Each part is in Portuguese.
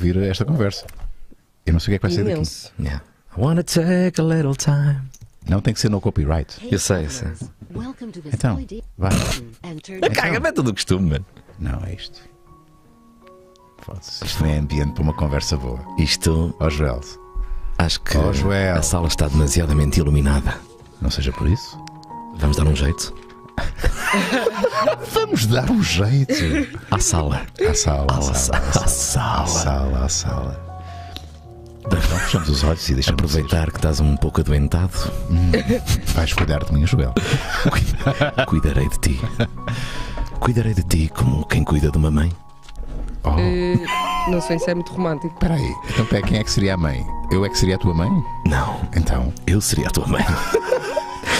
ouvir esta conversa. Eu não sei o que é que vai ser daqui. Yeah. I wanna take a little time. Não tem que ser no copyright. Eu sei, eu sei. Então, vai. Então. Caga, meta é do costume, mano. Não, é isto. Isto não é ambiente para uma conversa boa. Isto. Ó oh, Joel. Acho que oh, Joel. a sala está demasiadamente iluminada. Não seja por isso. Vamos dar um jeito. Vamos dar um jeito. À sala. À sala. À sala. À sala. À sala. Então fechamos os olhos e deixamos Aproveitar que estás um pouco adoentado. Hum, vais cuidar de mim, Joel. Cuidarei de ti. Cuidarei de ti como quem cuida de uma mãe. Oh. Uh, não sei se é muito romântico. Espera aí, então pera, quem é que seria a mãe? Eu é que seria a tua mãe? Não. Então? Eu seria a tua mãe.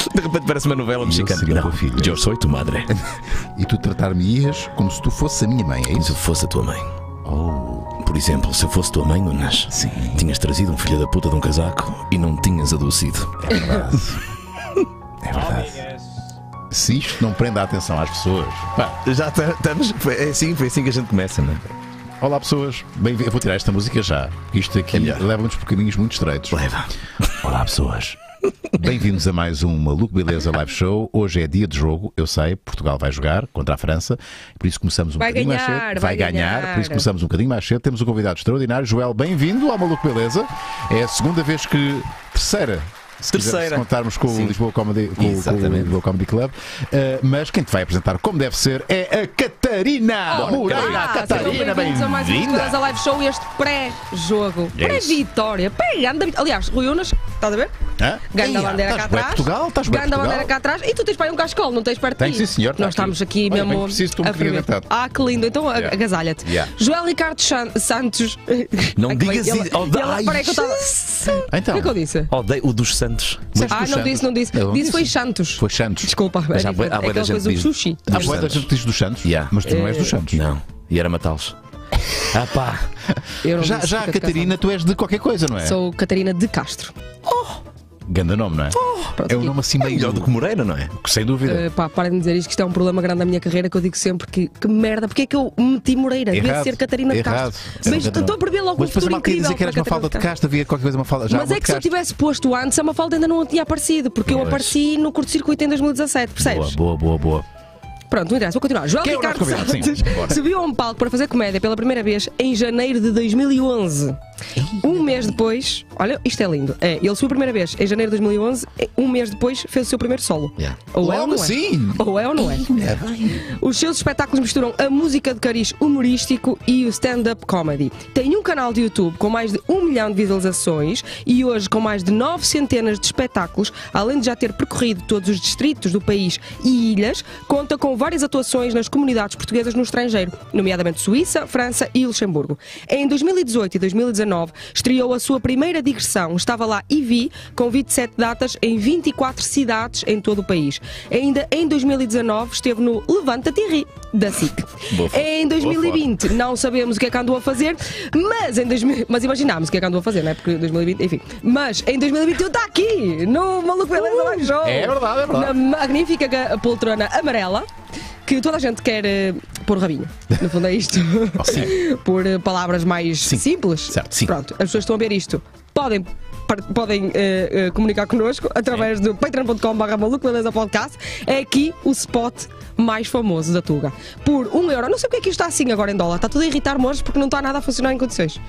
De repente parece uma novela mexicana. Eu, Não, filha. eu sou tua madre. e tu tratar-me-ias como se tu fosse a minha mãe, é isso? Como se eu fosse a tua mãe. Oh. Por exemplo, se eu fosse tua mãe, Nunes, Sim. tinhas trazido um filho da puta de um casaco e não tinhas adoecido. É verdade. é verdade. Se isto não prende a atenção às pessoas, pá, já tá, estamos. É assim, foi assim que a gente começa, não é? Olá pessoas, bem eu vou tirar esta música já. Isto aqui é leva-nos por caminhos muito estreitos. Leva. Olá pessoas, Bem-vindos a mais um Maluco Beleza Live Show. Hoje é dia de jogo, eu sei, Portugal vai jogar contra a França, por isso começamos um vai bocadinho ganhar, mais cedo. Vai, vai ganhar, ganhar, por isso começamos um bocadinho mais cedo. Temos um convidado extraordinário, Joel, bem-vindo ao Maluco Beleza. É a segunda vez que. Terceira se, Terceira. Quiser, se contarmos com o Lisboa Comedy, com, com o Lisboa Comedy Club. Uh, mas quem te vai apresentar, como deve ser, é a Catarina oh, Moura. Ah, Catarina, bem-vinda. Bem mais uma a live show e este pré-jogo. Yes. É pré-vitória. Pré-grande. Aliás, Rui Unas, estás a ver? Hã? Ganho da bandeira cá atrás. Portugal, estás bem Ganha da bandeira cá atrás. E tu tens para aí um cascol, não tens para ti? Tem, sim, senhor. Nós tá estamos aqui meu amor. preciso de um bocadinho Ah, que lindo. Então agasalha-te. Joel Ricardo Santos. Não digas isso. Oh, então. O que é que eu disse? Odeio o dos Santos. Santos. ah, não Santos. disse, não disse. Eu disse foi Santos. Foi Santos. Desculpa, mas há, é há boa da gente diz. Sushi. Há boa da gente diz dos Santos, yeah. mas tu não és dos eh, Santos. Não, e era matá-los. Ah pá! já já a Catarina, tu és de qualquer coisa, não é? Sou Catarina de Castro. Oh! Ganda nome, não é? Oh, é um nome assim meio. É melhor do que Moreira, não é? Sem dúvida. Uh, pá, parem de dizer isto, que isto é um problema grande da minha carreira que eu digo sempre que, que merda, porque é que eu meti Moreira? Errado, Devia ser Catarina de Castro. Mas estou a perder logo mas, futuro incrível. dizer que eras uma falda de Castro, havia qualquer coisa, uma falda. Já mas é que se eu tivesse posto antes, é a Mafalda ainda não tinha aparecido, porque pois. eu apareci no curto-circuito em 2017, percebes? Boa, boa, boa, boa. Pronto, não interessa, vou continuar. João Quem é Ricardo é Santos Sim, subiu a um palco para fazer comédia pela primeira vez em janeiro de 2011. Um mês depois, olha, isto é lindo. É, ele sua primeira vez em janeiro de 2011, é, um mês depois fez o seu primeiro solo. Yeah. Ou Logo é ou não é. Assim? Ou é ou não é. é. Os seus espetáculos misturam a música de cariz humorístico e o stand-up comedy. Tem um canal de YouTube com mais de um milhão de visualizações e hoje com mais de nove centenas de espetáculos, além de já ter percorrido todos os distritos do país e ilhas, conta com várias atuações nas comunidades portuguesas no estrangeiro, nomeadamente Suíça, França e Luxemburgo. Em 2018 e 2019 2019. Estreou a sua primeira digressão. Estava lá e vi com 27 datas em 24 cidades em todo o país. Ainda em 2019 esteve no Levanta-te e Ri da SIC. Em 2020 não sabemos o que é que andou a fazer, mas em mas imaginámos o que é que andou a fazer, não é? Porque 2020, enfim. Mas em 2021 está aqui, no Maluco Beleza uh, Live Show. É verdade, é verdade. Na magnífica poltrona amarela que toda a gente quer eh, pôr o rabinho. No fundo é isto. Oh, Por eh, palavras mais sim. simples. Certo, sim. Pronto, as pessoas estão a ver isto. Podem podem uh, uh, comunicar connosco através do patreon.com/barra maluco beleza podcast. É aqui o spot mais famoso da Tuga. Por 1 um euro. Não sei porque é que isto está assim agora em dólar. Está tudo a irritar-me hoje porque não está nada a funcionar em condições.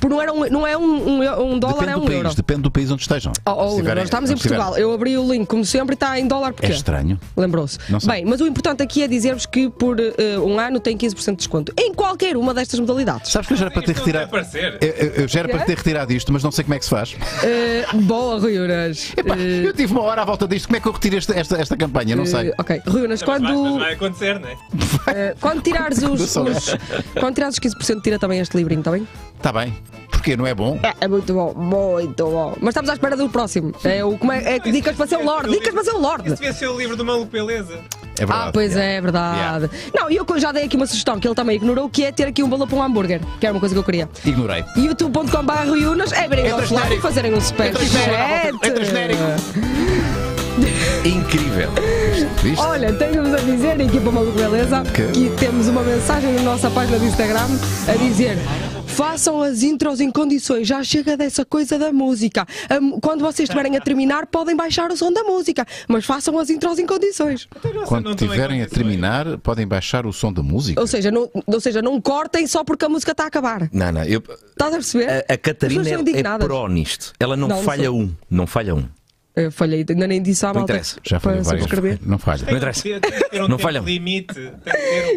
Por não, era um, não é um, um, um dólar, depende é um país, euro. Depende do país onde estejam. Oh, oh, nós estamos em Portugal. Eu abri o link, como sempre, está em dólar porque. É estranho. Lembrou-se. Bem, mas o importante aqui é dizer-vos que por uh, um ano tem 15% de desconto. Em qualquer uma destas modalidades. Sabes que eu já era para ter retirado. Eu, eu, eu já era para ter retirado isto, mas não sei como é que se faz. Uh, boa, Rui Epá, uh... Eu tive uma hora à volta disto. Como é que eu retiro esta, esta, esta campanha? Não sei. ok. Rui quando vai acontecer, não é? Uh, quando tirares os, os. Quando tirares os 15%, tira também este livrinho, está bem? Está bem. Porquê? Não é bom? É, é muito bom, muito bom. Mas estamos à espera do próximo. É o como é, é que dicas para ser o Lorde. Dicas para ser o Lorde. Isso devia ser o livro do Malu Beleza. É verdade. Ah, pois é, é verdade. Não, e eu já dei aqui uma sugestão que ele também ignorou, que é ter aqui um bolo para um hambúrguer, que era uma coisa que eu queria. Ignorei. youtube.com.br é verem ao fazerem um super. É genérico. Incrível. Viste? Olha, tenho-vos a dizer, equipa Maluco Beleza, que... que temos uma mensagem na nossa página do Instagram a dizer façam as intros em condições, já chega dessa coisa da música. Hum, quando vocês estiverem a terminar, podem baixar o som da música, mas façam as intros em condições. Então, quando estiverem a terminar, podem baixar o som da música. Ou seja, não, ou seja, não cortem só porque a música está a acabar. Não, não, eu. Estás a perceber? A, a Catarina é, é pró nisto. Ela não, não falha não um, não falha um. Eu eh, falhei, ainda nem disse à malta. Não interessa, já falei várias vezes. Não falha. Não interessa. Não, falha. limite.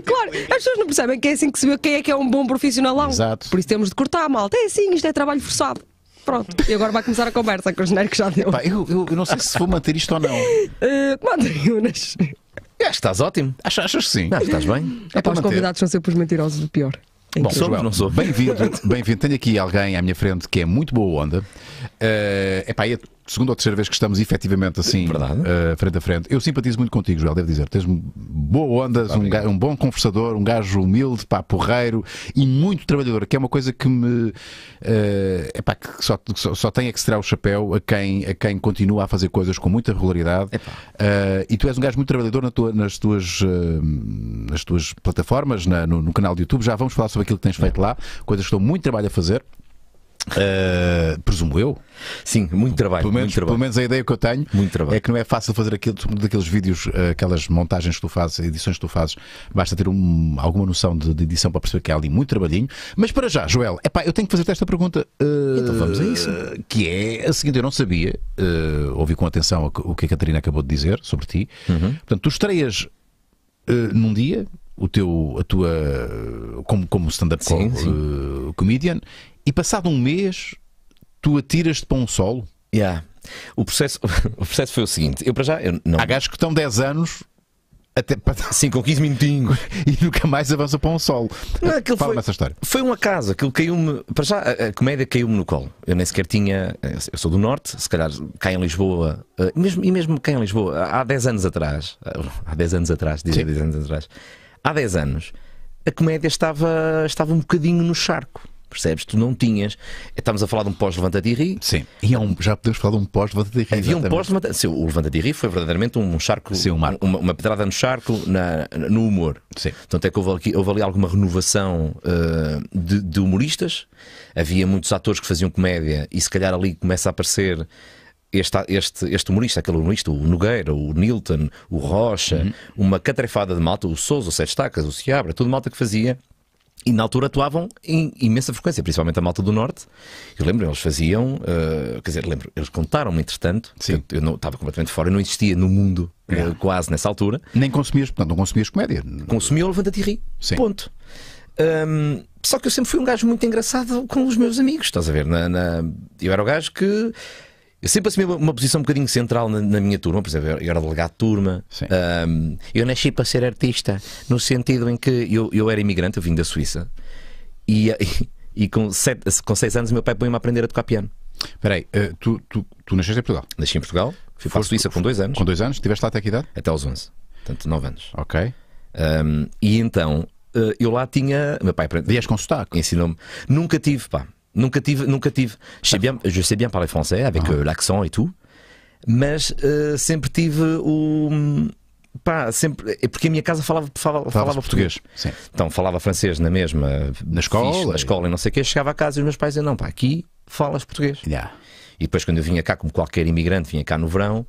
claro, as pessoas não percebem que é assim que se vê quem é que é um bom profissionalão. Exato. Por isso temos de cortar a malta. É assim, isto é trabalho forçado. Pronto, e agora vai começar a conversa com o genérico já deu. Pá, eu, eu, eu, não sei se vou manter isto ou não. uh, manda, Unas. que estás ótimo. Achas, achas que sim? Não, estás bem. É, é para os convidados são sempre os mentirosos do pior. É Bom, somos, não sou. Bem-vindo, bem-vindo. Tenho aqui alguém à minha frente que é muito boa onda. Uh, eh, pá, é segunda ou terceira vez que estamos efetivamente assim, uh, frente a frente. Eu simpatizo muito contigo, Joel, devo dizer. Tens boa onda, um, um, bom conversador, um gajo humilde, pá, porreiro e muito trabalhador, que é uma coisa que me. Uh, eh, pá, que só, só, só tem é que se tirar o chapéu a quem, a quem continua a fazer coisas com muita regularidade. Uh, e tu és um gajo muito trabalhador na tua, nas, tuas, uh, nas tuas plataformas, na, no, no, canal do YouTube. Já vamos falar sobre aquilo que tens feito é. lá, coisas que estou muito trabalho a fazer. Uh, presumo eu. Sim, muito trabalho pelo, menos, muito trabalho. pelo menos a ideia que eu tenho é que não é fácil fazer aquilo, daqueles vídeos, ah, aquelas montagens que tu fazes, edições que tu fazes. Basta ter um, alguma noção de, de, edição para perceber que é ali muito trabalhinho. Mas para já, Joel, epá, eu tenho que fazer-te esta pergunta. Uh, então vamos a isso. que é a seguinte: eu não sabia, ouvi com atenção o que a Catarina acabou de dizer sobre ti. Uhum. Portanto, tu estreias num dia, o teu, a tua como, como stand-up uh, comedian e passado um mês tu atiras-te para um solo? Yeah. O, processo, o processo foi o seguinte: eu para já. Eu não... Há gajos que estão 10 anos até para... Sim, com 15 minutinhos. e nunca mais avança para um solo. Não, Fala foi, essa história. Foi um acaso, aquilo caiu-me. Para já, a, a comédia caiu-me no colo. Eu nem sequer tinha. Eh, eu sou do Norte, se calhar cá em Lisboa. Uh, mesmo, e mesmo cá em Lisboa, há 10 anos atrás. Há 10 anos atrás, dizia 10 anos atrás. Há 10 anos, a comédia estava, estava um bocadinho no charco. Percebes? Tu não tinhas. Estamos a falar de um pós-levanta de ri. Sim. E um, já podemos falar de um pós-levanta de ri. Havia um pós-levanta. O levanta de ri foi verdadeiramente um charco. Sim, um uma, uma, pedrada no charco, na, no humor. Sim. Portanto, é que houve, houve ali alguma renovação uh, de, de, humoristas. Havia muitos atores que faziam comédia e se calhar ali começa a aparecer. Este, este, este humorista, aquele humorista, o Nogueira, o Nilton, o Rocha, uhum. uma catrefada de malta, o Souza, o Sete Estacas, o Seabra, tudo malta que fazia e na altura atuavam em imensa frequência, principalmente a malta do Norte. Eu lembro, eles faziam, uh, quer dizer, lembro, eles contaram-me, entretanto, Sim. Eu, não, estava completamente fora, eu não existia no mundo eh, é. quase nessa altura. Nem consumias, portanto, não consumias comédia. Consumia o Levanta-te ri. Sim. Ponto. Um, só que eu sempre fui um gajo muito engraçado com os meus amigos, estás a ver? Na, na... Eu era o gajo que eu sempre assumi uma posição um bocadinho central na, na minha turma, por exemplo, eu era delegado de turma. Um, eu nasci para ser artista, no sentido em que eu, eu era imigrante, eu vim da Suíça, e, e, e com, sete, com seis anos meu pai põe-me a aprender a tocar piano. Espera aí, eh, tu, tu, tu nasceste em Portugal? Nasci em Portugal, fui para a Suíça com dois anos. Com dois anos? Estiveste lá até que idade? Até aos 11, portanto, 9 anos. Ok. Um, e então, eh, eu lá tinha. Meu pai aprendeu. Vias com sotaque? Ensinou-me. Nunca tive, pá. Nunca tive, nunca tive. Je sais bien, je sais bien parler français avec ah. Euh, l'accent et tout, mas uh, sempre tive o. Pá, sempre. É porque a minha casa falava, falava, falava português. português. Então falava francês na mesma. Na escola? Fiz, na é. escola e não sei o quê. Chegava a casa e os meus pais diziam: não, pá, aqui falas português. Yeah. E depois, quando eu vinha cá, como qualquer imigrante, vinha cá no verão,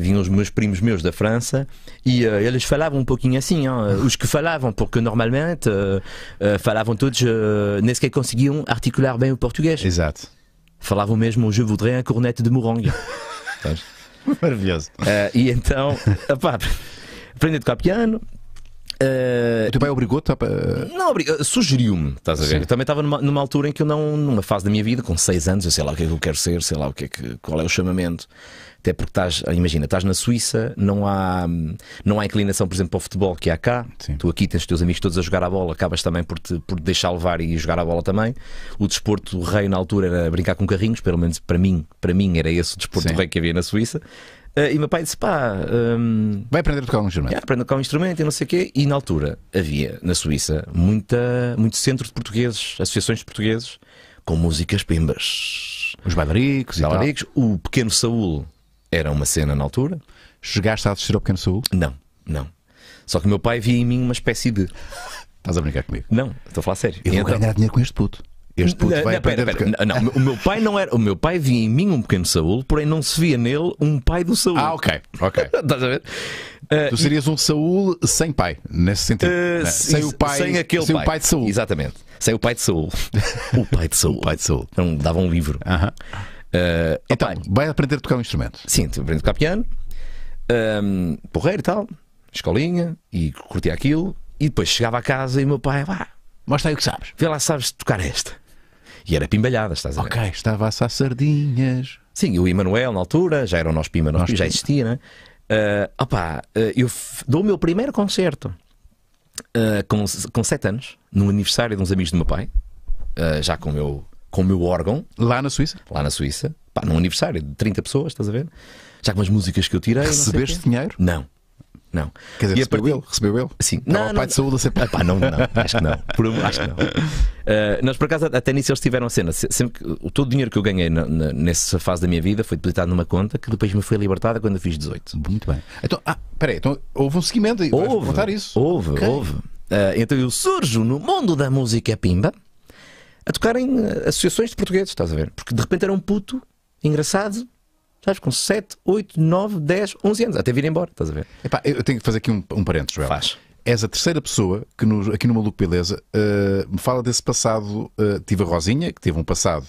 vinham os meus primos meus da França e uh, eles falavam um pouquinho assim, hein, eh, os que falavam, porque normalmente uh, uh, falavam todos, nem sequer conseguiam articular bem o português. Exato. Falavam mesmo, je voudrais un cornete de morangue. Maravilhoso. e então, opá, aprendi a tocar piano, Uh, eh, o teu pai obrigou-te a... Não, eh, sugeriu-me, estás a ver? Sim. Eu também estava numa, numa, altura em que eu não, numa fase da minha vida, com 6 anos, eu sei lá o que é que eu quero ser, sei lá o que é que, qual é o chamamento. Até porque estás, ah, imagina, estás na Suíça, não há, não há inclinação, por exemplo, para o futebol que há cá. Sim. Tu aqui tens os teus amigos todos a jogar a bola, acabas também por, te, por deixar levar e jogar a bola também. O desporto rei na altura era brincar com carrinhos, pelo menos para mim, para mim era esse o desporto Sim. rei que havia na Suíça. Eh, e meu pai disse: pá. Um, Vai aprender a tocar um instrumento. É, aprender a tocar um instrumento e não sei o quê. E na altura havia, na Suíça, muita, muito centro de portugueses, associações de portugueses, com músicas pimbas. Os bailaricos e bailaricos. Tal. O Pequeno Saúl era uma cena na altura. Chegaste a assistir ao Pequeno Saúl? Não, não. Só que o meu pai via em mim uma espécie de. Estás a brincar comigo? Não, estou a falar sério. Eu vou então... ganhar dinheiro com este puto. Este puto não, vai não, pera, pera, de... não, não, o meu pai não era. O meu pai via em mim um pequeno Saúl, porém não se via nele um pai do Saúl. Ah, ok, ok. Estás a ver? Uh, tu eh, serias um Saúl sem pai, nesse sentido. Uh, sem o pai, sem aquele sem pai. O pai de Saúl. Exatamente. Sem o pai de Saúl. o pai de Saúl. o pai de Saúl. Então, dava um livro. Uh eh, -huh. então, vai aprender a tocar um instrumento. Sim, aprendi a tocar piano, ehm, porreiro e tal, escolinha, e curtia aquilo. E depois chegava a casa e o meu pai, vá, mostra aí o que sabes. Vê lá, sabes tocar esta. E era pimbalhadas, estás a ver? Ok, estava a assar sardinhas. Sim, o Emanuel na altura, já era o Nós Pima, Nós já existia, né? Uh, ah, opa, uh, eu dou o meu primeiro concerto uh, com, com 7 anos, no aniversário de uns amigos do meu pai, uh, já com o meu, com o meu órgão. Lá na Suíça? Lá na Suíça, pá, num aniversário de 30 pessoas, estás a ver? Já com as músicas que eu tirei. Recebeste dinheiro? Não não. Quer dizer, e recebeu ele? Recebeu ele? Sim. Não, não, pai não. de saúde a ser Epá, não, não, acho que não. Por, acho que não. Uh, nós, por acaso, até nisso eles tiveram a cena. Sempre que, todo o dinheiro que eu ganhei na, na, nessa fase da minha vida foi depositado numa conta que depois me foi libertada quando eu fiz 18. Muito bem. Então, ah, peraí, então houve um seguimento aí. Houve, contar isso. Houve, okay. houve. Uh, então eu surjo no mundo da música pimba a tocar em eh, associações de portugueses, estás a ver? Porque de repente era um puto engraçado Estás com 7, 8, 9, 10, 11 anos, até vir embora, estás a ver? Epá, eu tenho que fazer aqui um, um parênteses, Joel. Faz. És a terceira pessoa que nos, aqui no Maluco Beleza uh, me fala desse passado. Uh, tive a Rosinha, que teve um passado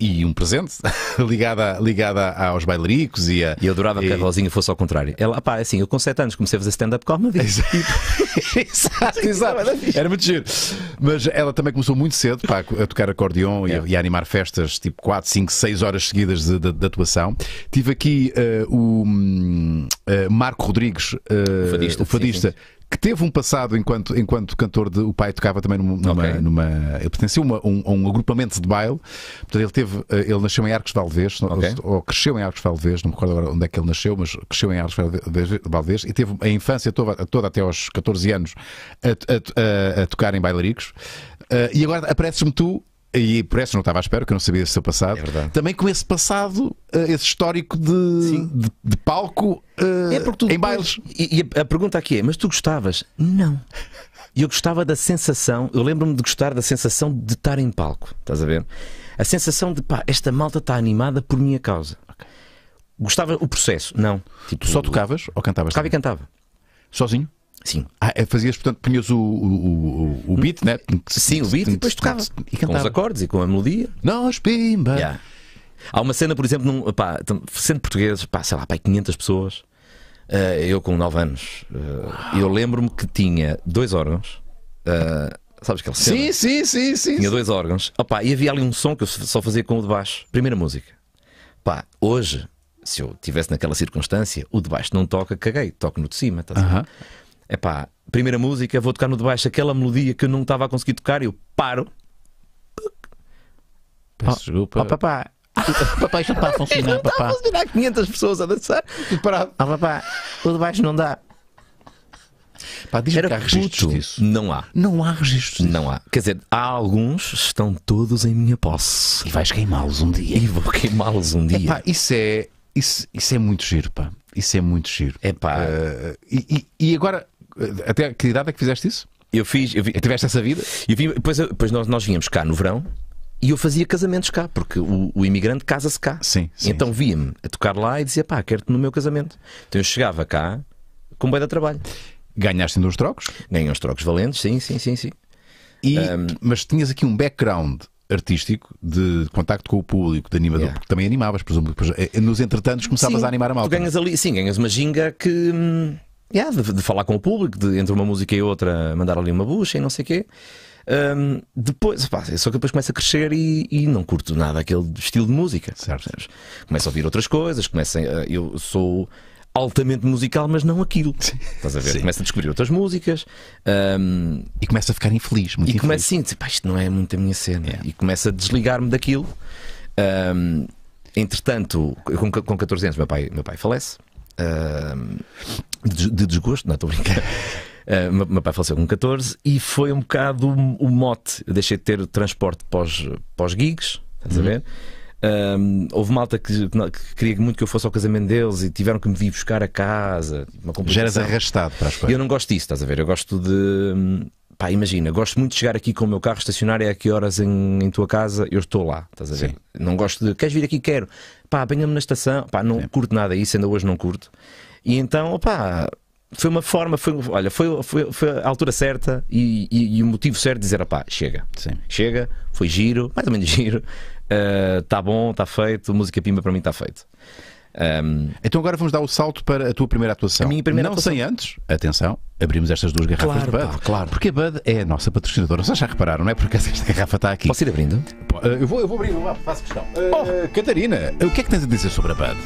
e um presente ligada, ligada aos bailaricos e a. Eu adorava e... que a Rosinha fosse ao contrário. Ela, pá, é assim, eu com 7 anos comecei a fazer stand-up comedy. exato, exato. Era muito giro. Mas ela também começou muito cedo pá, a tocar acordeon é. e, a animar festas, tipo 4, 5, 6 horas seguidas de, de, de atuação. Tive aqui uh, o uh, Marco Rodrigues, uh, o fadista. O fadista sim, sim que teve um passado enquanto, enquanto cantor de. O pai tocava também numa. Okay. numa, ele pertencia a, um, um agrupamento de baile. Portanto, ele, teve, eh, ele nasceu em Arcos de okay. ou, cresceu em Arcos de não me recordo agora onde é que ele nasceu, mas cresceu em Arcos de e teve a infância toda, toda até aos 14 anos a, a, a tocar em bailaricos. Uh, e agora apareces-me tu e por essa não estava à espera, que eu não sabia do seu passado. É Também com esse passado, eh, esse histórico de, de, de palco eh, é porque tu, em bailes. E, e a, pergunta aqui é: mas tu gostavas? Não. E eu gostava da sensação, eu lembro-me de gostar da sensação de estar em palco, estás a ver? A sensação de pá, esta malta está animada por minha causa. Okay. Gostava o processo, não. Tipo, só tocavas ou cantavas? Tocava também? e cantava. Sozinho? Sim. Ah, é, fazias, portanto, punhas o, o, o, beat, né? Sim, o beat e depois tocava. E Com os acordes e com a melodia. Nós, pimba! Yeah. Há uma cena, por exemplo, num, pá, então, sendo portugueses, pá, sei lá, pá, 500 pessoas, uh, eu com 9 anos, uh, eu lembro-me que tinha dois órgãos. Uh, sabes aquela cena? Sim, sim, sim, sim. Tinha dois órgãos. Opa, e havia ali um som que eu só fazia com o de baixo. Primeira música. Pá, hoje, se eu estivesse naquela circunstância, o de baixo não toca, caguei, toco no de cima, estás uh -huh. a ver? é pá, primeira música, vou tocar no de baixo aquela melodia que eu não estava a conseguir tocar e eu paro. Peço oh, desculpa. Oh, papá. papá, isto não está a funcionar, não papá. Está a funcionar 500 pessoas a dançar e parado. Oh, papá, o de baixo não dá. Pá, diz-me que há registros puto. disso. Não há. Não há registros disso. Não há. Quer dizer, há alguns, estão todos em minha posse. E vais queimá-los um dia. E vou queimá-los um dia. Epá, isso é, isso, isso é muito giro, pá. Isso é muito giro. É pá. Uh, eh, e, e, e agora, até que idade é que fizeste isso? Eu fiz. Eu vi... Tiveste essa vida? Eu vi, depois, depois eh, nós, nós vínhamos cá no verão e eu fazia casamentos cá, porque o, o imigrante casa-se cá. Sim, sim. Então via-me a tocar lá e dizia, pá, quero-te no meu casamento. Então eu chegava cá com bem de trabalho. Ganhaste ainda uns trocos? Ganhei uns trocos valentes, sim, sim, sim, sim. E, um... Mas tinhas aqui um background artístico de contacto com o público, de animador, yeah. porque também animavas, presumo. Eh, nos entretantos começavas sim, a animar a malta. Tu é? ganhas ali, sim, ganhas uma ginga que. Hum, yeah, de, de, falar com o público, de, entre uma música e outra mandar ali uma bucha e não sei o quê. Um, depois, é só que depois começa a crescer e, e, não curto nada aquele estilo de música. Certo. Começo a ouvir outras coisas, começo a, eh, eu sou altamente musical, mas não aquilo. Sim. Estás a ver? Sim. Começa a descobrir outras músicas um, e começa a ficar infeliz. Muito e infeliz. a assim, tipo, isto não é muito a minha cena. E começa a desligar-me daquilo. Um, entretanto, com, com 14 anos, meu pai, meu pai falece de, desgosto, não estou a brincar. Uh, meu, meu pai faleceu com 14 e foi um bocado o, mote. Eu deixei de ter transporte pós-gigs, estás uhum. a ver? Um, houve malta que, que, queria muito que eu fosse ao casamento deles e tiveram que me vir buscar a casa. Tipo, uma Já eras arrastado para as coisas. Eu não gosto disso, estás a ver? Eu gosto de. Hum, pá, imagina, gosto muito de chegar aqui com o meu carro, estacionar é a que horas em, em tua casa, eu estou lá, estás a ver? Sim. Não gosto de, queres vir aqui? Quero. Pá, apanha-me na estação, pá, não Sim. curto nada isso, ainda hoje não curto. E então, pá, foi uma forma, foi, olha, foi, foi, foi a altura certa e, e, e, o motivo certo de dizer, pá, chega. Sim. Chega, foi giro, mais ou menos giro, está ah, uh, bom, está feito, música pimba para mim está feito. Um, então agora vamos dar o salto para a tua primeira atuação. A minha primeira Não atuação... sem antes, atenção, abrimos estas duas garrafas claro, de Bud. Pá, claro. Porque a Bud é a nossa patrocinadora. Vocês já repararam, não é? Porque esta garrafa está aqui. Posso ir abrindo? Eh, eu vou, eu vou abrir, faço questão. Eh, oh, uh, Catarina, o que é que tens a dizer sobre a Bud?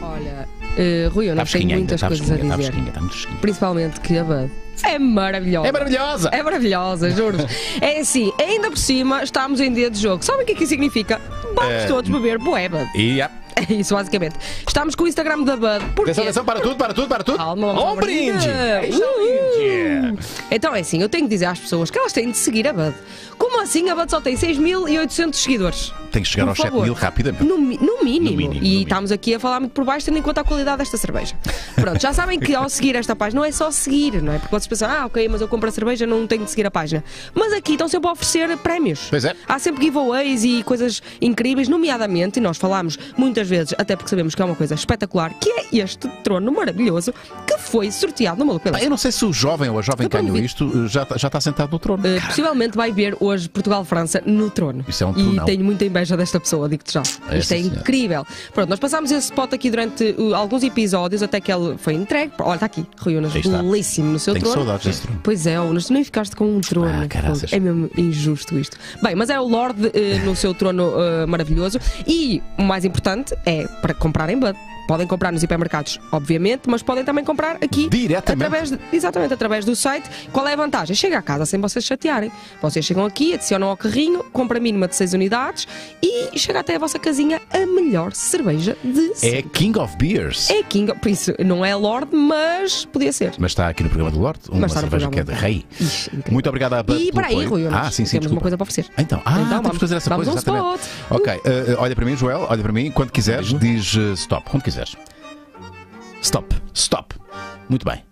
Olha, uh, Rui, eu não tenho muitas ainda, coisas a dizer. Está está fresquinha. Principalmente que a Bud é maravilhosa. É maravilhosa. É maravilhosa, juro. é assim, ainda por cima estamos em dia de jogo. Sabem o que é que significa? Vamos uh, todos beber boeba. Yeah. É isso, basicamente. Estamos com o Instagram da Bud. Porquê? Atenção, atenção, para tudo, para tudo, para tudo. Calma, um brinde. brinde. Então é assim, eu tenho que dizer às pessoas que elas têm de seguir a Bud. Como assim a Bud só tem 6.800 seguidores? Tem que chegar aos 7.000 rapidamente. No, no mínimo. No mínimo, no e mínimo. estamos aqui a falar muito por baixo, tendo em conta a qualidade desta cerveja. Pronto, já sabem que ao seguir esta página não é só seguir, não é? Porque vocês pensam, ah, ok, mas eu compro a cerveja, não tenho de seguir a página. Mas aqui estão sempre a oferecer prémios. Pois é. Há sempre giveaways e coisas incríveis, nomeadamente, e nós falámos muitas muitas vezes, até porque sabemos que é uma coisa espetacular, que é este trono maravilhoso que foi sorteado no Maluco ah, Eu não sei se o jovem ou a jovem que ganhou isto eh, já, tá, já está sentado no trono. Uh, possivelmente vai ver hoje Portugal-França no trono. Isso é um trono E tenho muita inveja desta pessoa, digo-te já. É isto é senhora. incrível. Pronto, nós passámos esse spot aqui durante uh, alguns episódios até que ele foi entregue. Olha, está aqui, Rui Unas, belíssimo no seu Tenho trono. saudades desse trono. Pois é, Unas, tu nem ficaste com um trono. Ah, é mesmo injusto isto. Bem, mas é o Lorde uh, no seu trono maravilhoso e, o mais importante, é para comprar em Bud. Podem comprar nos hipermercados, obviamente, mas podem também comprar aqui. Diretamente. Através de, exatamente, através do site. Qual é a vantagem? Chega à casa sem vocês chatearem. Vocês chegam aqui, adicionam ao carrinho, compra mínima de 6 unidades e chega até a vossa casinha a melhor cerveja de é sempre. É King of Beers. É King of Isso, Não é Lord, mas podia ser. Mas está aqui no programa do Lord, uma cerveja que é de rei. Ixi, Muito obrigado a E para aí, Rui, ah, sim, sim, temos desculpa. uma coisa para oferecer. Então, ah, então vamos fazer essa vamos coisa. Um exatamente. Spot. Ok, uh, olha para mim, Joel, olha para mim, quando quiseres, diz uh, stop. Quando quiseres quiseres. Stop. Stop. Muito bem.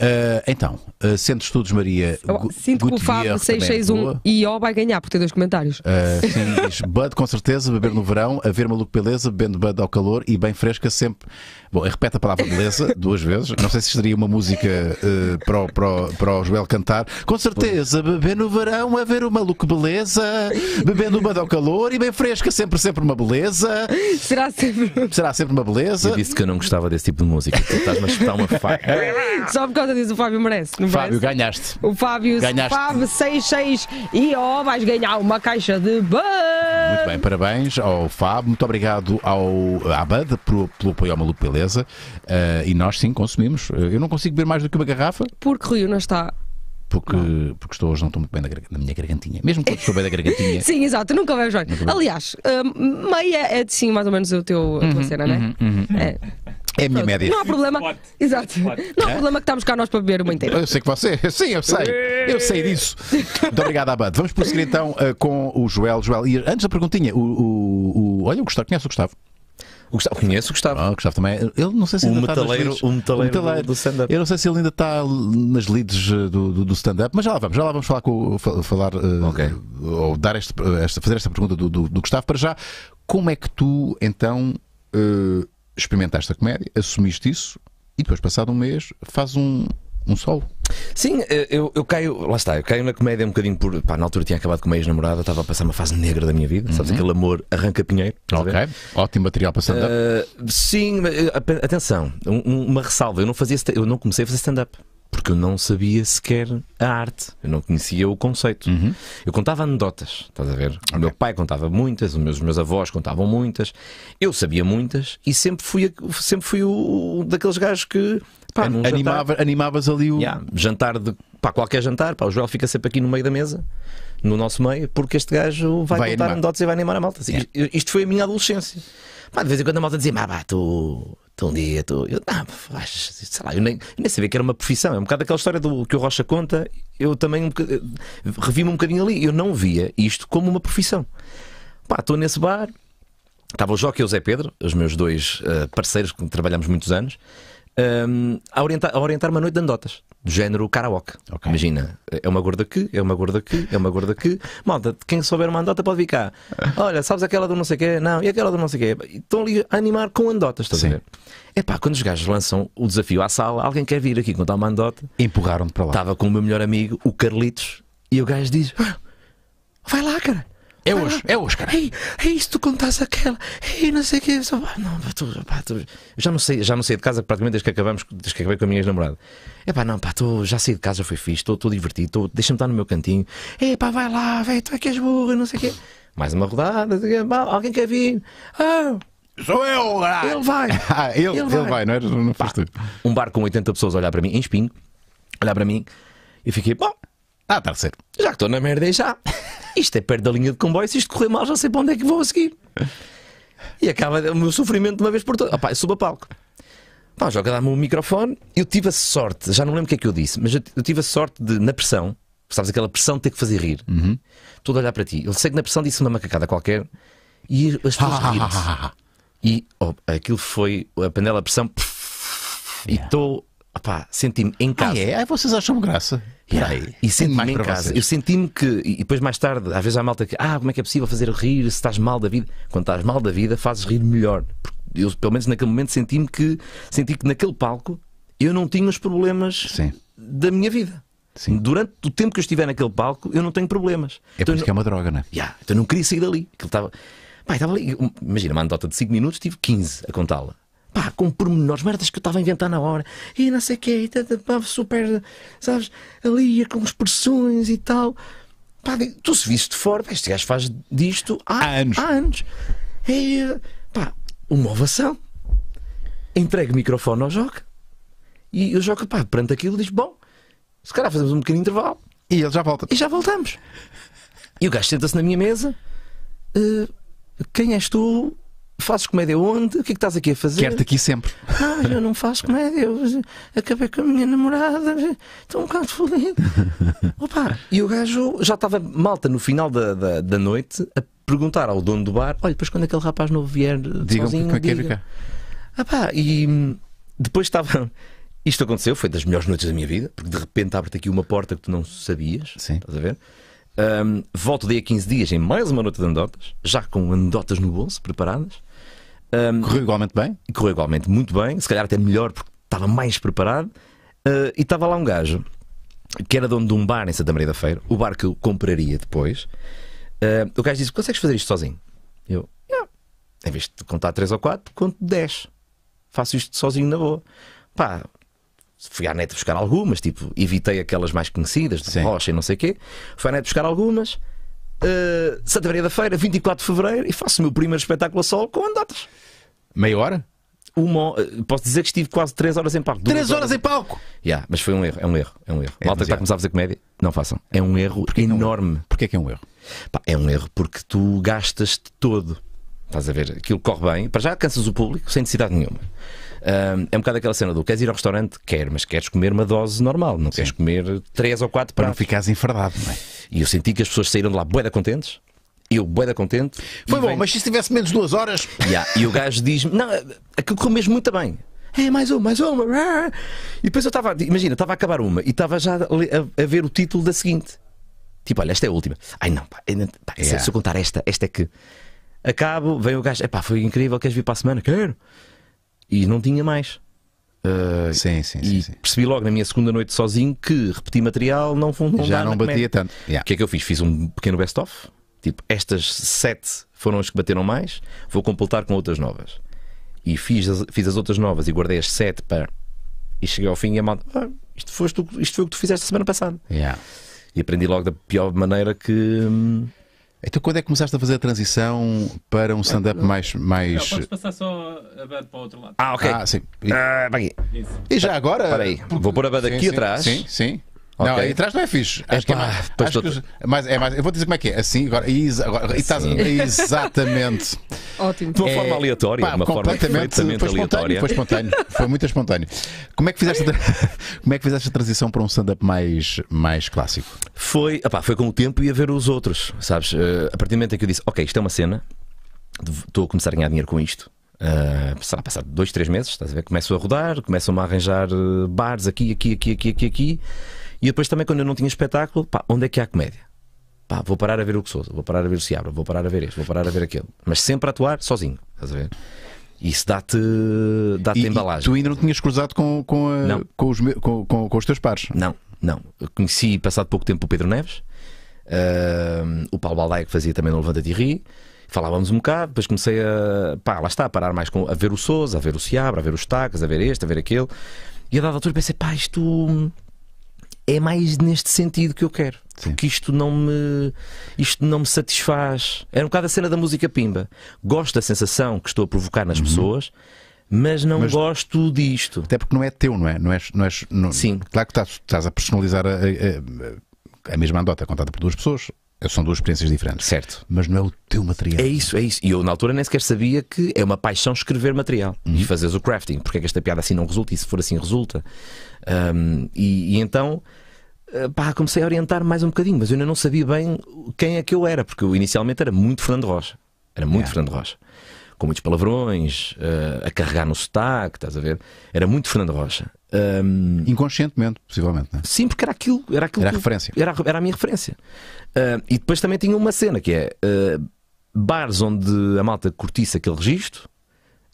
Uh, então, uh, eh, Centro Estudos Maria. Oh, sinto que o Fábio 661 é e O vai ganhar por ter dois comentários. Uh, sim, diz Bud com certeza, beber no verão, a ver maluco beleza, bebendo Bud ao calor e bem fresca sempre. Bom, repete a palavra beleza duas vezes. Não sei se seria uma música uh, para, o, para, para o Joel cantar. Com certeza, beber no verão, a ver o maluco beleza, bebendo Bud ao calor e bem fresca sempre, sempre uma beleza. Será sempre, Será sempre uma beleza. Eu disse que eu não gostava desse tipo de música. Estás-me a uma faca. Só porque causa o Fábio merece. Não Fábio, merece? ganhaste. O Fábio, ganhaste. Fábio 66 e ó, oh, vais ganhar uma caixa de bud. Muito bem, parabéns ao Fábio. Muito obrigado ao, à Bud pelo, pelo apoio ao Maluco Beleza. Uh, e nós sim consumimos. Eh, eu não consigo beber mais do que uma garrafa. Porque Rio não está porque, não. porque estou hoje não estou muito bem na, na minha gargantinha. Mesmo quando estou bem da gargantinha. Sim, exato, nunca vais bem. Aliás, uh, meia é de sim, mais ou menos o teu, a tua uhum, cena, uhum, não é? Uhum, uhum. é. É a minha média. Não há problema. Pode. Exato. Pode. Não há é? problema que estamos cá nós para beber uma inteira. Eu sei que você. Sim, eu sei. Eu sei disso. Muito obrigado, Abad. Vamos prosseguir então eh, com o Joel. Joel, e antes da perguntinha, o, o, o... olha, o Gustavo, conhece o Gustavo? O Gustavo, conheço o Gustavo. Ah, o Gustavo também. Ele não sei se ainda o está metaleiro, nas o metaleiro, o metaleiro do, do stand-up. Eu não sei se ele ainda está nas leads eh, do, do, do stand-up, mas já lá vamos, já lá vamos falar com falar eh, okay. uh, ou dar este, esta, fazer esta pergunta do, do, do Gustavo para já. Como é que tu então uh, experimentaste a comédia, assumiste isso e depois, passado um mês, fazes um, um solo. Sim, eh, eu, eu caio, lá está, eu caio na comédia um bocadinho por. Pá, na altura tinha acabado com uma ex-namorada, estava a passar uma fase negra da minha vida, uhum. sabes? Aquele amor arranca-pinheiro. Ok, ótimo material para stand-up. Uh, sim, eh, atenção, uma ressalva, eu não, fazia, eu não comecei a fazer stand-up porque eu não sabia sequer a arte, eu não conhecia o conceito. Uhum. Eu contava anedotas, estás a ver? Okay. O meu pai contava muitas, os meus, os meus avós contavam muitas, eu sabia muitas e sempre fui, sempre fui o, o daqueles gajos que pá, An animava, animavas ali o. Yeah, jantar de pá, qualquer jantar, pá, o Joel fica sempre aqui no meio da mesa, no nosso meio, porque este gajo vai, vai contar anedotas e vai animar a malta. Assim, Isto foi a minha adolescência. Pá, de vez em quando a malta dizia, mas pá, tu então um dia tu, eu, não, ah, sei lá, eu nem, nem sabia que era uma profissão. É um bocado aquela história do que o Rocha conta. Eu também um eh, revi-me um bocadinho ali. Eu não via isto como uma profissão. Pá, estou nesse bar. Estava o Joque e o Zé Pedro, os meus dois uh, parceiros com que trabalhamos muitos anos um, a orientar a orientar uma noite de andotas, do género karaoke. Okay. Imagina, é uma gorda que, é uma gorda que, é uma gorda que. Malta, quem souber uma andota pode vir cá. Olha, sabes aquela do não sei o quê? Não, e aquela do não sei o quê? Estão ali a animar com andotas, estás a ver? É pá, quando os gajos lançam o desafio à sala, alguém quer vir aqui contar uma andota. Empurraram-te para lá. Estava com o meu melhor amigo, o Carlitos, e o gajo diz: ah, Vai lá, cara. É hoje, é hoje, cara. Ei, é isso, tu contaste aquela. Ei, não sei o que. Só, ah, não, pá, tu, pá, tu, já, não sei, já não saí de casa praticamente desde que, acabamos, desde que acabei com a minha ex-namorada. É pá, não, pá, tu, já saí de casa, foi fixe, estou divertido, deixa-me estar no meu cantinho. Ei, pá, vai lá, velho, tu é que és burro, não sei o quê. Mais uma rodada, pá, alguém quer vir? Ah, Sou eu! Ah. Ele vai! Ah, ele, ele, ele vai. vai. não é? Não pá, Um bar com 80 pessoas a olhar para mim, em espinho, olhar para mim, e fiquei, bom. Ah, tá certo. Já que estou na merda e é já. Isto é perto da linha de comboio, se isto correr mal, já sei para onde é que vou a seguir. E acaba o meu sofrimento de uma vez por todas. Opá, eu subo a palco. Pá, joga dá-me um microfone. Eu tive a sorte, já não lembro o que é que eu disse, mas eu, tive a sorte de, na pressão, sabes aquela pressão de ter que fazer rir, uhum. tudo a olhar para ti. Ele segue na pressão, disse uma macacada qualquer e as pessoas riram-se. E oh, aquilo foi a panela a pressão. Pff, yeah. E estou Pá, senti-me em ah, casa. Ah, é? Ah, vocês acham graça? Yeah. E senti-me em casa. Vocês. Eu senti-me que. E depois, mais tarde, às vezes há malta que. Ah, como é que é possível fazer rir se estás mal da vida? Quando estás mal da vida, fazes rir melhor. Eu, pelo menos naquele momento, senti-me que. Senti que naquele palco eu não tinha os problemas Sim. da minha vida. Sim. Durante o tempo que eu estiver naquele palco, eu não tenho problemas. É então, por isso que é uma droga, não é? Yeah. Então eu não queria sair dali. Aquilo estava. Pá, estava ali. Imagina, uma anedota de 5 minutos, tive 15 a contá-la pá, com pormenores, merdas que eu estava a inventar na hora, e não sei o quê, e pá, super, sabes, ali com expressões e tal. Pá, tu se viste de fora, este gajo faz disto há, há anos. Há anos. E, pá, uma ovação. entrega o microfone ao Joca e o Joca, pá, perante aquilo, diz: Bom, se calhar fazemos um pequeno intervalo. E ele já volta. E já voltamos. E o gajo senta-se na minha mesa. Uh, quem és tu? Fazes comédia onde? O que é que estás aqui a fazer? Quero-te aqui sempre. Ah, eu não faço comédia. Eu acabei com a minha namorada. Estou um bocado fodido. Opa, e o gajo já estava malta no final da, da, da, noite a perguntar ao dono do bar: olha, depois quando aquele rapaz novo vier, digam sozinho, como é que é ficar. Ah, pá, e hum, depois estava. Isto aconteceu, foi das melhores noites da minha vida, porque de repente abre-te aqui uma porta que tu não sabias. Sim. Estás a ver? Um, volto daí a 15 dias em mais uma nota de anedotas, já com anedotas no bolso, preparadas. Um, correu igualmente bem? Correu igualmente muito bem, se calhar até melhor porque estava mais preparado. Uh, e estava lá um gajo que era dono de um bar em Santa Maria da Feira, o bar que eu compraria depois. Uh, o gajo disse: Consegues fazer isto sozinho? Eu, não. Em vez de contar 3 ou 4, conto 10. Faço isto sozinho na boa. Pá, Fui à net buscar algumas, tipo, evitei aquelas mais conhecidas, de Rocha e não sei o quê. Fui à net buscar algumas. Uh, Santa Maria da Feira, 24 de Fevereiro, e faço o meu primeiro espetáculo a sol com andatas. Meia hora? Uma, eh, posso dizer que estive quase 3 horas em palco. 3 horas, em palco! Yeah, mas foi um erro, é um erro, é um erro. É Malta que está a começar a fazer comédia, não façam. É um erro Porquê é enorme. É Porquê é que é um erro? Pá, é um erro porque tu gastas-te todo. Estás a ver? Aquilo corre bem, para já cansas o público sem necessidade nenhuma. Uh, é um bocado aquela cena do queres ir ao restaurante? Quer, mas queres comer uma dose normal, não Sim. queres comer três ou quatro para. Não ficares enfardado, não é? E eu senti que as pessoas saíram de lá boeda contentes. Eu, boeda contente. Foi bom, vem... mas se tivesse menos duas horas. Yeah, e o gajo diz-me: Não, aquilo correu mesmo muito bem é mais uma, mais uma. E depois eu estava, imagina, estava a acabar uma e estava já a, a, ver o título da seguinte. Tipo, olha, esta é a última. Ai não, pá, ainda, pá yeah. se, eu contar esta, esta é que. Acabo, vem o gajo, é pá, foi incrível, queres vir para a semana? Quero e não tinha mais. Uh, sim, sim, e sim, percebi logo na minha segunda noite sozinho que repetir material não funcionava. Já não batia tanto. Yeah. O que é que eu fiz? Fiz um pequeno best-of. Tipo, estas sete foram as que bateram mais, vou completar com outras novas. E fiz as, fiz as outras novas e guardei as sete para. E cheguei ao fim e a malta, ah, isto, foi isto foi o que tu fizeste semana passada. Yeah. E aprendi logo da pior maneira que. Hum, então, quando é que começaste a fazer a transição para um stand-up mais. mais... Não, podes passar só a banda para o outro lado. Ah, ok. Ah, sim. E, ah, e já agora. Espera aí, vou pôr a banda aqui sim, atrás. Sim, sim. Okay. Não, atrás não é fixe. Acho que é mais. Acho que, é, é mais. Eu vou dizer como é que é. Assim, agora. agora estás, exatamente. Ótimo. De uma é, forma aleatória. Pá, uma completamente, forma foi aleatória. Foi espontâneo. Foi muito espontâneo. Como é que fizeste, como é que fizeste a transição para um stand-up mais, mais clássico? Foi, opá, foi com o tempo e a ver os outros. Sabes? Uh, a partir do momento em que eu disse, ok, isto é uma cena, estou a começar a ganhar dinheiro com isto. Uh, eh, será passado dois, três meses, estás a ver? Começo a rodar, começam-me a arranjar eh, bares aqui, aqui, aqui, aqui, aqui. aqui e depois também, quando eu não tinha espetáculo, pá, onde é que há comédia? Pá, vou parar a ver o que sou, vou parar a ver o Seabra, vou parar a ver este, vou parar a ver aquele. Mas sempre a atuar sozinho, estás a ver? Isso dá-te dá, embalagem. E tu ainda não tinhas cruzado com, com, a, com, os, com, com, com, os teus pares? Não, não. Eu conheci passado pouco tempo o Pedro Neves, uh, o Paulo Baldaia que fazia também no Levanta ri Falávamos um bocado, depois comecei a pá, lá está, a parar mais com a ver o Souza, a ver o Seabra, a ver os Tacas, a ver este, a ver aquele. E a dada altura pensei, pá, isto é mais neste sentido que eu quero. Sim. Porque isto não, me, isto não me satisfaz. Era é um bocado a cena da música pimba. Gosto da sensação que estou a provocar nas uhum. pessoas, mas não mas, gosto disto. Até porque não é teu, não é? Não és, não és, não... Sim. Claro que estás, estás a personalizar a, a, a, mesma andota contada por duas pessoas, é, são duas experiências diferentes. Certo. Mas não é o teu material. É isso, é isso. E eu, na altura, nem sequer sabia que é uma paixão escrever material uhum. e fazeres o crafting. Porque é que esta piada assim não resulta e se for assim resulta? Um, e, e então eh, pá, comecei a orientar mais um bocadinho, mas eu ainda não sabia bem quem é que eu era, porque eu inicialmente era muito Fernando Rocha. Era muito é. Fernando Rocha. Com muitos palavrões, uh, a carregar no sotaque, estás a ver? Era muito Fernando Rocha. Um... Inconscientemente, possivelmente, né? Sim, porque era aquilo. Era, aquilo era que... a referência. Era, era a minha referência. Uh, e depois também tinha uma cena que é uh, bares onde a malta curtisse aquele registro,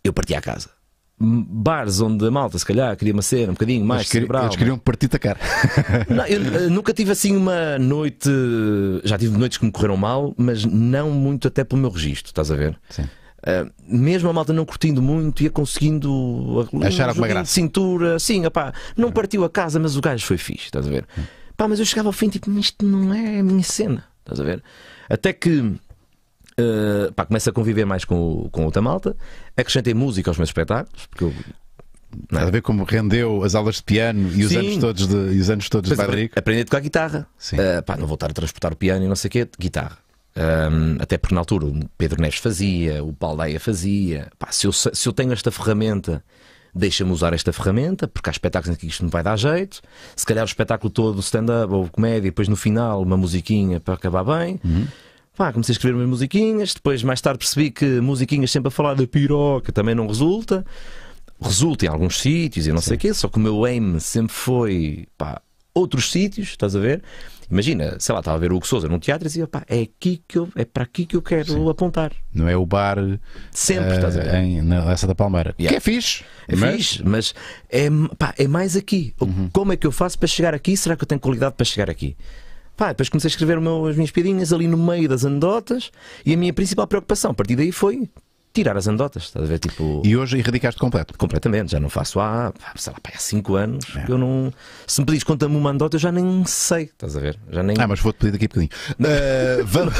eu partia a casa bares onde a malta, se calhar, queria uma cena um bocadinho mais eles cerebral. Eles queriam partir-te a cara. não, eu, eu, ah, nunca tive assim uma noite. Já tive noites que me correram mal, mas não muito até pelo meu registro, estás a ver? Sim. Uh, mesmo a malta não curtindo muito, ia conseguindo achar alguma graça. De cintura, sim, opá, não uhum. partiu a casa, mas o gajo foi fixe, estás a ver? Uhum. Pá, mas eu chegava ao fim tipo, isto não é a minha cena, estás a ver? Até que uh, pá, começo a conviver mais com, com outra malta, acrescentei música aos meus espetáculos, porque eu é? a ver como rendeu as aulas de piano e os Sim. anos todos de, e os anos todos de Padre Rico. Aprendi a tocar guitarra. Sim. Uh, pá, não vou estar a transportar o piano e não sei o quê, guitarra. Um, até porque na altura o Pedro Neves fazia, o Daia fazia. Pá, se, eu, se eu tenho esta ferramenta, deixa-me usar esta ferramenta, porque há espetáculos em que isto não vai dar jeito. Se calhar o espetáculo todo, stand-up ou comédia, depois no final uma musiquinha para acabar bem. Uhum. Pá, comecei a escrever umas musiquinhas. Depois, mais tarde, percebi que musiquinhas sempre a falar da piroca também não resulta. Resulta em alguns sítios e não Sim. sei o quê, só que o meu aim sempre foi pá, outros sítios, estás a ver? Imagina, sei lá, estava a ver o Hugo Souza num teatro e dizia, pá, é, aqui que eu, é para aqui que eu quero Sim. apontar. Não é o bar sempre, uh, estás a ver? Em, na essa da Palmeira. Yeah. Que é fixe. É mas... fixe, mas é, pá, é mais aqui. Uhum. Como é que eu faço para chegar aqui? Será que eu tenho qualidade para chegar aqui? Pá, depois comecei a escrever meu, as minhas piadinhas ali no meio das anedotas e a minha principal preocupação a partir daí foi tirar as andotas, estás a ver? Tipo... E hoje erradicaste completo? Completamente, já não faço há, sei lá, há 5 anos. É. Eu não... Se me pedires conta-me uma andota, eu já nem sei, estás a ver? Já nem... Ah, mas vou-te pedir daqui a bocadinho. Uh, vamos,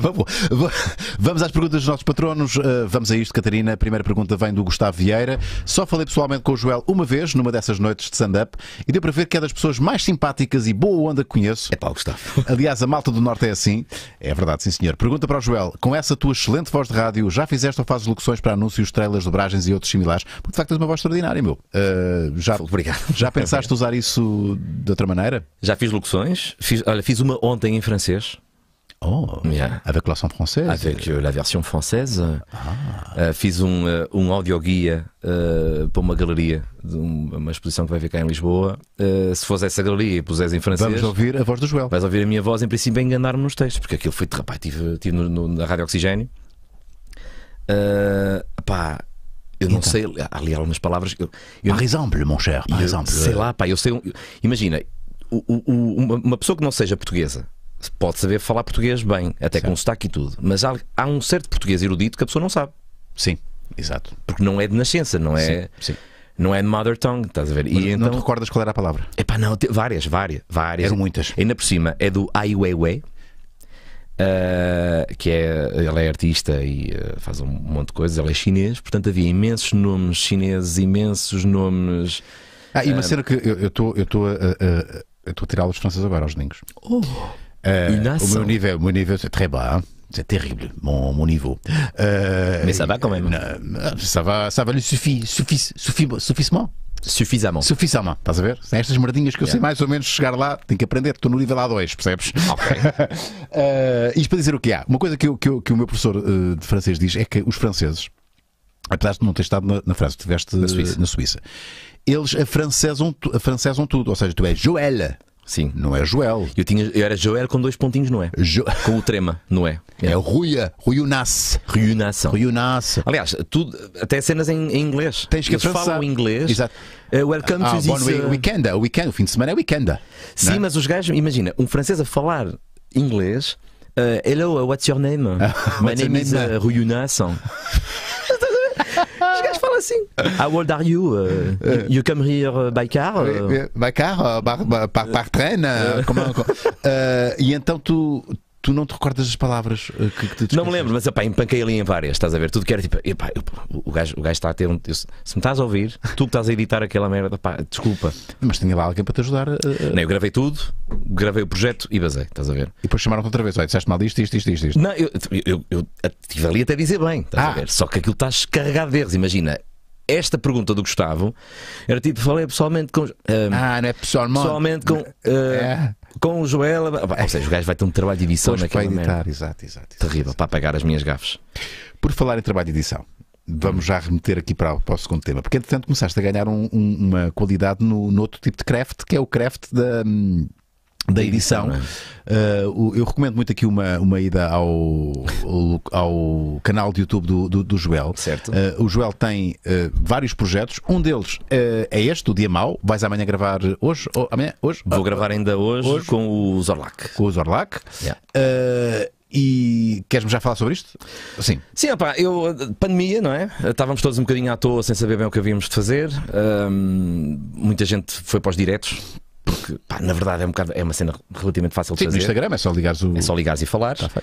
vamos, vamos, às perguntas dos nossos patronos. Uh, vamos a isto, Catarina. A primeira pergunta vem do Gustavo Vieira. Só falei pessoalmente com o Joel uma vez, numa dessas noites de stand-up, e deu para ver que é das pessoas mais simpáticas e boa onda que conheço. É pá, Gustavo. Aliás, a malta do Norte é assim. É verdade, sim senhor. Pergunta para o Joel. Com essa tua excelente voz de rádio, já fizeste ou fazes locuções para anúncios, trailers, dobragens e outros similares, porque de facto tens uma voz extraordinária, meu. Uh, já, Obrigado. Já pensaste Obrigado. usar isso de outra maneira? Já fiz locuções, fiz, olha, fiz uma ontem em francês. Oh, yeah. avec l'accent française. Avec euh, la version française. Ah. Uh, fiz um, uh, um audioguia uh, para uma galeria, de um, uma exposição que vai vir cá em Lisboa. se fosse essa galeria e puseres em francês. Vamos ouvir a voz do Joel. Vais ouvir a minha voz, em princípio, a enganar-me nos textos, porque aquilo foi. Rapaz, estive tive, tive no, no, na Rádio Oxigênio. Ah, pá, eu não então. sei, ali há algumas palavras. Eu, eu, par exemple, mon cher, par eu, exemple. Sei lá, pá, eu sei. Imagina, o, o, uma, uma, pessoa que não seja portuguesa pode saber falar português bem, até certo. com sotaque e tudo, mas há, há um certo português erudito que a pessoa não sabe. Sim, exato. Porque não é de nascença, não é. Sim, sim. Não é mother tongue, estás a ver? E e não então... te recordas qual era a palavra? é pá não, várias, várias, várias. Eram muitas. Ainda por cima, é do Ai Weiwei, Uh, que é, ela é artista e uh, faz um monte de coisas, ela é chinês, portanto havia imensos nomes chineses, imensos nomes. Ah, e uma uh, cena que eu estou eu estou a, a, a, a tirar os franceses agora aos domingos. Oh, o meu nível, o meu nível é très bas. C'est terrible, mon, mon niveau. Mas ça va quand même. Ça va, ça va le suffi, suffi, suffi, suffi, Suffisamment. Suffisamment, estás a ver? Estas merdinhas que eu yeah. sei mais ou menos chegar lá, tenho que aprender, estou no nível A2, percebes? Ok. uh, isto para dizer o que há. Uma coisa que, eu, que, eu, que o meu professor uh, de francês diz é que os franceses, apesar de não ter estado na, na França, estiveste na Suíça. na Suíça, eles afrancesam, afrancesam tudo, ou seja, tu és Joel. Sim. Não é Joel. Eu, tinha, eu era Joel com dois pontinhos, não é? Jo... Com o trema, não é? É, é Ruia, Ruiunas. Ruiunas. Ruiunas. Aliás, tudo, até cenas em, em inglês. Tens que Eles falam inglês. Exato. Uh, welcome ah, to bom, this... Uh... weekend, uh, o fim de semana é weekend. É? Sim, é? mas os gajos, imagina, um francês a falar inglês... Uh, hello, uh, what's your name? My name is uh, Ruyunas. passing. How old are you? Uh, you euh. come here uh, uh? by car? Uh... By car, par, par, par, par trem. Uh, euh. É, euh, e então tu, Tu não te recordas das palavras que, que te Não me lembro, mas epá, empanquei ali em várias, estás a ver? Tudo que era tipo, epá, eu, o, gajo, o gajo está a ter um. Eu, se me estás a ouvir, tu que estás a editar aquela merda, pá, desculpa. Mas tinha lá alguém para te ajudar. A... Não, eu gravei tudo, gravei o projeto e basei, estás a ver? E depois chamaram-te outra vez, olha, disseste mal isto, isto, isto, isto. Não, eu, eu, estive ali até a dizer bem, estás ah. a ver? Só que aquilo está carregado de erros, imagina esta pergunta do Gustavo era tipo, falei pessoalmente com. Uh, ah, não é pessoalmente? Pessoalmente com. Uh, é. Com o Joel. Ah, ou seja, o gajo vai ter um trabalho de edição pois naquela. Vai editar, exato, exato, exato, Terrível, exato. para pagar as minhas gafes. Por falar em trabalho de edição, vamos já remeter aqui para, para o segundo tema, porque entretanto começaste a ganhar um, um, uma qualidade no, no, outro tipo de craft, que é o craft da. Hum, da edição. Uh, eu recomendo muito aqui uma, uma ida ao, ao, canal de YouTube do, do, do Joel. Certo. Uh, o Joel tem uh, vários projetos. Um deles uh, é este, o Dia Mau. Vais amanhã gravar hoje? Ou, amanhã? Hoje? Vou gravar ainda hoje, hoje, com o Zorlac. Com o Zorlac. Yeah. Uh, e queres-me já falar sobre isto? Sim. Sim, opá, eu. Pandemia, não é? Estávamos todos um bocadinho à toa sem saber bem o que havíamos de fazer. Um, muita gente foi para os diretos. Porque, pá, na verdade, é, um bocado, é uma cena relativamente fácil de Sim, fazer. no Instagram é só ligares o... É só ligares e falares. Tá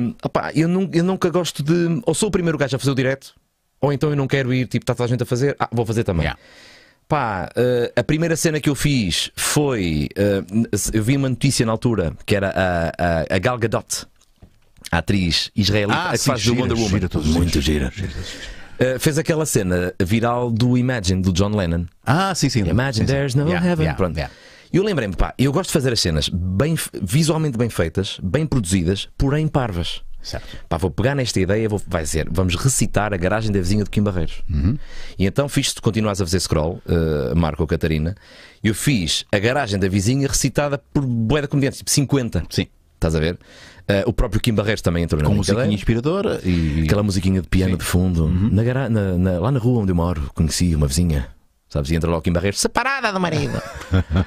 um, opá, eu, eu nunca gosto de... Ou sou o primeiro gajo a fazer o direto, ou então eu não quero ir, tipo, está toda a gente a fazer, ah, vou fazer também. Yeah. Pá, uh, a primeira cena que eu fiz foi... Uh, eu vi uma notícia na altura, que era a, a, a Gal Gadot, a atriz israelita, ah, a que sim, faz gira, do Wonder Woman. Gira, muito gira. gira, gira eh, fez aquela cena viral do Imagine, do John Lennon. Ah, sim, sim. Imagine sim, there's sim. no yeah, heaven. Yeah, Pronto. Yeah. Eu lembrei-me, pá, eu gosto de fazer as cenas bem, visualmente bem feitas, bem produzidas, porém parvas. Certo. Pá, vou pegar nesta ideia, vou, vai ser, vamos recitar a garagem da vizinha de Kim Barreiros. Uhum. E então fiz, tu continuas a fazer scroll, uh, Marco ou Catarina, eu fiz a garagem da vizinha recitada por boeda comediante tipo 50. Sim. Estás a ver? Uh, o próprio Kim Barreiros também entrou Com na música inspiradora e. Aquela musiquinha de piano Sim. de fundo. Uhum. Na, gara... na, na, lá na rua onde eu moro, conheci uma vizinha. Sabes? E entra logo Kim Barreiros, separada do marido.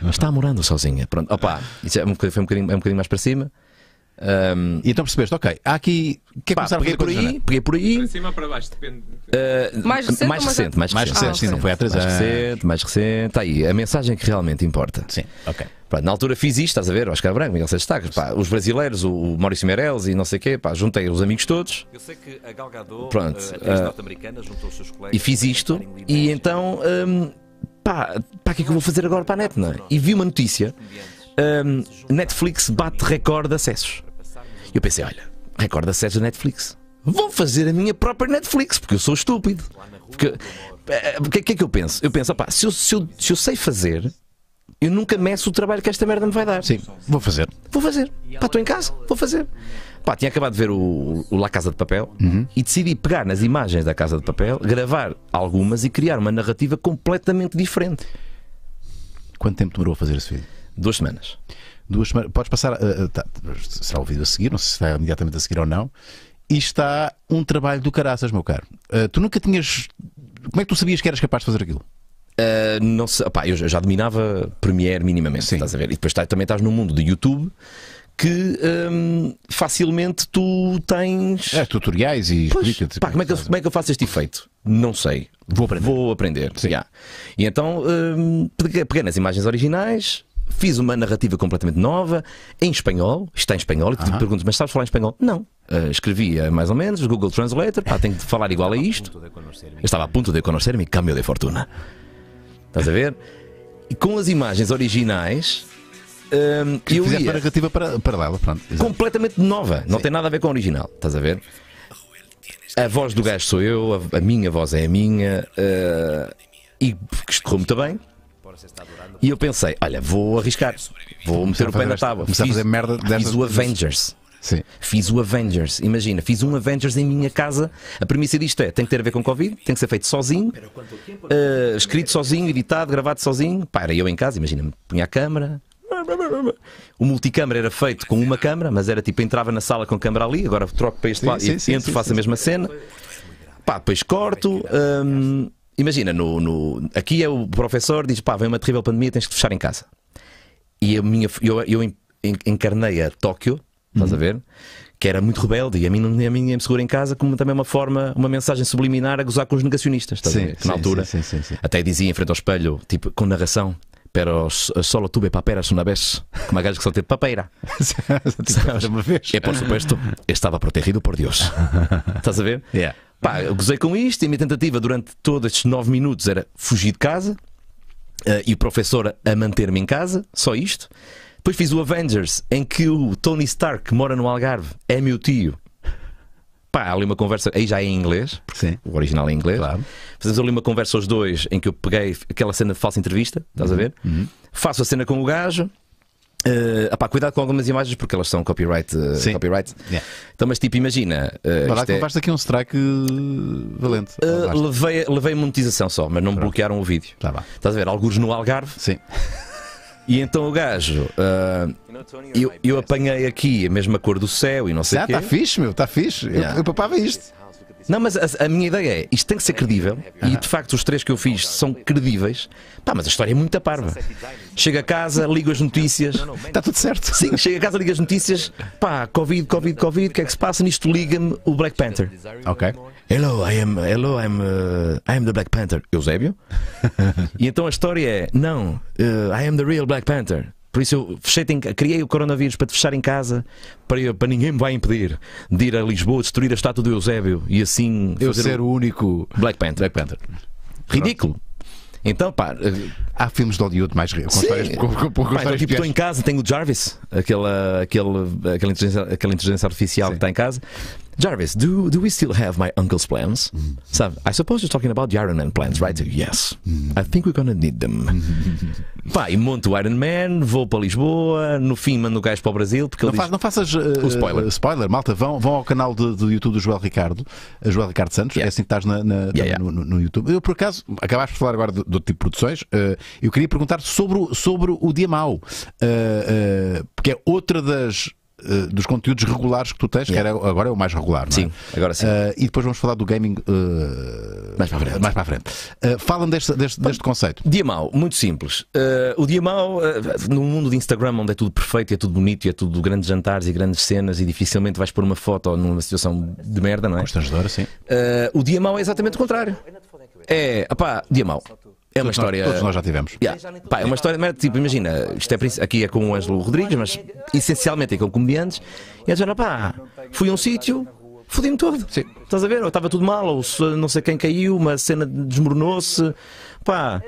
Está morando sozinha. Pronto, opa, isso é um foi um bocadinho, é um bocadinho mais para cima. Um... E então percebeste, ok, há aqui. Quer é pá, começar peguei por, aí, peguei por aí. Para cima ou para baixo, depende. Uh, mais recente, mais recente, mais recente, mais recente ah, sim, não foi há três anos. Mais recente, mais recente. Está aí, a mensagem que realmente importa. Sim, ok. na altura fiz isto, estás a ver? Oscar Branco, Miguel Seixas Tagres, pá, os brasileiros, o Maurício Meirelles e não sei o quê, pá, juntei os amigos todos. Eu sei que a Galgador, Pronto, uh, juntou os seus colegas. E fiz isto, e então, um, pá, pá, o que é que eu vou fazer agora para a net, não é? E vi uma notícia, um, Netflix bate recorde de acessos. E eu pensei, olha, recorda séries da Netflix. Vou fazer a minha própria Netflix, porque eu sou estúpido. Porque eh, O é, que, é que eu penso? Eu penso, opá, se eu, se, eu, se eu sei fazer, eu nunca meço o trabalho que esta merda me vai dar. Sim, vou fazer. Vou fazer. Pá, estou em casa, vou fazer. Pá, tinha acabado de ver o, o La Casa de Papel uhum. e decidi pegar nas imagens da Casa de Papel, gravar algumas e criar uma narrativa completamente diferente. Quanto tempo demorou a fazer esse vídeo? Duas semanas duas semanas. Podes passar. Uh, tá, será o vídeo a seguir, não sei se está imediatamente a seguir ou não. E está um trabalho do caraças, meu caro. Uh, tu nunca tinhas. Como é que tu sabias que eras capaz de fazer aquilo? Uh, não sei, eu já dominava Premiere minimamente, Sim. estás a ver? E depois tá, também estás no mundo do YouTube que hum, facilmente tu tens. É, tutoriais e pois, pá, como, é que eu, como é que eu faço este efeito? Não sei. Vou aprender. Vou aprender. Sim. Yeah. E então hum, peguei nas imagens originais, fiz uma narrativa completamente nova, em espanhol, está em espanhol, e te uh -huh. pergunto, mas sabes falar em espanhol? Não. Uh, ah, escrevia ah, mais ou menos, Google Translator, pá, tenho de falar igual a isto. estava a ponto de conhecer-me, cambio de fortuna. Estás a ver? E com as imagens originais, ah, um, que fizeste narrativa paralela, pronto. Exatamente. Completamente nova, não Sim. tem nada a ver com a original, estás a ver? A voz do gajo sou eu, a, a minha voz é a minha, uh, e correu muito bem. E eu pensei, olha, vou arriscar, vou meter o pé na tábua. Fiz, fazer merda fiz o Avengers. Sim. Fiz o Avengers. Imagina, fiz um Avengers em minha casa. A premissa disto é: tem que ter a ver com Covid, tem que ser feito sozinho, uh, escrito sozinho, editado, gravado sozinho. Pá, era eu em casa, imagina, punha a câmera. O multicâmara era feito com uma câmera, mas era tipo: entrava na sala com a câmera ali, agora troco para este sim, lado sim, e entro, faço a mesma cena. Pá, depois corto. Um, ehm, imagina, no, no, aqui é o professor diz: pá, vem uma terrível pandemia, tens que fechar em casa. E a minha, eu, eu encarnei a Tóquio, estás uhum. a ver? Que era muito rebelde e a mim a mim me segura em casa, como também uma forma, uma mensagem subliminar a gozar com os negacionistas, estás sim, a ver? sim, na altura sim, até dizia em frente ao espelho, tipo, com narração, pero solo tuve paperas una vez. Como gajo que só teve papeira. Sabes? uma E por supuesto, estava protegido por Deus. Estás a ver? Yeah. Pá, eu gozei com isto e a minha tentativa durante todos estes 9 minutos era fugir de casa uh, e o professor a manter-me em casa, só isto. Depois fiz o Avengers, em que o Tony Stark, que mora no Algarve, é meu tio. Pá, ali uma conversa, aí já é em inglês, Sim. o original é em inglês. Claro. Fazemos ali uma conversa os dois, em que eu peguei aquela cena de falsa entrevista, estás uhum. a ver? Uhum. Faço a cena com o gajo, Uh, eh, apá, cuidado com algumas imagens porque elas são copyright. Uh, Sim. copyright. Yeah. Então, mas tipo, imagina. Uh, eh, Agora compraste é... aqui um strike uh, valente. Uh, levei, levei monetização só, mas não me bloquearam o vídeo. Tá Estás a ver? Alguns no Algarve. Sim. E então o gajo, uh, eu, eu apanhei aqui a mesma cor do céu e não sei o quê. Está fixe, meu, está fixe. Yeah. Eu, eu papava isto. Não, mas a, a, minha ideia é, isto tem que ser credível, e de facto os três que eu fiz são credíveis, pá, mas a história é muito parva. Chega a casa, ligo as notícias. Está tudo certo. Sim, chega a casa, ligo as notícias, pá, Covid, Covid, Covid, o que é que se passa? Nisto liga-me o Black Panther. Ok. Hello, I am, hello, I'm, uh, I am the Black Panther. Eusébio? e então a história é, não, uh, I am the real Black Panther. Por isso eu fechei, criei o coronavírus para te fechar em casa, para, eu, para ninguém me vai impedir de ir a Lisboa destruir a estátua do Eusébio e assim. Eu ser o único. Black Panther. Black Panther. Ridículo. Então, pá. Eh, Há filmes de Hollywood mais com Sim. Então, tipo, estou em casa, tenho o Jarvis, aquela, aquele, aquela, inteligência, aquela inteligência artificial Sim. que está em casa. Jarvis, do, do we still have my uncle's plans? Mm. Mm-hmm. So, I suppose you're talking about the Iron Man plans, right? Mm-hmm. Yes. Mm. I think we're gonna need them. Pá, e monto o Iron Man, vou para Lisboa, no fim mando o gajo para o Brasil. Porque não, faz, diz... não faças uh, o spoiler. Eh, spoiler, malta, vão, vão ao canal do, do YouTube do Joel Ricardo, eh, Joel Ricardo Santos, yeah. é assim que estás na, na yeah, yeah. No, no, YouTube. Eu, por acaso, acabaste de falar agora do, do tipo de produções, uh, eu queria perguntar sobre, sobre o Dia Mau, uh, porque é outra das eh, dos conteúdos regulares que tu tens, yeah. que era, agora é o mais regular, é? Sim, agora sim. Uh, e depois vamos falar do gaming eh, mais para a frente. Mais para a frente. Fala-me deste, deste, Bom, deste conceito. Dia mau, muito simples. o dia mau, no mundo de Instagram, onde é tudo perfeito, é tudo bonito, é tudo grandes jantares e grandes cenas, e dificilmente vais pôr uma foto numa situação de merda, não é? Constrangedora, sim. o dia mau é exatamente o contrário. É, pá, dia mau. É uma todos história. Nós, todos nós já tivemos. Yeah. Pá, é uma história. Tipo, imagina, isto é, aqui é com o Ângelo Rodrigues, mas essencialmente é com comediantes. E a era pá, fui a um sítio, fodi-me todo. Sim. Estás a ver? Ou estava tudo mal, ou não sei quem caiu, uma cena desmoronou-se. Pá,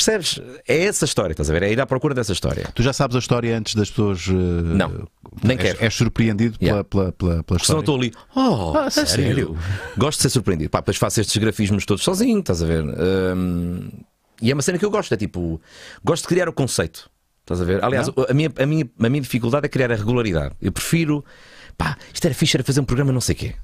Percebes? É essa história, estás a ver? É ir à procura dessa história. Tu já sabes a história antes das pessoas. Uh, não, nem és, quero. És surpreendido yeah. pela, pela, pela, pela história. estou ali, oh, ah, sério? sério? Gosto de ser surpreendido. Pá, depois faço estes grafismos todos sozinho, estás a ver? Um, e é uma cena que eu gosto, é tipo, gosto de criar o conceito. Estás a ver? Aliás, a minha, a, minha, a minha dificuldade é criar a regularidade. Eu prefiro, pá, isto era fixe, era fazer um programa não sei o quê.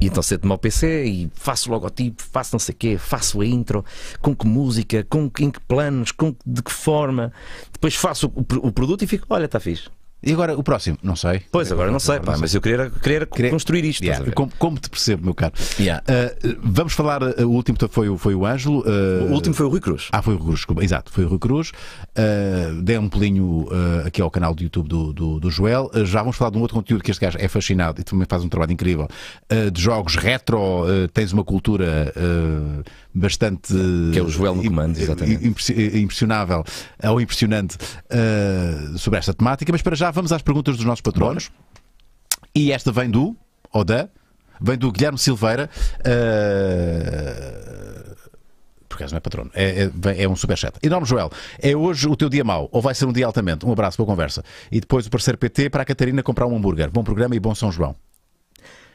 E então sento-me ao PC e faço logotipo, faço não sei o quê, faço a intro, com que música, com que, em que planos, com que, de que forma. Depois faço o, o produto e fico, olha, está fixe. E agora o próximo? Não sei. Pois, agora não sei, pá, mas eu queria, queria, queria construir isto. Yeah. Como, como, te percebo, meu caro. Yeah. Uh, vamos falar, uh, o último foi, foi o Ângelo. Uh... O último foi o Rui Cruz. Ah, foi o Rui Cruz, exato, foi o Rui Cruz. Uh, dei um pulinho uh, aqui ao canal do YouTube do, do, do Joel. Uh, já vamos falar de um outro conteúdo que este gajo é fascinado e também faz um trabalho incrível. de jogos retro, tens uma cultura bastante. Que é o Joel no comando, exatamente. Eh, impressionável eh, ou impressionante uh, sobre esta temática, mas para já vamos às perguntas dos nossos patronos. E esta vem do, ou da, vem do Guilherme Silveira. Uh, por acaso não é patrono, é, é, é um superchat. Enorme Joel, é hoje o teu dia mau, ou vai ser um dia altamente? Um abraço, boa conversa. E depois o parceiro PT para a Catarina comprar um hambúrguer. Bom programa e bom São João.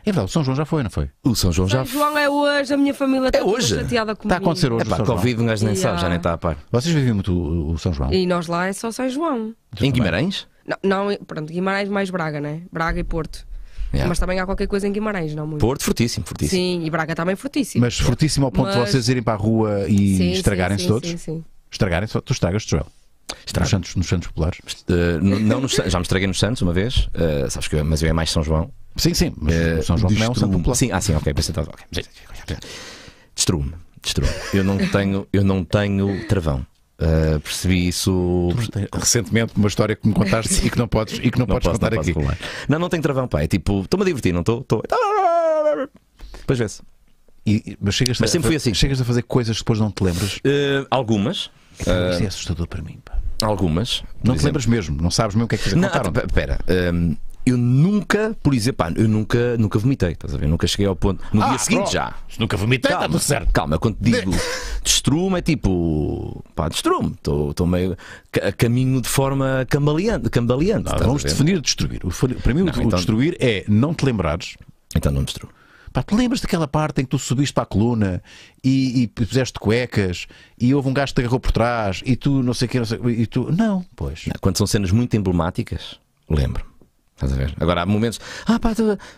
É verdade, o São João já foi, não foi? O São João já São João é hoje, a minha família é está é hoje. chateada comigo. Está a acontecer hoje. É pá, São Covid, um gajo nem sabe, já nem está a par. Vocês vivem muito o, São João? E nós lá é só São João. em Guimarães? Não, não, pronto, Guimarães mais Braga, né? Braga e Porto. Yeah. Mas também há qualquer coisa em Guimarães, não muito. Porto, fortíssimo, fortíssimo. Sim, e Braga também fortíssimo. Mas fortíssimo ao ponto de vocês irem para a rua e estragarem-se todos? Sim, sim. Estragarem-se? Tu estragas, Joel? Nos Santos, nos Santos Populares? Eh, não já me estraguei nos Santos uma vez, eh, sabes que eu, mas eu é mais São João. Sim, sim, mas é, São João não é um santo popular. Sim, ah, sim, ok, pensei, okay. Destruo-me, me Eu não tenho, eu não tenho travão. Uh, percebi isso recentemente uma história que me contaste e que não podes, e que não, não podes posso, contar não aqui. Não, não tenho travão, pá. É tipo, estou-me a divertir, não estou? Depois vê-se. E, mas chegas mas sempre fui assim. Chegas a fazer coisas que depois não te lembras? Uh, algumas. isso é ah, assustador para mim, pá. Algumas. Não te lembras mesmo, não sabes mesmo o que é que não pera Espera. Hum, eu nunca, por exemplo, pá, eu nunca, nunca vomitei, estás a ver? Nunca cheguei ao ponto. No ah, dia seguinte pronto. já. nunca vomitei, tá calma, está tudo certo. Calma, quando te digo destruo é tipo. pá, destruo-me. Estou meio. a caminho de forma cambaleante. cambaleante não, vamos definir destruir. Para mim, não, o então, destruir é não te lembrares. Então não destruo. Pá, te lembras daquela parte em que tu subiste para a coluna e, e puseste cuecas e houve um gajo que te agarrou por trás e tu não sei o que, não sei, e tu. Não, pois. Não, quando são cenas muito emblemáticas, lembro-me. Estás a ver? Agora há momentos. Ah, pá,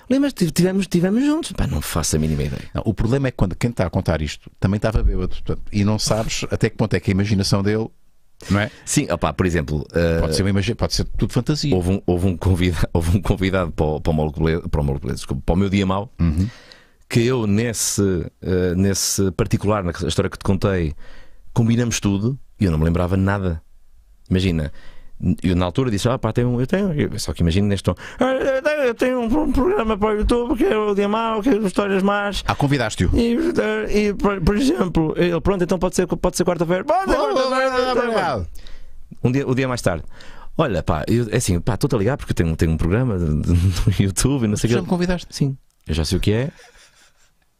lembras-te? Tivemos, tivemos juntos. Pá, não faço a mínima ideia. Não, o problema é quando quem está a contar isto também estava bêbado. Portanto, e não sabes até que ponto é que a imaginação dele. Não é? Sim, opá, por exemplo, uh, pode, ser uma imagem, pode ser tudo fantasia. Houve um, houve um, convidado, houve um convidado para o, para o, para, o para o meu dia mau uhum. que eu, nesse, uh, nesse particular, na história que te contei, combinamos tudo e eu não me lembrava nada. Imagina, eu na altura disse, ah pá, tenho, eu tenho, eu, só que imagino neste tom, ah, eu tenho, eu tenho um, um, programa para o YouTube que é o dia mau, que é histórias más. Ah, convidaste-o. E, eh, e por, por, exemplo, ele, pronto, então pode ser, pode ser quarta-feira. Pode ser quarta-feira. Um dia, o dia mais tarde. Olha, pá, eu, é assim, pá, estou a ligar porque tenho, tenho um programa no YouTube e não sei o que. Já me convidaste? Sim. Eu já sei o que é.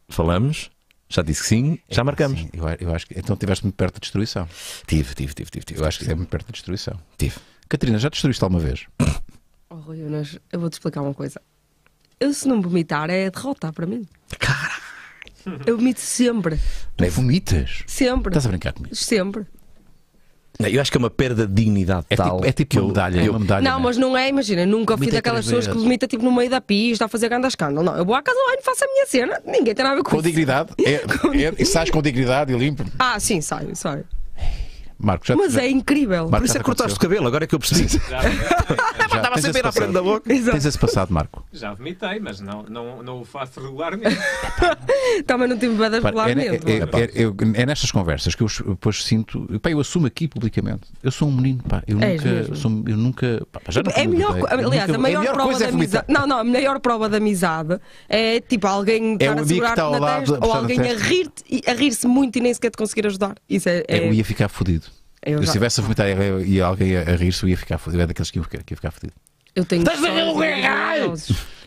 Falamos. Já disse que sim, é já marcamos. Sim, eu, eu, acho que, então estiveste muito perto da destruição. Tive, tive, tive, tive. tive eu acho que é muito perto da destruição. Tive. Catarina, já destruíste alguma vez? Oh, Rui, eu vou-te explicar uma coisa. Eu, se não vomitar, é derrota para mim. Cara! Eu vomito sempre. Não é? Vomitas? Sempre. Estás a brincar comigo? Sempre. eu acho que é uma perda de dignidade é tipo- tal. Tipo, é tipo eu, uma medalha, eu, é uma medalha. Não, não né? mas não é, imagina, nunca fui daquelas pessoas que vomita tipo no meio da pista a fazer grande escândalo. Não, eu vou à casa do banho, faço a minha cena, ninguém tem nada a ver com, com isso. Dignidade? É, com dignidade? É, sais com dignidade e limpo? Ah, sim, saio, saio. Marcos, já, Mas é incrível. Marcos, Por isso é que cortaste o cabelo, agora é que eu preciso. Já, já, Estava sempre a frente da boca. Exato. Tens esse passado, Marco? Já vomitei, mas não, não, não o faço regularmente. Também não tive bebidas regularmente. É, é, é, é, nestas conversas que eu depois sinto. Pá, eu assumo aqui publicamente. Eu sou um menino, pá. Eu é nunca. Sou, eu nunca pá, já não é melhor, aliás, nunca, a maior, prova da é amizade. Não, não, a maior prova da amizade é tipo alguém é estar é a segurar-te na lado, testa ou alguém a rir-se muito e nem sequer te conseguir ajudar. Isso é, Eu ia ficar fodido. Eu se estivesse a vomitar e, e alguém a, a rir-se, eu ia ficar fodido. Era daqueles que eu que ia ficar fodido. Eu tenho. Estás a ver o gargalho!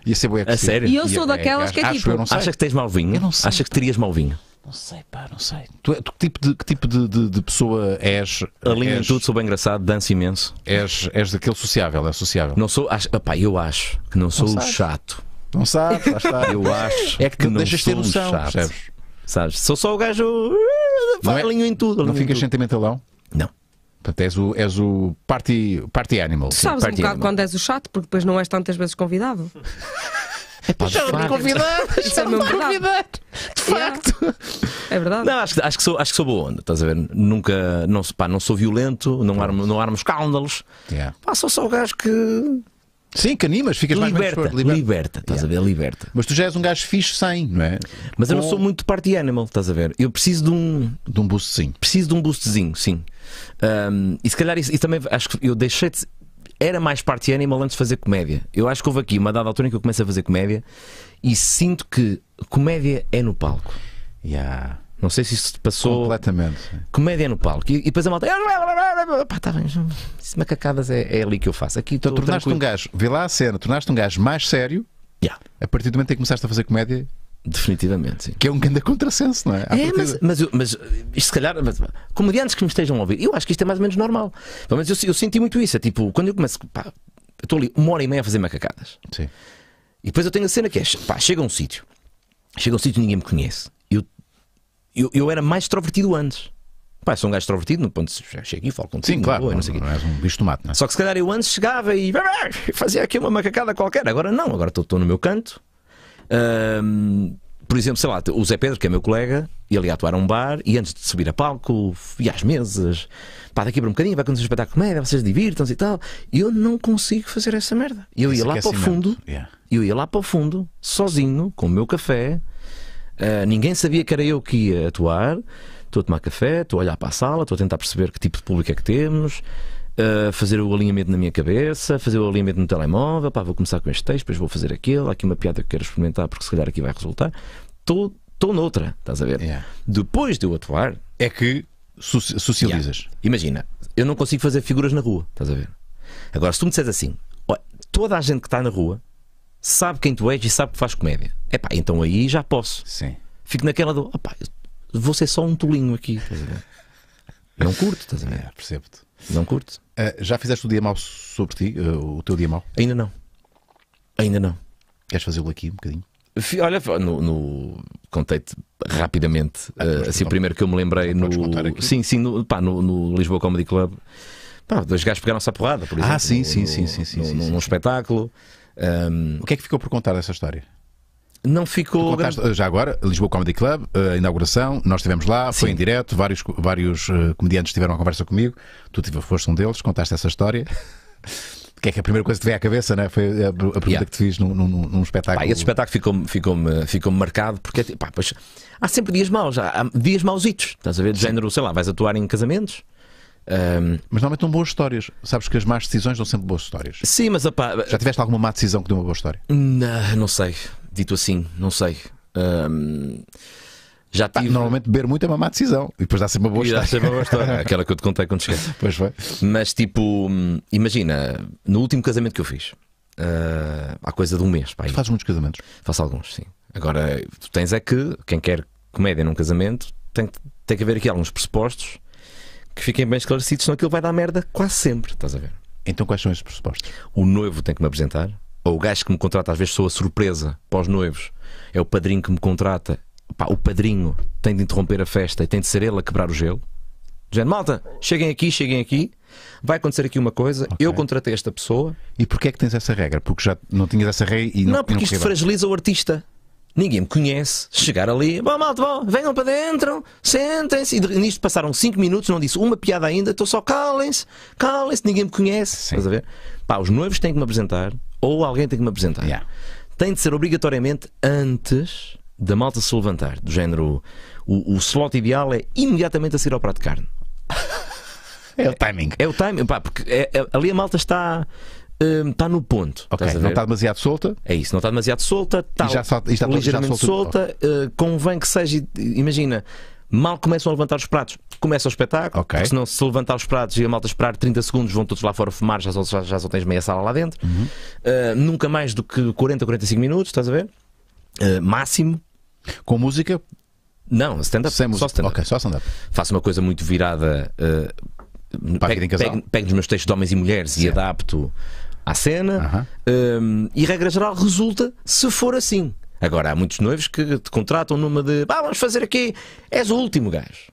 Ia ser boia A sério? E eu sou daquelas que é tipo. Acha que tens mau vinho? Eu não sei. Acha que terias mau vinho? Não sei, pá, não sei. Tu, é- tu, que tipo, de, que tipo de, de, de pessoa és? Alinho tudo, sou bem engraçado, danço imenso. És, és daquele sociável, é sociável. Não sou, acho, opá, eu acho que não sou não o chato. Não sabes, lá está. Eu acho. É que, que não deixas ter noção, chato, percebes? Sabes? Sou só o gajo. Eh, não é, alinho em tudo. Não ficas sentimentalão? Não. Portanto, és o, és o party, party animal. Tu sabes party um bocado quando és o chato, porque depois não és tantas vezes convidado. É pá, já me convidar! me De é facto. É verdade. Não, acho, acho, que sou, acho que sou boa onda, estás a ver? Nunca, não, pá, não sou violento, não armo, não armo escândalos. Yeah. Pá, sou só o gajo que Sim, que animas, ficas liberta, mais Liberta, liberta, estás yeah. a ver, liberta. Mas tu já és um gajo fixe sem, não é? Mas Com... eu não sou muito party animal, estás a ver? Eu preciso de um. De um boostzinho. Preciso de um boostzinho, sim. Um, e se calhar isso, isso também acho que eu deixei de. Era mais party animal antes de fazer comédia. Eu acho que houve aqui uma dada altura em que eu comecei a fazer comédia e sinto que comédia é no palco. Yeah. Não sei se isso passou. Completamente. Comédia no palco. E, e depois a malta. Ah, pá, tá bem. Isso, macacadas é, é, ali que eu faço. Aqui então, tornaste tranquilo. um gajo. Vê lá a cena, tornaste um gajo mais sério. Yeah. A partir do momento em que começaste a fazer comédia. Definitivamente, sim. Que é um grande contrassenso, não é? À é, partida. mas, mas, mas isto se calhar, mas, comediantes que me estejam a ouvir, eu acho que isto é mais ou menos normal. Pelo menos eu, eu senti muito isso. É tipo, quando eu começo, pá, eu estou ali uma hora e meia a fazer macacadas. Sim. E depois eu tenho a cena que é, pá, chega um sítio, chega um sítio e ninguém me conhece eu, eu era mais extrovertido antes. Pá, sou um gajo extrovertido, no ponto de chego e falo contigo. Sim, claro, boa, não, sei não, és um bicho tomate, não é? Só que se calhar eu antes chegava e fazia aqui uma macacada qualquer. Agora não, agora estou no meu canto. Um, por exemplo, sei lá, o Zé Pedro, que é meu colega, ia ali atuar a um bar e antes de subir a palco, ia às mesas, pá, daqui para um bocadinho vai acontecer um espetáculo comédia, vocês divirtam-se e tal. E eu não consigo fazer essa merda. Eu ia lá para o fundo, yeah. eu ia lá para o fundo, sozinho, com o meu café, Uh, ninguém sabia que era eu que ia atuar. Estou a tomar café, estou a olhar para a sala, estou a tentar perceber que tipo de público é que temos, uh, fazer o alinhamento na minha cabeça, fazer o alinhamento no telemóvel. Pá, vou começar com este texto, depois vou fazer aquele. aqui uma piada que quero experimentar porque se calhar aqui vai resultar. Estou noutra, estás a ver? Yeah. Depois de eu atuar. É que socializas. Yeah. Imagina, eu não consigo fazer figuras na rua, estás a ver? Agora, se tu me disseres assim, toda a gente que está na rua sabe quem tu és e sabe que faz comédia. É pá, então aí já posso. Sim. Fico naquela do, opá, vou ser só um tolinho aqui, estás a ver? Não curto, estás a ver? É, percebo-te. Não curto. Uh, já fizeste o dia mau sobre ti, uh, o teu dia mau? Ainda não. Ainda não. Queres fazê-lo aqui um bocadinho? Olha, no, no... contei-te rapidamente. Ah, uh, assim, o então, primeiro que eu me lembrei então no. Sim, sim, no, pá, no, no Lisboa Comedy Club. Pá, dois gajos pegaram-se a porrada, por exemplo. Ah, sim, sim, sim, sim, sim, Num espetáculo. Um, o que é que ficou por contar dessa história? Não ficou. grande... Eh, já agora, Lisboa Comedy Club, a eh, inauguração, nós estivemos lá, Sim. foi em direto, vários, vários eh, comediantes tiveram uma conversa comigo, tu foste um deles, contaste essa história. que é que a primeira coisa que te veio à cabeça, né? Foi a, pergunta yeah. que te fiz num, num, num espetáculo. Pá, esse espetáculo ficou-me ficou ficou marcado porque é pá, pois, há sempre dias maus, há, dias mausitos. Estás a ver? De género, sei lá, vais atuar em casamentos um... Mas normalmente são boas histórias. Sabes que as más decisões não são sempre boas histórias. Sim, mas apá... Já tiveste alguma má decisão que deu uma boa história? Não, não sei. Dito assim, não sei. Um... Já tive... normalmente beber muito é uma má decisão e depois dá sempre uma boa e história. Dá uma boa história. Aquela que eu te contei quando cheguei. Pois foi. Mas tipo, imagina, no último casamento que eu fiz, uh, há coisa de um mês. Tu fazes muitos casamentos? Faço alguns, sim. Agora, tu tens é que, quem quer comédia num casamento, tem, tem que haver aqui alguns pressupostos que fiquem bem esclarecidos, senão aquilo vai dar merda quase sempre, estás a ver? Então quais são estes pressupostos? O noivo tem que me apresentar, ou o gajo que me contrata, às vezes sou a surpresa para os noivos, é o padrinho que me contrata, Pá, o padrinho tem de interromper a festa e tem de ser ele a quebrar o gelo. Dizendo, malta, cheguem aqui, cheguem aqui, vai acontecer aqui uma coisa, okay. eu contratei esta pessoa. E porquê é que tens essa regra? Porque já não tinhas essa regra e não Não, porque isto fragiliza o artista ninguém me conhece, chegar ali, bom malta, bom, venham para dentro, sentem-se, e nisto passaram 5 minutos, não disse uma piada ainda, estou só calem-se, calem-se, ninguém me conhece. Estás a ver? Pá, os noivos têm que me apresentar, ou alguém tem que me apresentar. Yeah. Tem de ser obrigatoriamente antes da malta se levantar, do género, o, o slot ideal é imediatamente a sair ao prato de carne. É o timing. É, é o timing, pá, porque é, é, ali a malta está está hum, no ponto. Okay. Não está demasiado solta? É isso, não está demasiado solta, está, já, está ligeiramente já solta. solta. Uh, convém que seja, imagina, mal começam a levantar os pratos, começa o espetáculo, okay. porque senão se levantar os pratos e a malta esperar 30 segundos, vão todos lá fora fumar, já só, já, já só tens meia sala lá dentro. Uhum. Uh, nunca mais do que 40, 45 minutos, estás a ver? Uh, máximo. Com música? Não, stand-up. Só stand-up. Okay, stand Faço uma coisa muito virada. Uh, pego, pego, pego, nos meus textos de homens e mulheres e adapto à cena uhum. um, e, regra geral, resulta se for assim. Agora, há muitos noivos que te contratam numa de ah, vamos fazer aqui, és o último gajo.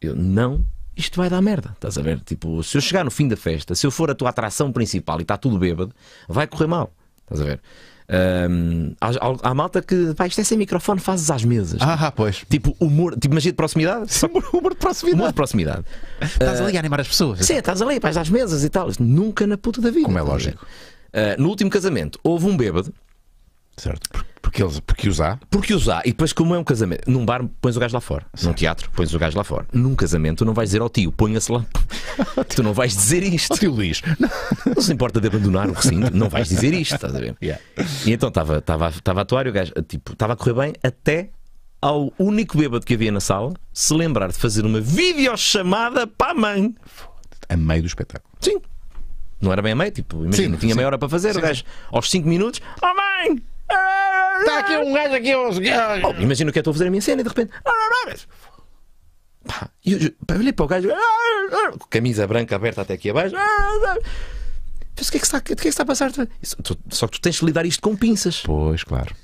Eu, não, isto vai dar merda. Estás a ver? Tipo, se eu chegar no fim da festa, se eu for a tua atração principal e está tudo bêbado, vai correr mal. Estás a ver? Um, há, há, há, malta que pá, isto é sem microfone, fazes às mesas. Ah, ah pois. Tipo humor, tipo magia de proximidade. humor de proximidade. Humor de proximidade. Estás uh, ali a animar as pessoas. Sim, estás ali, vais às mesas e tal. Nunca na puta da vida. Como é lógico. Uh, no último casamento, houve um bêbado. Certo. Porque, eles, porque os há. Porque os há. E depois, como é um casamento, num bar pões o gajo lá fora. Num teatro pões o gajo lá fora. Num casamento, tu não vais dizer ao tio, ponha-se lá. tu não vais dizer isto. tio Luís. Não se importa de abandonar o recinto, não vais dizer isto, estás a ver? Yeah. E então estava a atuar e o gajo, tipo, estava a correr bem até ao único bêbado que havia na sala se lembrar de fazer uma videochamada para a mãe. A meio do espetáculo. Sim. Não era bem a meio, tipo, imagina, sim, tinha sim. meia hora para fazer, sim. o gajo aos 5 minutos, oh mãe! Está aqui um gajo aqui. Um... Oh, imagina o que é que estou a fazer a minha cena e de repente. Ah, Pá, eu, eu olhei para o gajo. Camisa branca aberta até aqui abaixo. Ah, mas o que é que está, que é que está a passar? Só que tu tens de lidar isto com pinças. Pois, claro.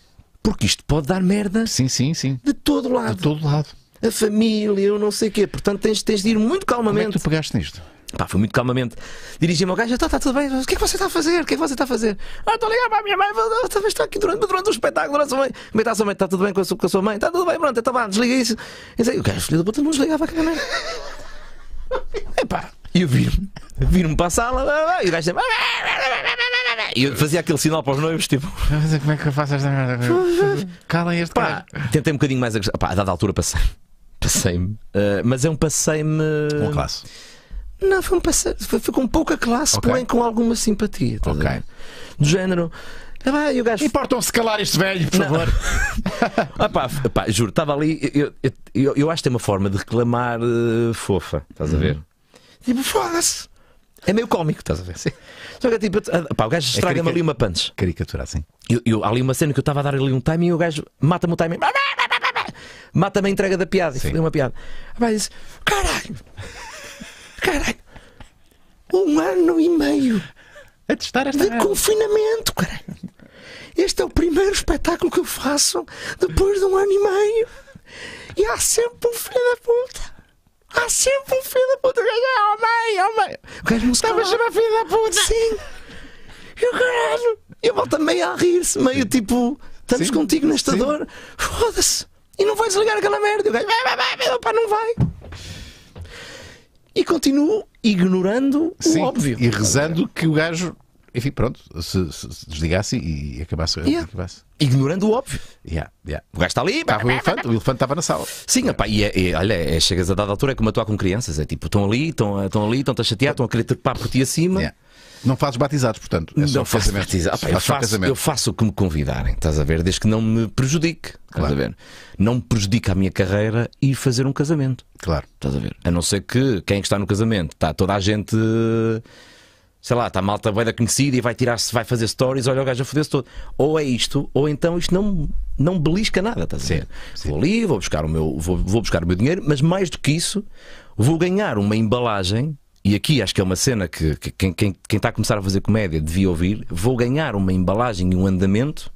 Porque isto pode dar merda. Sim, sim, sim. De todo lado. De todo lado. A família, eu não sei o quê. Portanto, tens, tens de ir muito calmamente. Como é que tu pegaste nisto? Pá, foi muito calmamente. Dirigi-me ao gajo, está então, tá, tudo bem, o que é que você está a fazer? O que é que você está a fazer? Ah, estou a ligar para a minha mãe, talvez está tá aqui durante, durante o espetáculo, durante a sua mãe. Como está a sua mãe? Está tudo bem com a sua, com a sua mãe? Está tudo bem, pronto, está então vá, desliga isso. E sei, o gajo filho da puta não desligava a câmera. Epá, e eu vi me vir-me para a sala, e o gajo sempre... E eu fazia aquele sinal para os noivos, tipo. É como é que eu faço esta merda? Calem este Pá, cara. Tentei um bocadinho mais agressivo. Pá, a dada altura passei. Passei-me. Uh, mas é um passei-me. Um classe. Não, foi um passeio. Foi, foi com pouca classe, okay. porém com alguma simpatia. Tá ok. Do género. Ah, gajo... Importam-se calar este velho, por favor. ah, pá, pá, juro, estava ali. Eu, eu, eu, eu, acho que tem uma forma de reclamar uh, fofa, estás a uhum. ver? Tipo, foda-se. É meio cómico, estás a ver? Sim. Só que é tipo, ah, pá, o gajo é estraga-me é ali uma punch. Caricatura, assim. Eu, eu, ali uma cena que eu estava a dar ali um timing e o gajo mata-me o timing. Mata-me a entrega da piada. Sim. E uma piada. Ah, pá, disse, caralho. Caralho, um ano e meio a testar esta de confinamento, caralho. Este é o primeiro espetáculo que eu faço depois de um ano e meio. E há sempre um filho da puta. Há sempre um filho da puta. Oh, mãe, oh, mãe. O gajo não estava a chamar filho da puta. Sim. E o caralho. E volto meio a rir-se, meio tipo, estamos Sim. contigo nesta Sim. dor. Foda-se. E não vais ligar aquela merda. E o gajo, vai, vai, vai, vai, pai, não vai e continuo ignorando Sim, o óbvio. E rezando que o gajo enfim, pronto, se, se, desligasse e acabasse. Yeah. acabasse. Ignorando o óbvio. Yeah, yeah. O gajo está ali. Estava o elefante, o elefante estava na sala. Sim, opa, e, é, e, olha, é, chegas a dada altura, é como atuar com crianças. É tipo, estão ali, estão, estão ali, estão-te a chatear, estão a querer trepar por ti acima. Yeah. Não fazes batizados, portanto. É não faço batizados. eu, faço, eu faço o que me convidarem, estás a ver? Desde que não me prejudique. Claro. Estás a ver? Não me prejudique a minha carreira e fazer um casamento. Claro. Estás a ver? A não ser que quem é está no casamento está toda a gente sei lá, está malta bem da conhecida e vai tirar-se, vai fazer stories, olha o gajo a foder-se todo. Ou é isto, ou então isto não, não belisca nada, está a ver? Sim. Vou ali, vou buscar, o meu, vou, vou buscar o meu dinheiro, mas mais do que isso, vou ganhar uma embalagem. E aqui acho que é uma cena que, que quem, quem, quem está a começar a fazer comédia devia ouvir. Vou ganhar uma embalagem e um andamento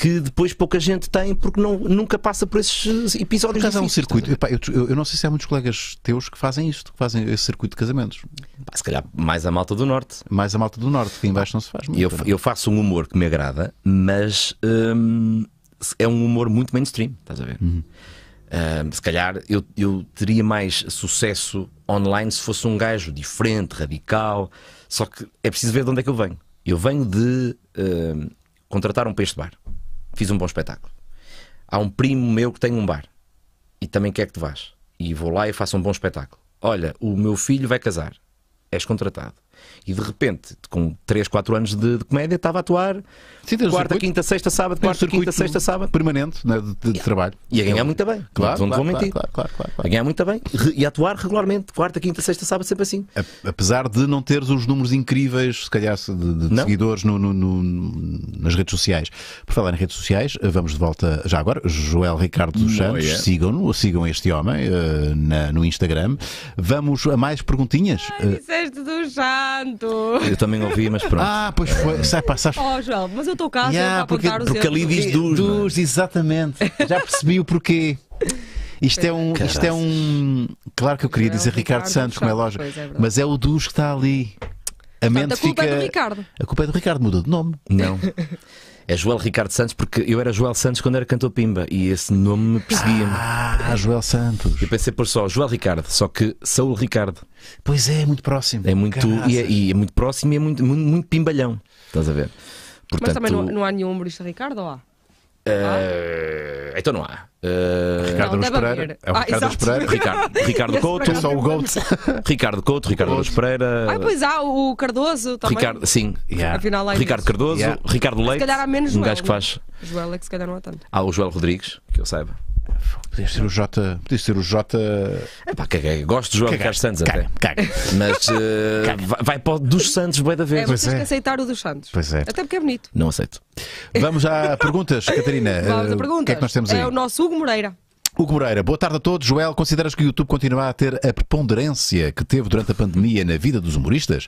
que depois pouca gente tem porque não, nunca passa por esses episódios. Por é um circuito. Tá eu, eu, não sei se há muitos colegas teus que fazem isto, que fazem esse circuito de casamentos. Pá, se calhar mais a malta do norte. Mais a malta do norte, que embaixo não se faz muito. Eu, é? eu faço um humor que me agrada, mas hum, é um humor muito mainstream, estás a ver? Uhum. Hum, se calhar eu, eu teria mais sucesso online se fosse um gajo diferente, radical. Só que é preciso ver de onde é que eu venho. Eu venho de hum, contratar um peixe de bar fiz um bom espetáculo. Há um primo meu que tem um bar e também quer que te vás. E vou lá e faço um bom espetáculo. Olha, o meu filho vai casar, és contratado. E de repente, com 3, 4 anos de, de comédia, estava a atuar Sim, quarta, circuito. quinta, sexta, sábado, quarta, quinta, sexta, sábado. Permanente né, de, de yeah. trabalho. E a ganhar é muito bem. Claro, claro, vou mentir. Claro, claro, claro, claro, A ganhar muito bem e a atuar regularmente, quarta, quinta, sexta, sábado, sempre assim. Apesar de não teres os números incríveis, se calhar, de, de seguidores no, no, no, nas redes sociais. Por falar em redes sociais, vamos de volta já agora. Joel Ricardo dos Santos, é. sigam-no, sigam este homem uh, na, no Instagram. Vamos a mais perguntinhas. Ai, uh, disseste dos Santos pronto. Eu também ouvi, mas pronto. Ah, pois foi. É. Sai, pá, sabes. Oh, João, mas eu estou cá, yeah, porque, a porque ali diz dos. É? Dos, exatamente. Já percebi o porquê. Isto é, um, isto é um. Claro que eu queria dizer Ricardo, Ricardo, Santos, como é lógico, é mas é o dos que está ali. A, Portanto, a culpa é fica... é do Ricardo. A culpa é do Ricardo, mudou de nome. Não. É Joel Ricardo Santos, porque eu era Joel Santos quando era cantor Pimba e esse nome me perseguia-me. Ah, Joel Santos. Eu pensei por só Joel Ricardo, só que Saúl Ricardo. Pois é, é muito próximo. É muito, e é, e é, muito próximo e é muito, muito, muito pimbalhão. Estás a ver? Portanto, Mas também não, não há nenhum humorista Ricardo ou há? Uh, então não há. Uh, Ricardo não, Pereira. É o ah, Ricardo Pereira. Ricardo, Ricardo Couto. É Só o Goat. Ricardo Couto, Ricardo Goat. Pereira. Ah, pois há o Cardoso também. Ricardo, sim. Yeah. Afinal, é Ricardo isso. Cardoso, yeah. Ricardo Leite. Se calhar há menos um Joel. Um gajo que né? faz. Joel é que se calhar não há tanto. Há o Joel Rodrigues, que eu saiba. Podias ser o Jota. Podias ser o Jota. É pá, caguei. Gosto de João Carlos Santos caga, até. Caga. Mas uh, caga. vai, para o dos Santos, bem da vez. É, mas tens é. que aceitar o dos Santos. Pois é. Até porque é bonito. Não aceito. Vamos a perguntas, Catarina. Vamos a perguntas. Eh, o que é que nós temos é aí? É o nosso Hugo Moreira. Hugo Moreira, boa tarde a todos. Joel, consideras que o YouTube continua a ter a preponderância que teve durante a pandemia na vida dos humoristas?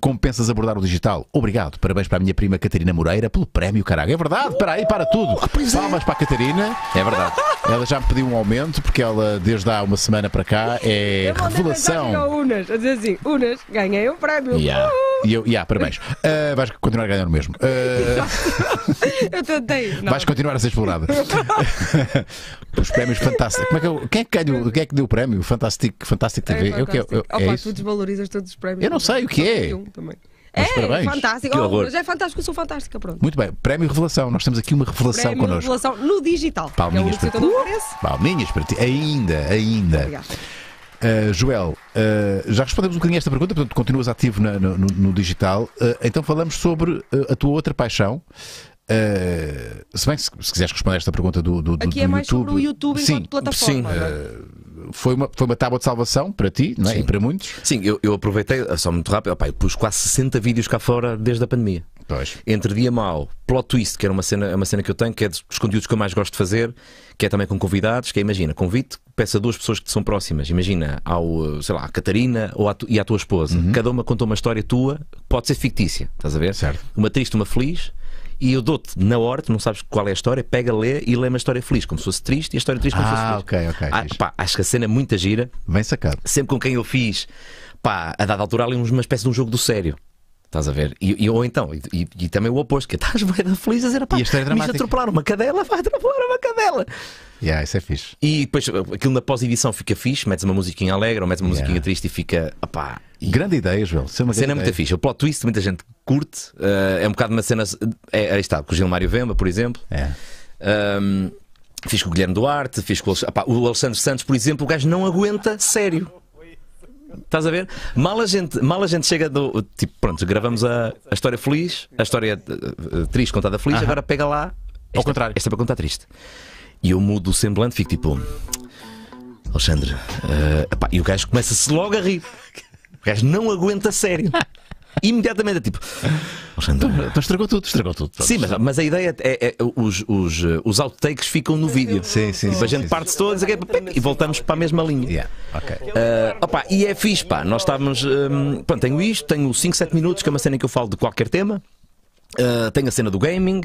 Como pensas abordar o digital? Obrigado. Parabéns para a minha prima Catarina Moreira pelo prémio, caralho. É verdade, para aí, para tudo. Oh, é. Palmas para a Catarina. É verdade. Ela já me pediu um aumento porque ela, desde há uma semana para cá, é eu revelação. Ao Unas, a dizer assim, Unas, ganhei o prémio. Yeah. E eu, yeah, parabéns. Uh, vais continuar a ganhar o mesmo. Uh... eu tentei. Não. Vais continuar a ser explorada. Os prémios Fantástico. Como é que eu, quem, é que quem é que deu o prémio? Fantástico, Fantástico TV. É, eu, eu, eu, é Opa, é tu isso? desvalorizas todos os prémios. Eu não sei o que é. também. é, parabéns. fantástico. Oh, mas é fantástico, eu sou fantástica, pronto. Muito bem, prémio Revelação. Nós temos aqui uma revelação prémio connosco. Revelação no digital. Palminhas é para ti. Uh, palminhas para ti. Ainda, ainda. Uh, Joel, uh, já respondemos um bocadinho a esta pergunta, portanto, continuas ativo na, no, no, digital. Uh, então, falamos sobre uh, a tua outra paixão, Uh, se bem, se, se, quiseres responder esta pergunta do, do, do Aqui é mais YouTube, sobre o YouTube sim, enquanto plataforma. Sim. Uh, foi, uma, foi uma tábua de salvação para ti não é? e para muitos. Sim, eu, eu aproveitei, eh, só muito rápido, opa, pus quase 60 vídeos cá fora desde a pandemia. Pois. Entre Dia Mau, Plot Twist, que era uma cena, é uma cena que eu tenho, que é dos conteúdos que eu mais gosto de fazer, que é também com convidados, que é, imagina, convite, peça a duas pessoas que te são próximas, imagina, ao, sei lá, a Catarina ou à tu, e à tua esposa. Uhum. Cada uma contou uma história tua, pode ser fictícia, estás a ver? Certo. Uma triste, uma feliz e eu dou-te na hora, tu não sabes qual é a história, pega, lê e lê uma história feliz, como se fosse triste, e a história triste como se fosse ah, feliz. ok, ok. Ah, pá, acho que a cena é muita gira. Bem sacado. Sempre com quem eu fiz, pá, a dada altura ali uma espécie de um jogo do sério. Estás a ver? E, e ou então, e, e, também o oposto, que estás bem feliz a dizer, pá, é me atropelar uma cadela, vai atropelar uma cadela. Yeah, isso é fixe. E depois aquilo na pós-edição fica fixe, metes uma musiquinha alegre ou metes uma yeah. musiquinha triste e fica, pá E... Grande ideia, João. Isso é uma cena é muito fixe. O plot twist, muita gente curte. Uh, é um bocado uma cena. É, aí está, com o Gilmário Vemba, por exemplo. É. Um, fiz com o Guilherme Duarte, fiz com o, opá, o Alexandre Santos, por exemplo. O gajo não aguenta, sério. Estás a ver? Mal a gente, mal a gente chega do. Tipo, pronto, gravamos a, a história feliz, a história eh, eh, triste contada feliz, Aham. agora pega lá. Esta, Ao contrário. Esta é para contar triste. E eu mudo o semblante, fico tipo. Alexandre. Uh, epá, e o gajo começa-se logo a rir. O gajo não aguenta sério. imediatamente é tipo. Então, então estragou tudo, estragou tudo. Sim, mas, mas a ideia é, é, é os, os, eh, os outtakes ficam no vídeo. Sim, sim. Tipo, a gente parte-se todos é e voltamos para a mesma linha. Yeah. Okay. Uh, opa, e é fixe, pá. Nós estávamos. Um, ehm, pronto, tenho isto, tenho 5, 7 minutos, que é uma cena em que eu falo de qualquer tema. Uh, tenho a cena do gaming, uh,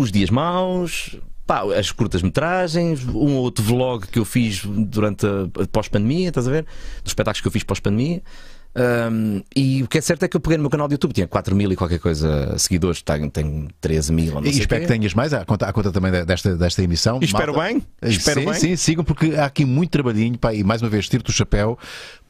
os dias maus. Pá, as curtas-metragens, um ou outro vlog que eu fiz durante a, a pós-pandemia, estás a ver? Dos espetáculos que eu fiz pós-pandemia. Um, e o que é certo é que eu peguei no meu canal de YouTube, tinha 4 mil e qualquer coisa seguidores, tenho, tenho 13 mil. Não e espero que tenhas mais, à conta, à conta também desta, desta emissão. E espero Malta. bem. Espero sim, bem. Sim, sigam, porque há aqui muito trabalhinho, pá, e mais uma vez tiro-te o chapéu,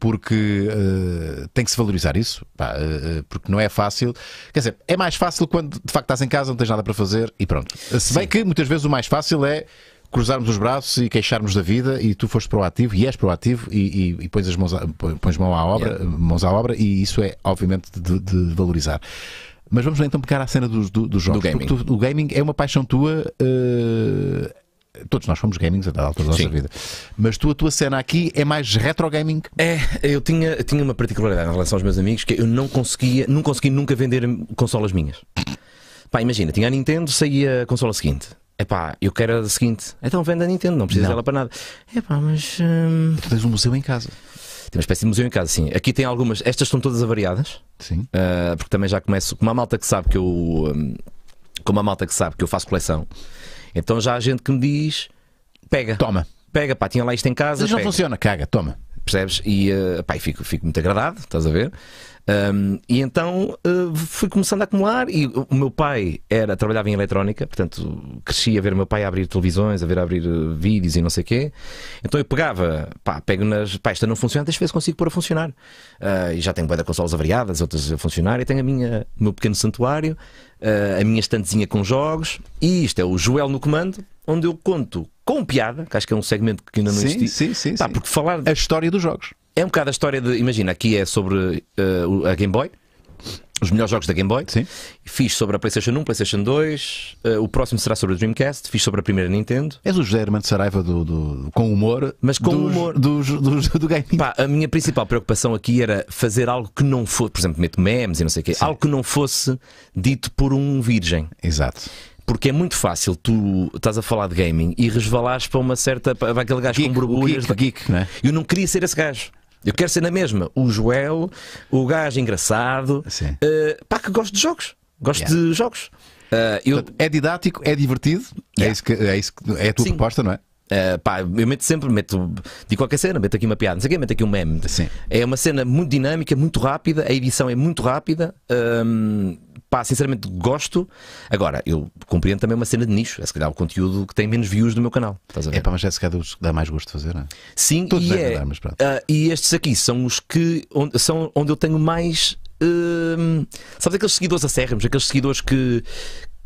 porque uh, tem que se valorizar isso, pá, uh, porque não é fácil. Quer dizer, é mais fácil quando de facto estás em casa, não tens nada para fazer e pronto. Se bem sim. que muitas vezes o mais fácil é cruzarmos os braços e queixarmos da vida e tu foste proativo e és proativo e, e, e pões as mãos, a, pões mão à obra, yeah. mãos à obra e isso é obviamente de, de valorizar. Mas vamos então pegar a cena dos, do, jogos. Do gaming. tu, o gaming é uma paixão tua. Uh, todos nós fomos gamings a dada altura da nossa Sim. vida. Mas tu, a tua cena aqui é mais retro gaming? É, eu tinha, tinha uma particularidade em relação aos meus amigos que eu não conseguia, não consegui nunca vender consolas minhas. Pá, imagina, tinha a Nintendo, saía a consola seguinte. Epá, eu quero a seguinte. Então vende a Nintendo, não precisa não. dela para nada. Epá, mas. Hum... Tu tens um museu em casa. Tem uma espécie de museu em casa, sim. Aqui tem algumas. Estas estão todas avariadas. Sim. Uh, porque também já começo. Com uma malta que sabe que eu. Hum, como com uma malta que sabe que eu faço coleção. Então já há gente que me diz. Pega. Toma. Pega, pá, tinha lá isto em casa. Mas não pega. funciona, caga, toma. Percebes? E, uh, pá, e fico, fico muito agradado, estás a ver? Um, e então uh, fui começando a acumular e o meu pai era trabalhava em eletrónica, portanto cresci a ver o meu pai a abrir televisões, a ver a abrir uh, vídeos e não sei o quê. Então eu pegava, pá, pego nas, pá, esta não funciona, deixa ver se consigo pôr a funcionar. Uh, e já tenho da consolas avariadas, outras a funcionar, e tenho a minha, o meu pequeno santuário, ah, a minha estantezinha com jogos, e isto é o Joel no comando, onde eu conto com piada, que acho que é um segmento que ainda não sim, existia. Sim, sim, pá, sim. porque falar... A história dos jogos. É um bocado a história de. Imagina, aqui é sobre uh, a Game Boy. Os melhores jogos da Game Boy. Sim. Fiz sobre a PlayStation 1, PlayStation 2. Uh, eh, o próximo será sobre a Dreamcast. Fiz sobre a primeira Nintendo. És o José Hermano Saraiva do, do, com humor. Mas com dos, humor. Dos, dos, do game. Pá, a minha principal preocupação aqui era fazer algo que não fosse. Por exemplo, meto memes e não sei o quê. Sim. Algo que não fosse dito por um virgem. Exato porque é muito fácil tu estás a falar de gaming e resvalares para uma certa. para aquele gajo geek, com borbulhas. Geek, de... geek, né? Eu não queria ser esse gajo. Eu quero ser na mesma o Joel, o gajo engraçado, uh, pá, que gosto de jogos. Gosto yeah. de jogos. Uh, eu... É didático, é divertido, é yeah. é, isso que, é, isso que, é a tua Sim. proposta, não é? Uh, pá, eu meto sempre, meto de qualquer cena, meto aqui uma piada, não sei o quê, meto aqui um meme. Sim. É uma cena muito dinâmica, muito rápida, a edição é muito rápida. Um, ehm, pá, sinceramente gosto. Agora, eu compreendo também uma cena de nicho. É se calhar o conteúdo que tem menos views no meu canal. É para mas é se calhar dos que dá mais gosto de fazer, não é? Sim, e, é, dar, mas pronto. Uh, e estes aqui são os que onde, são onde eu tenho mais. Uh, sabes aqueles seguidores acérrimos, aqueles seguidores que,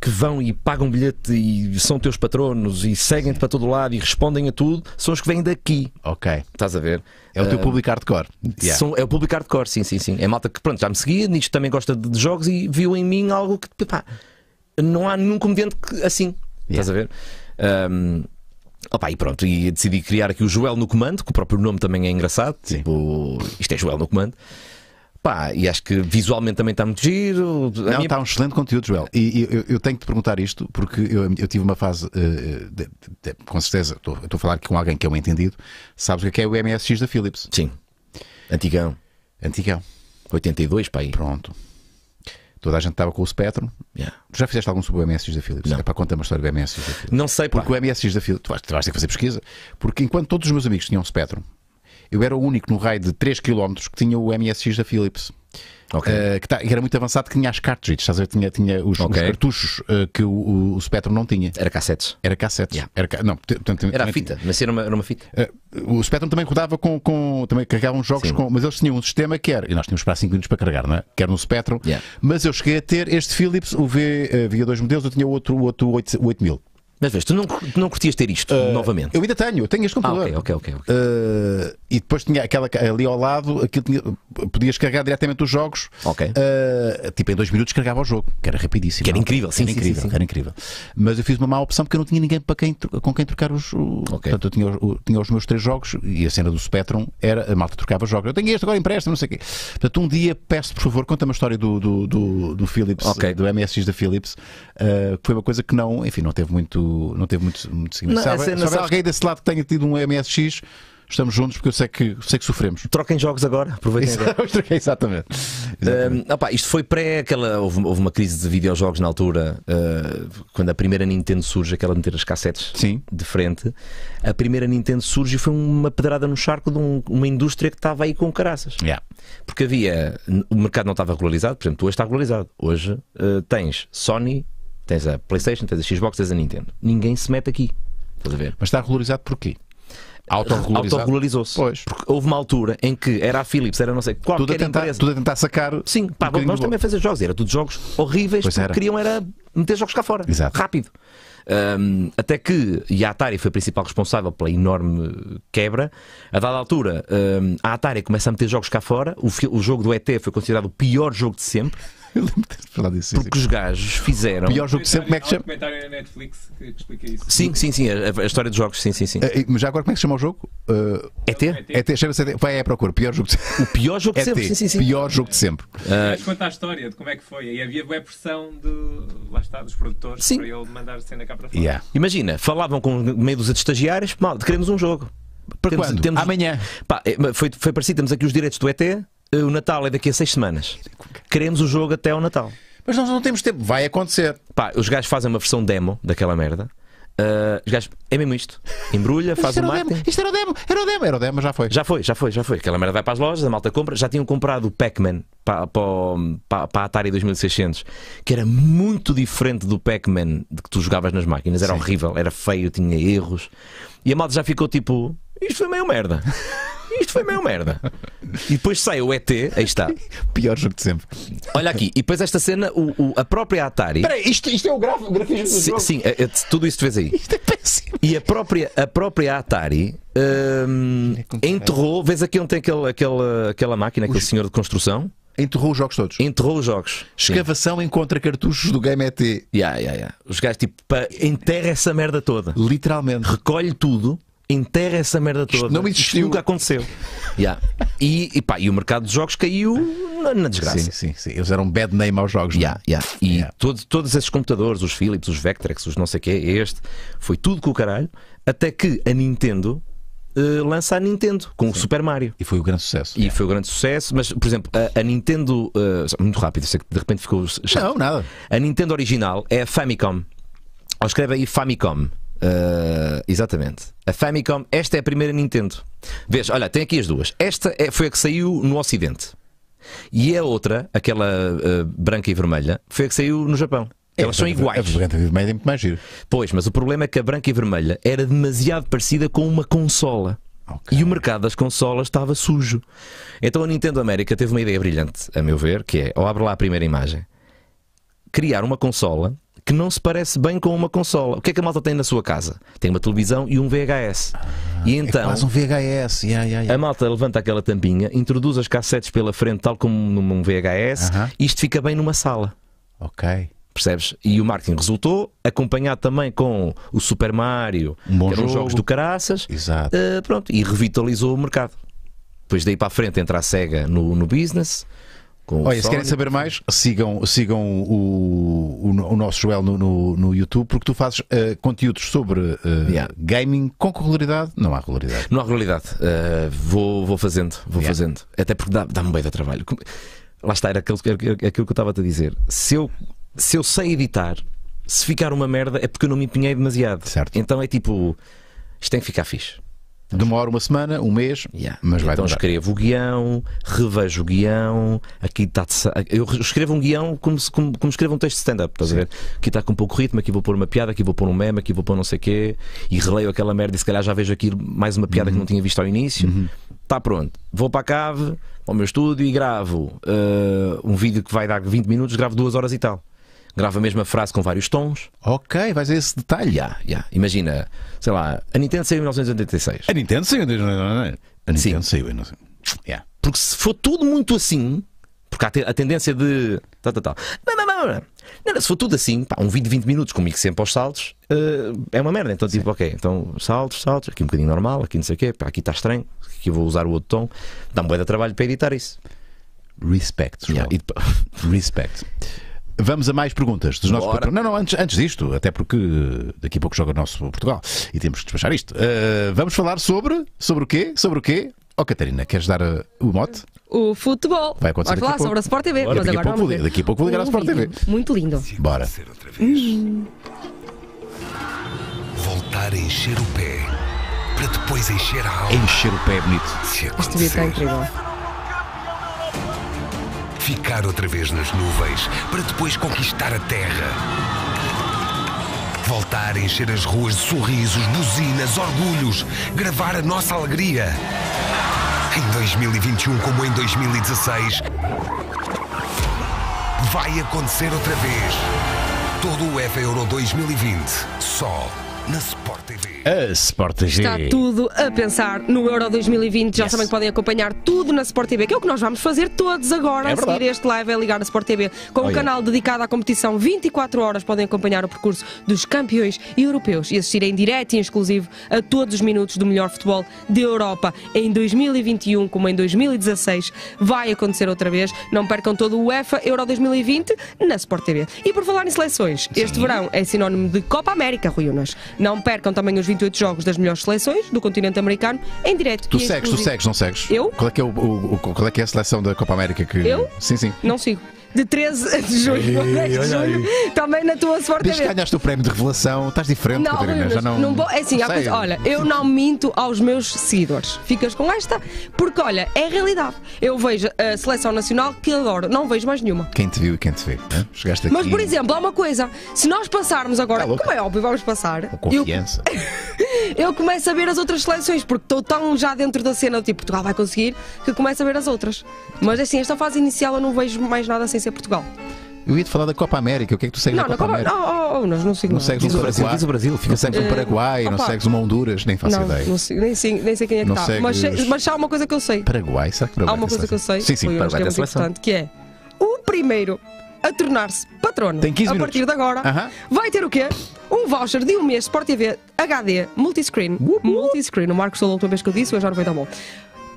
que vão e pagam bilhete e são teus patronos e seguem-te para todo lado e respondem a tudo, são os que vêm daqui. Ok. Estás a ver? É o teu uh, público hardcore. Yeah. São, é o público hardcore, sim, sim, sim. É malta que pronto, já me seguia, nisto também gosta de, de jogos e viu em mim algo que pá, não há nenhum comediante que, assim. Yeah. Estás a ver? Um, Opa, e pronto, e decidi criar aqui o Joel no comando, que o próprio nome também é engraçado. Sim. Tipo, isto é Joel no comando. Pá, e acho que visualmente também está muito giro. não, minha... está um excelente conteúdo, Joel. E, e eu, eu, tenho que te perguntar isto, porque eu, eu tive uma fase, uh, de, de, com certeza, estou, a falar aqui com alguém que é um entendido, sabes o que é o MSX da Philips? Sim. Antigão. Antigão. 82, pá aí. Pronto. Toda a gente estava com o Spectrum. Yeah. Já fizeste algum sobre o MSX da Philips? Não. É para contar uma história do MSX da Philips. Não sei, pá. Porque o MSX da Philips, tu vais, tu vais ter que fazer pesquisa, porque enquanto todos os meus amigos tinham Spectrum, eu era o único no raio de 3 km que tinha o MSX da Philips. Okay. Uh, que, tá, que, era muito avançado, que tinha as cartridges, estás a ver? Tinha, tinha os, okay. os cartuchos uh, que o, o, o, Spectrum não tinha. Era cassetes. Era cassetes. Yeah. Era, não, portanto, era a fita, mas era uma, era uma fita. Uh, o Spectrum também rodava com. com também carregava uns jogos Sim. com. Mas eles tinham um sistema que era. E nós tínhamos para 5 minutos para carregar, não é? Que era no Spectrum. Yeah. Mas eu cheguei a ter este Philips, o V, havia dois modelos, eu tinha outro, o outro 8000. Mas vês, tu não, tu não curtias ter isto uh, novamente? Eu ainda tenho, tenho este ah, computador. Ah, ok, ok, ok. okay. Uh, e depois tinha aquela ali ao lado, aquilo tinha, podias carregar diretamente os jogos. Ok. Uh, tipo, em dois minutos carregava o jogo, que era rapidíssimo. Que era incrível, sim, era sim, incrível, sim, sim. Era incrível. Mas eu fiz uma má opção porque eu não tinha ninguém para quem, com quem trocar os. okay. Portanto, eu tinha, eu tinha os meus três jogos e a cena do Spectrum era a malta trocava jogos. Eu tenho este, agora empresta, não sei o quê. Portanto, um dia peço, por favor, conta-me a história do, do, do, do Philips, okay. do MSX da Philips, que foi uma coisa que não, enfim, não teve muito não teve muito, muito seguimento. Não, alguém desse lado que tenha tido um MSX? Estamos juntos porque eu sei que, sei que sofremos. Troquem jogos agora, aproveitem. Exatamente. Exatamente. opa, isto foi pré aquela. Houve, houve, uma crise de videojogos na altura, uh, quando a primeira Nintendo surge, aquela de meter as cassetes Sim. de frente. A primeira Nintendo surge e foi uma pedrada no charco de um, uma indústria que estava aí com caraças. Yeah. Porque havia. O mercado não estava regularizado, por exemplo, hoje está regularizado. Hoje uh, tens Sony, Tens a PlayStation, tens a Xbox, tens a Nintendo. Ninguém se mete aqui. Estás a ver? Mas está regularizado porquê? Autorregularizou-se. Pois. Porque houve uma altura em que era a Philips, era não sei qual tudo a empresa. Tudo a tentar sacar. Sim, pá, um nós também fazíamos jogos, era tudo jogos horríveis, pois era. queriam era meter jogos cá fora. Exato. Rápido. Um, até que, e a Atari foi a principal responsável pela enorme quebra, a dada altura, um, a Atari começa a meter jogos cá fora, o, o jogo do ET foi considerado o pior jogo de sempre. Eu lembro de ter falado isso. Porque os gajos fizeram. Pior jogo de sempre, como é que chama? comentário na Netflix que explica isso. Sim, sim, sim. A, história dos jogos, sim, sim, sim. Eh, mas já agora como é que se chama o jogo? ET? Eh, ET, chama-se ET. Vai à é procura. Pior jogo de sempre. O pior jogo de sempre. Sim, sim, sim. Pior jogo de sempre. Mas eh, conta a história de como é que foi. E havia boa pressão de, lá está, dos produtores sim. para ele mandar a cena cá para fora. Imagina, falavam com meio dos estagiários, mal, queremos um jogo. Para temos, quando? Temos... Amanhã. Pá, foi, foi parecido, temos aqui os direitos do ET, eh, o Natal é daqui a seis semanas. Queremos o jogo até ao Natal. Mas nós não temos tempo. Vai acontecer. Pá, os gajos fazem uma versão demo daquela merda. Uh, os gajos, é mesmo isto. Embrulha, faz o marketing. Demo. Isto era o demo, era o demo, era o demo, já foi. Já foi, já foi, já foi. Aquela merda vai para as lojas, a malta compra. Já tinham comprado o Pac-Man para, para, para a Atari 2600, que era muito diferente do Pac-Man que tu jogavas nas máquinas. Era Sim. horrível, era feio, tinha erros. E a malta já ficou tipo, isto foi meio merda. Isto foi meio merda. E depois sai o ET, aí está. Pior jogo de sempre. Olha aqui, e depois esta cena, o, o a própria Atari. Espera isto, isto é o graf, grafismo do sim, jogo. Sim, é, é, tudo isto fez aí. Isto é péssimo. E a própria, a própria Atari hum, é enterrou. Vês aqui onde tem aquele, aquele, aquela máquina, aquele Os... senhor de construção? Enterrou os jogos todos. Enterrou os jogos. Escavação Sim. encontra cartuchos do Game ET. Yeah, yeah, yeah. Os gajos tipo, enterra essa merda toda. Literalmente. Recolhe tudo enterra essa merda toda. Isto não existiu. Isto nunca aconteceu. Yeah. E, e, pá, e o mercado de jogos caiu na desgraça. Sim, sim, sim. Eles eram bad name aos jogos. É? Yeah, yeah. E yeah. Todo, todos esses computadores, os Philips, os Vectrex, os não sei o quê, este, foi tudo com o caralho, até que a Nintendo uh, lança a Nintendo com Sim. o Super Mario. E foi o grande sucesso. E é. foi o grande sucesso, mas, por exemplo, a, a Nintendo. Uh, muito rápido, sei é que de repente ficou. Chato. Não, nada. A Nintendo original é a Famicom. Ou escreve aí Famicom. Uh, exatamente. A Famicom, esta é a primeira Nintendo. veja olha, tem aqui as duas. Esta é, foi a que saiu no Ocidente. E a outra, aquela uh, branca e vermelha, foi a que saiu no Japão. É, Elas são iguais. A branca e vermelha é muito mais giro. Pois, mas o problema é que a branca e vermelha era demasiado parecida com uma consola. Okay. E o mercado das consolas estava sujo. Então a Nintendo América teve uma ideia brilhante, a meu ver, que é, ou abre lá a primeira imagem, criar uma consola que não se parece bem com uma consola. O que é que a malta tem na sua casa? Tem uma televisão e um VHS. Ah, e é então. É quase um VHS. Yeah, yeah, yeah. A malta levanta aquela tampinha, introduz as cassetes pela frente, tal como num VHS, uh -huh. e isto fica bem numa sala. Ok. Percebes? E o marketing resultou, acompanhado também com o Super Mario, um que eram jogo. jogos do caraças. Exato. Uh, pronto, e revitalizou o mercado. Depois daí para a frente entra a SEGA no, no business com Olha, se querem saber mais, sigam, sigam o, o, o nosso Joel no, no, no, YouTube, porque tu fazes uh, conteúdos sobre uh, yeah. gaming com regularidade. Não há regularidade. Não há regularidade. Uh, vou, vou fazendo, vou yeah. fazendo. Até porque dá-me dá bem de trabalho. Lá está, era aquilo, era aquilo que eu estava-te a dizer. Se eu, se eu sei editar, se ficar uma merda, é porque eu não me empenhei demasiado. Certo. Então é tipo, isto tem que ficar fixe. Demora uma semana, um mês, yeah. mas vai Então demorar. escrevo o guião, revejo o guião, aqui está... Eu escrevo um guião como, como, como escrevo um texto de stand-up, estás Sim. a ver? Aqui está com um pouco ritmo, aqui vou pôr uma piada, aqui vou pôr um meme, aqui vou pôr não sei o quê, e releio aquela merda e se calhar já vejo aqui mais uma piada uhum. que não uhum. tinha visto ao início. Uhum está pronto. Vou para a cave, ao meu estúdio e gravo uh, um vídeo que vai dar 20 minutos, gravo duas horas e tal grava a mesma frase com vários tons. Ok, vais a esse detalhe. Yeah, yeah. Imagina, sei lá, a Nintendo saiu em 1986. A Nintendo saiu em 1986. A Nintendo saiu em 1986. Yeah. Porque se for tudo muito assim, porque há a tendência de. Tal, tal, tal. Não, não, não, não. não se for tudo assim, pá, um vídeo de 20 minutos comigo sempre aos saltos, uh, é uma merda. Então, tipo, Sim. ok, então saltos, saltos, aqui um bocadinho normal, aqui não sei o quê, pá, aqui está estranho, aqui vou usar o outro tom. Dá-me um de trabalho para editar isso. Respect, yeah, e... Respect. Vamos a mais perguntas dos nossos patrões. Não, não, antes, antes disto, até porque daqui a pouco joga o nosso Portugal e temos que despachar isto. Uh, vamos falar sobre. Sobre o quê? Sobre o quê? Ó oh, Catarina, queres dar uh, o mote? O futebol. Vai acontecer. Vamos falar sobre a Sport TV. mas daqui, agora a pouco vou, daqui a pouco vou ligar à Sport TV. Muito lindo. Bora. Hum. Voltar a encher o pé para depois encher a alma. Encher o pé é bonito. Este vídeo está incrível ficar outra vez nas nuvens, para depois conquistar a terra. Voltar a encher as ruas de sorrisos, buzinas, orgulhos, gravar a nossa alegria. Em 2021, como em 2016, vai acontecer outra vez. Todo o UEFA Euro 2020, só na Sport TV. A Sport TV. Está tudo a pensar no Euro 2020. Já yes. também podem acompanhar tudo na Sport TV, que é o que nós vamos fazer todos agora é a seguir este live, é ligar na Sport TV. Com oh, um canal dedicado à competição 24 horas, podem acompanhar o percurso dos campeões europeus e assistir em direto e exclusivo a todos os minutos do melhor futebol da Europa. Em 2021, como em 2016, vai acontecer outra vez. Não percam todo o UEFA Euro 2020 na Sport TV. E por falar em seleções, Sim. este verão é sinónimo de Copa América, Rui Unas. Não percam também os 28 jogos das melhores seleções do continente americano em direto. Tu segues, exclusivo. tu segues, não segues? Eu? Qual é que é, o, o, qual é, que é a seleção da Copa América que. Eu? Sim, sim. Não sigo de 13 de julho, Ei, é? de julho também na tua sorte Diz TV. que ganhaste o prémio de revelação, estás diferente, não, Catarina, já não... não é assim, não coisa, olha, eu não minto aos meus seguidores. Ficas com esta, porque olha, é a realidade. Eu vejo a seleção nacional que adoro, não vejo mais nenhuma. Quem te viu e quem te vê, né? chegaste aqui... Mas, por exemplo, há uma coisa, se nós passarmos agora, tá como é óbvio, vamos passar... Com confiança. Eu, eu começo a ver as outras seleções, porque estou tão já dentro da cena, tipo, Portugal vai conseguir, que começo a ver as outras. Mas assim, esta fase inicial eu não vejo mais nada assim a é Portugal. Eu ia-te falar da Copa América. O que é que tu segues não, da Copa, Copa América? Não, oh, oh, oh, nós não seguimos. Não segues diz Brasil, diz o Brasil. Fica não segues um Paraguai, não segues uma Honduras, nem faço não, ideia. Não, nem, sei, nem sei quem é que está. Segues... Mas, mas há uma coisa que eu sei. Paraguai, será que Paraguai Há uma coisa que eu sei. Sim, sim, Foi, Paraguai da é Importante, que é o primeiro a tornar-se patrono a minutos. partir de agora, uh -huh. vai ter o quê? Um voucher de um mês Sport TV HD multiscreen. Uh -huh. Multiscreen. O Marcos falou a última vez que eu disse, hoje já não foi bom.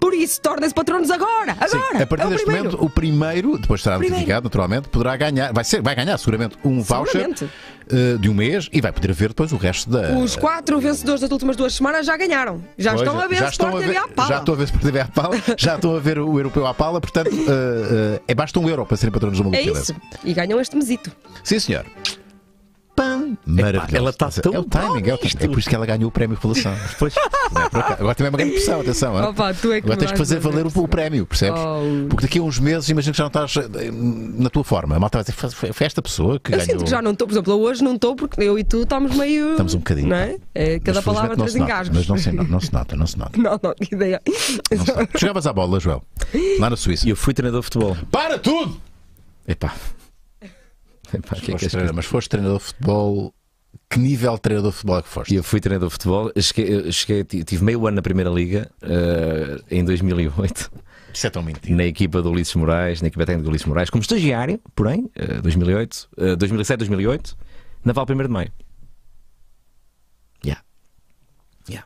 Por isso, tornem-se patronos agora! Agora! Sim, a partir é deste primeiro. momento, o primeiro, depois será primeiro. notificado, naturalmente, poderá ganhar, vai, ser, vai ganhar seguramente um voucher uh, de um mês e vai poder ver depois o resto da. Os quatro vencedores das últimas duas semanas já ganharam. Já pois, estão a ver já Sport TV à pala. Já estão a ver Sport TV à pala, já estão a ver o europeu à pala, portanto, uh, uh, é basta um euro para serem patronos de uma É isso. E ganham este mesito. Sim, senhor pam. Maravilhoso. Ela está é tão É o timing, é, o timing. é por isso que ela ganhou o prémio Revolução. Depois, é Agora também é uma grande pressão, atenção. Opa, tu é que Agora tens que fazer valer o, prémio, percebes? Oh. Porque daqui a uns meses imagino que já não estás eh, na tua forma. A malta vai dizer, foi esta pessoa que eu ganhou. Sinto que já não estou, por exemplo, hoje não estou porque eu e tu estamos meio. Estamos um bocadinho. Não é? é cada mas, palavra traz engasgos. Mas não se, não, não se nota, não se nota. Não, não, que ideia. Não Jogavas à bola, Joel, lá na Suíça. Eu fui treinador de futebol. Para tudo! Epá. Epá, que é que Mas foste treinador de futebol. Que nível de treinador de futebol é que foste? Eu fui treinador de futebol, cheguei, cheguei, tive meio ano na Primeira Liga uh, em 2008. Isso é tão mentira. Na equipa do Ulisses Moraes, na equipa técnica do Ulisses Moraes, como estagiário, porém, uh, 2008, uh, 2007, 2008, na Val 1 de Maio. Já, já.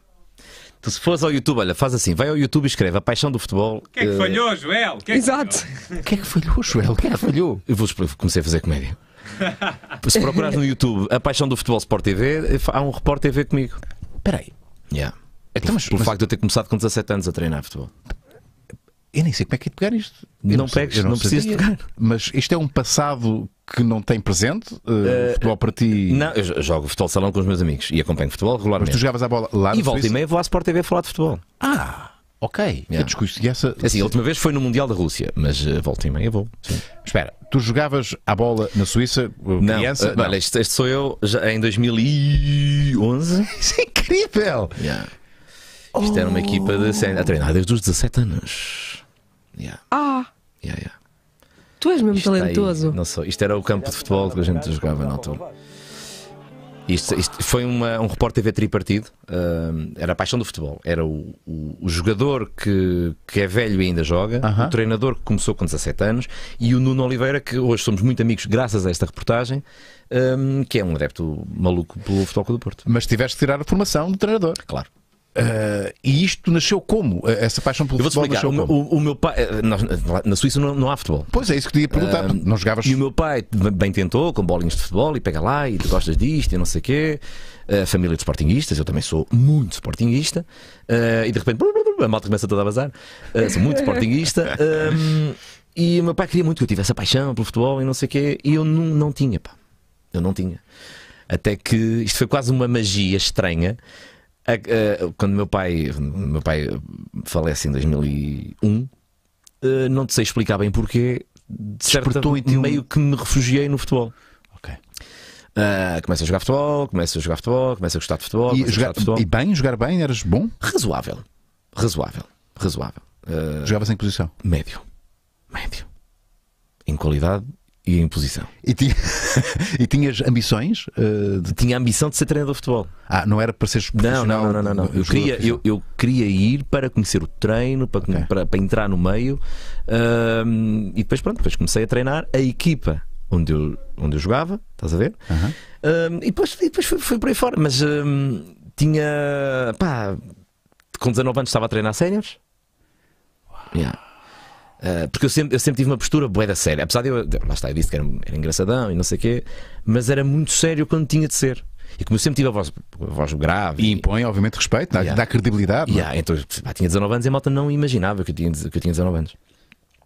Tu se fores ao YouTube, olha, faz assim, vai ao YouTube e escreve A Paixão do Futebol. O que é que eh, falhou, Joel? Que é que Exato. O que é que falhou, Joel? O que é que falhou? Eu vou, comecei a fazer comédia. Se procurares no YouTube a paixão do futebol Sport TV, há um repórter TV comigo. Espera aí. Yeah. Então, mas, pelo mas... facto de eu ter começado com 17 anos a treinar futebol. Eu nem sei como é que é pegar isto. Eu não, não pegues, não, não precisas pegar. Mas isto é um passado que não tem presente? Uh, uh, futebol para ti? Não, eu jogo futebol salão com os meus amigos e acompanho futebol regularmente. Mas tu jogavas a bola lá no E volta e meia vou à Sport TV falar de futebol. Ah! Ok, yeah. eu essa. É assim, a última vez foi no Mundial da Rússia, mas uh, volta e meia vou. Sim. Espera, tu jogavas à bola na Suíça, eh, criança? Não, uh, eh, não. Este, este, sou eu já em 2011. Isso é incrível! Yeah. Oh. Isto era uma equipa de a treinar desde os 17 anos. Yeah. Ah! Yeah, yeah. Tu és mesmo Isto tá talentoso. Aí, não sou. Isto era o campo de futebol que a gente jogava na altura. Isto, isto foi uma, um repórter TV tripartido, uh, era a paixão do futebol. Era o, o, o jogador que, que é velho e ainda joga, uh -huh. o treinador que começou com 17 anos e o Nuno Oliveira, que hoje somos muito amigos graças a esta reportagem, um, que é um adepto maluco pelo Futebol Clube do Porto. Mas tiveste que tirar a formação do treinador. Claro. Uh, e isto nasceu como? Eh, essa paixão pelo futebol explicar. nasceu como? O, o meu pai, eh, na, Suíça não, não, há futebol. Pois é, isso que eu ia perguntar. Uh, não jogavas... E o meu pai bem tentou, com bolinhos de futebol, e pega lá, e tu gostas disto, e não sei o quê. Uh, família de esportinguistas, eu também sou muito sportinguista. e de repente, a malta começa toda a bazar. sou muito sportinguista. e o meu pai queria muito que eu tivesse a paixão pelo futebol e não sei o quê. E eu não, não tinha, pá. Eu não tinha. Até que isto foi quase uma magia estranha quando meu pai, meu pai falece em 2001, eh, não te sei explicar bem porquê, de certa, meio que me refugiei no futebol. Ok. Uh, começo a jogar futebol, começo a jogar futebol, começa a gostar de futebol. E, jogar, de futebol. e bem? Jogar bem? Eras bom? Razoável. Razoável. Razoável. Uh, Jogavas em que posição? Médio. Médio. Em qualidade, e em imposição. E, ti... e tinhas ambições? Uh, de... Tinha a ambição de ser treinador de futebol. Ah, não era para seres profissional? Não, não, não. não, não. Eu, queria, eu, eu, queria ir para conhecer o treino, para, okay. para, para entrar no meio uh, e depois, pronto, depois comecei a treinar a equipa onde eu, onde eu jogava, estás a ver? Uhum. e depois, e depois fui, fui por aí fora, mas tinha. pá, com 19 anos estava a treinar séniores. Yeah. Ah, porque eu sempre, eu sempre tive uma postura bué da séria. Apesar de eu. Lá está, eu disse que era, era engraçadão e não sei o quê. Mas era muito sério quando tinha de ser. E como eu sempre tive a voz, a voz grave. E impõe, e, obviamente, respeito, dá, yeah. dá credibilidade. É? Yeah, então, pá, tinha 19 anos e a malta não imaginava que eu tinha, que eu tinha 19 anos.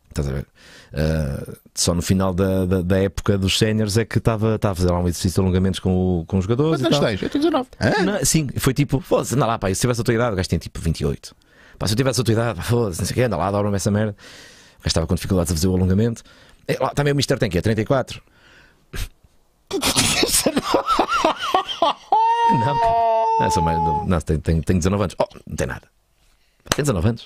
Estás a ver? Uh, só no final da, da, da época dos séniores é que estava a fazer lá um exercício de alongamentos com, o, com os jogadores. Quantos anos tens? Eu tenho 19. sim, foi tipo, foda-se, anda lá, pá, se tivesse a tua idade, o gajo tinha tipo 28. Pá, se eu tivesse a tua idade, foda-se, não sei o quê, anda lá, adoro-me essa merda gajo estava com dificuldades a fazer o alongamento. É, lá, também o Mister tem que é 34. não, não, sou mais, não tenho, tenho, tenho 19 anos. Oh, não tem nada. Tem 19 anos.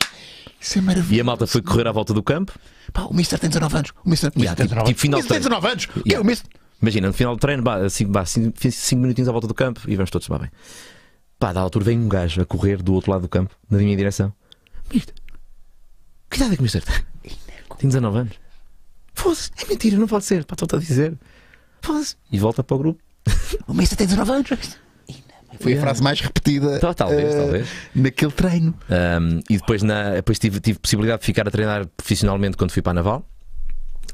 Isso é maravilhoso. E a malta foi correr à volta do campo. Pá, o Mister tem 19 anos. O Mister, yeah, tem 19 anos. Tipo, final o Mister tem 19 anos. Yeah. É o Mister... Imagina, no final do treino, 5 minutinhos à volta do campo e vamos todos, vá bem. Pá, da altura vem um gajo a correr do outro lado do campo, na minha direção. Mister, que idade é que o Mister tem? tinha 19 anos. Foda-se, é mentira, não pode ser. Pá, estou a dizer. Foda-se. E volta para o grupo. o mestre tem 19 anos. Foi yeah. a frase mais repetida talvez, uh, talvez. naquele treino. Um, e depois, na, depois tive, tive possibilidade de ficar a treinar profissionalmente quando fui para a Naval.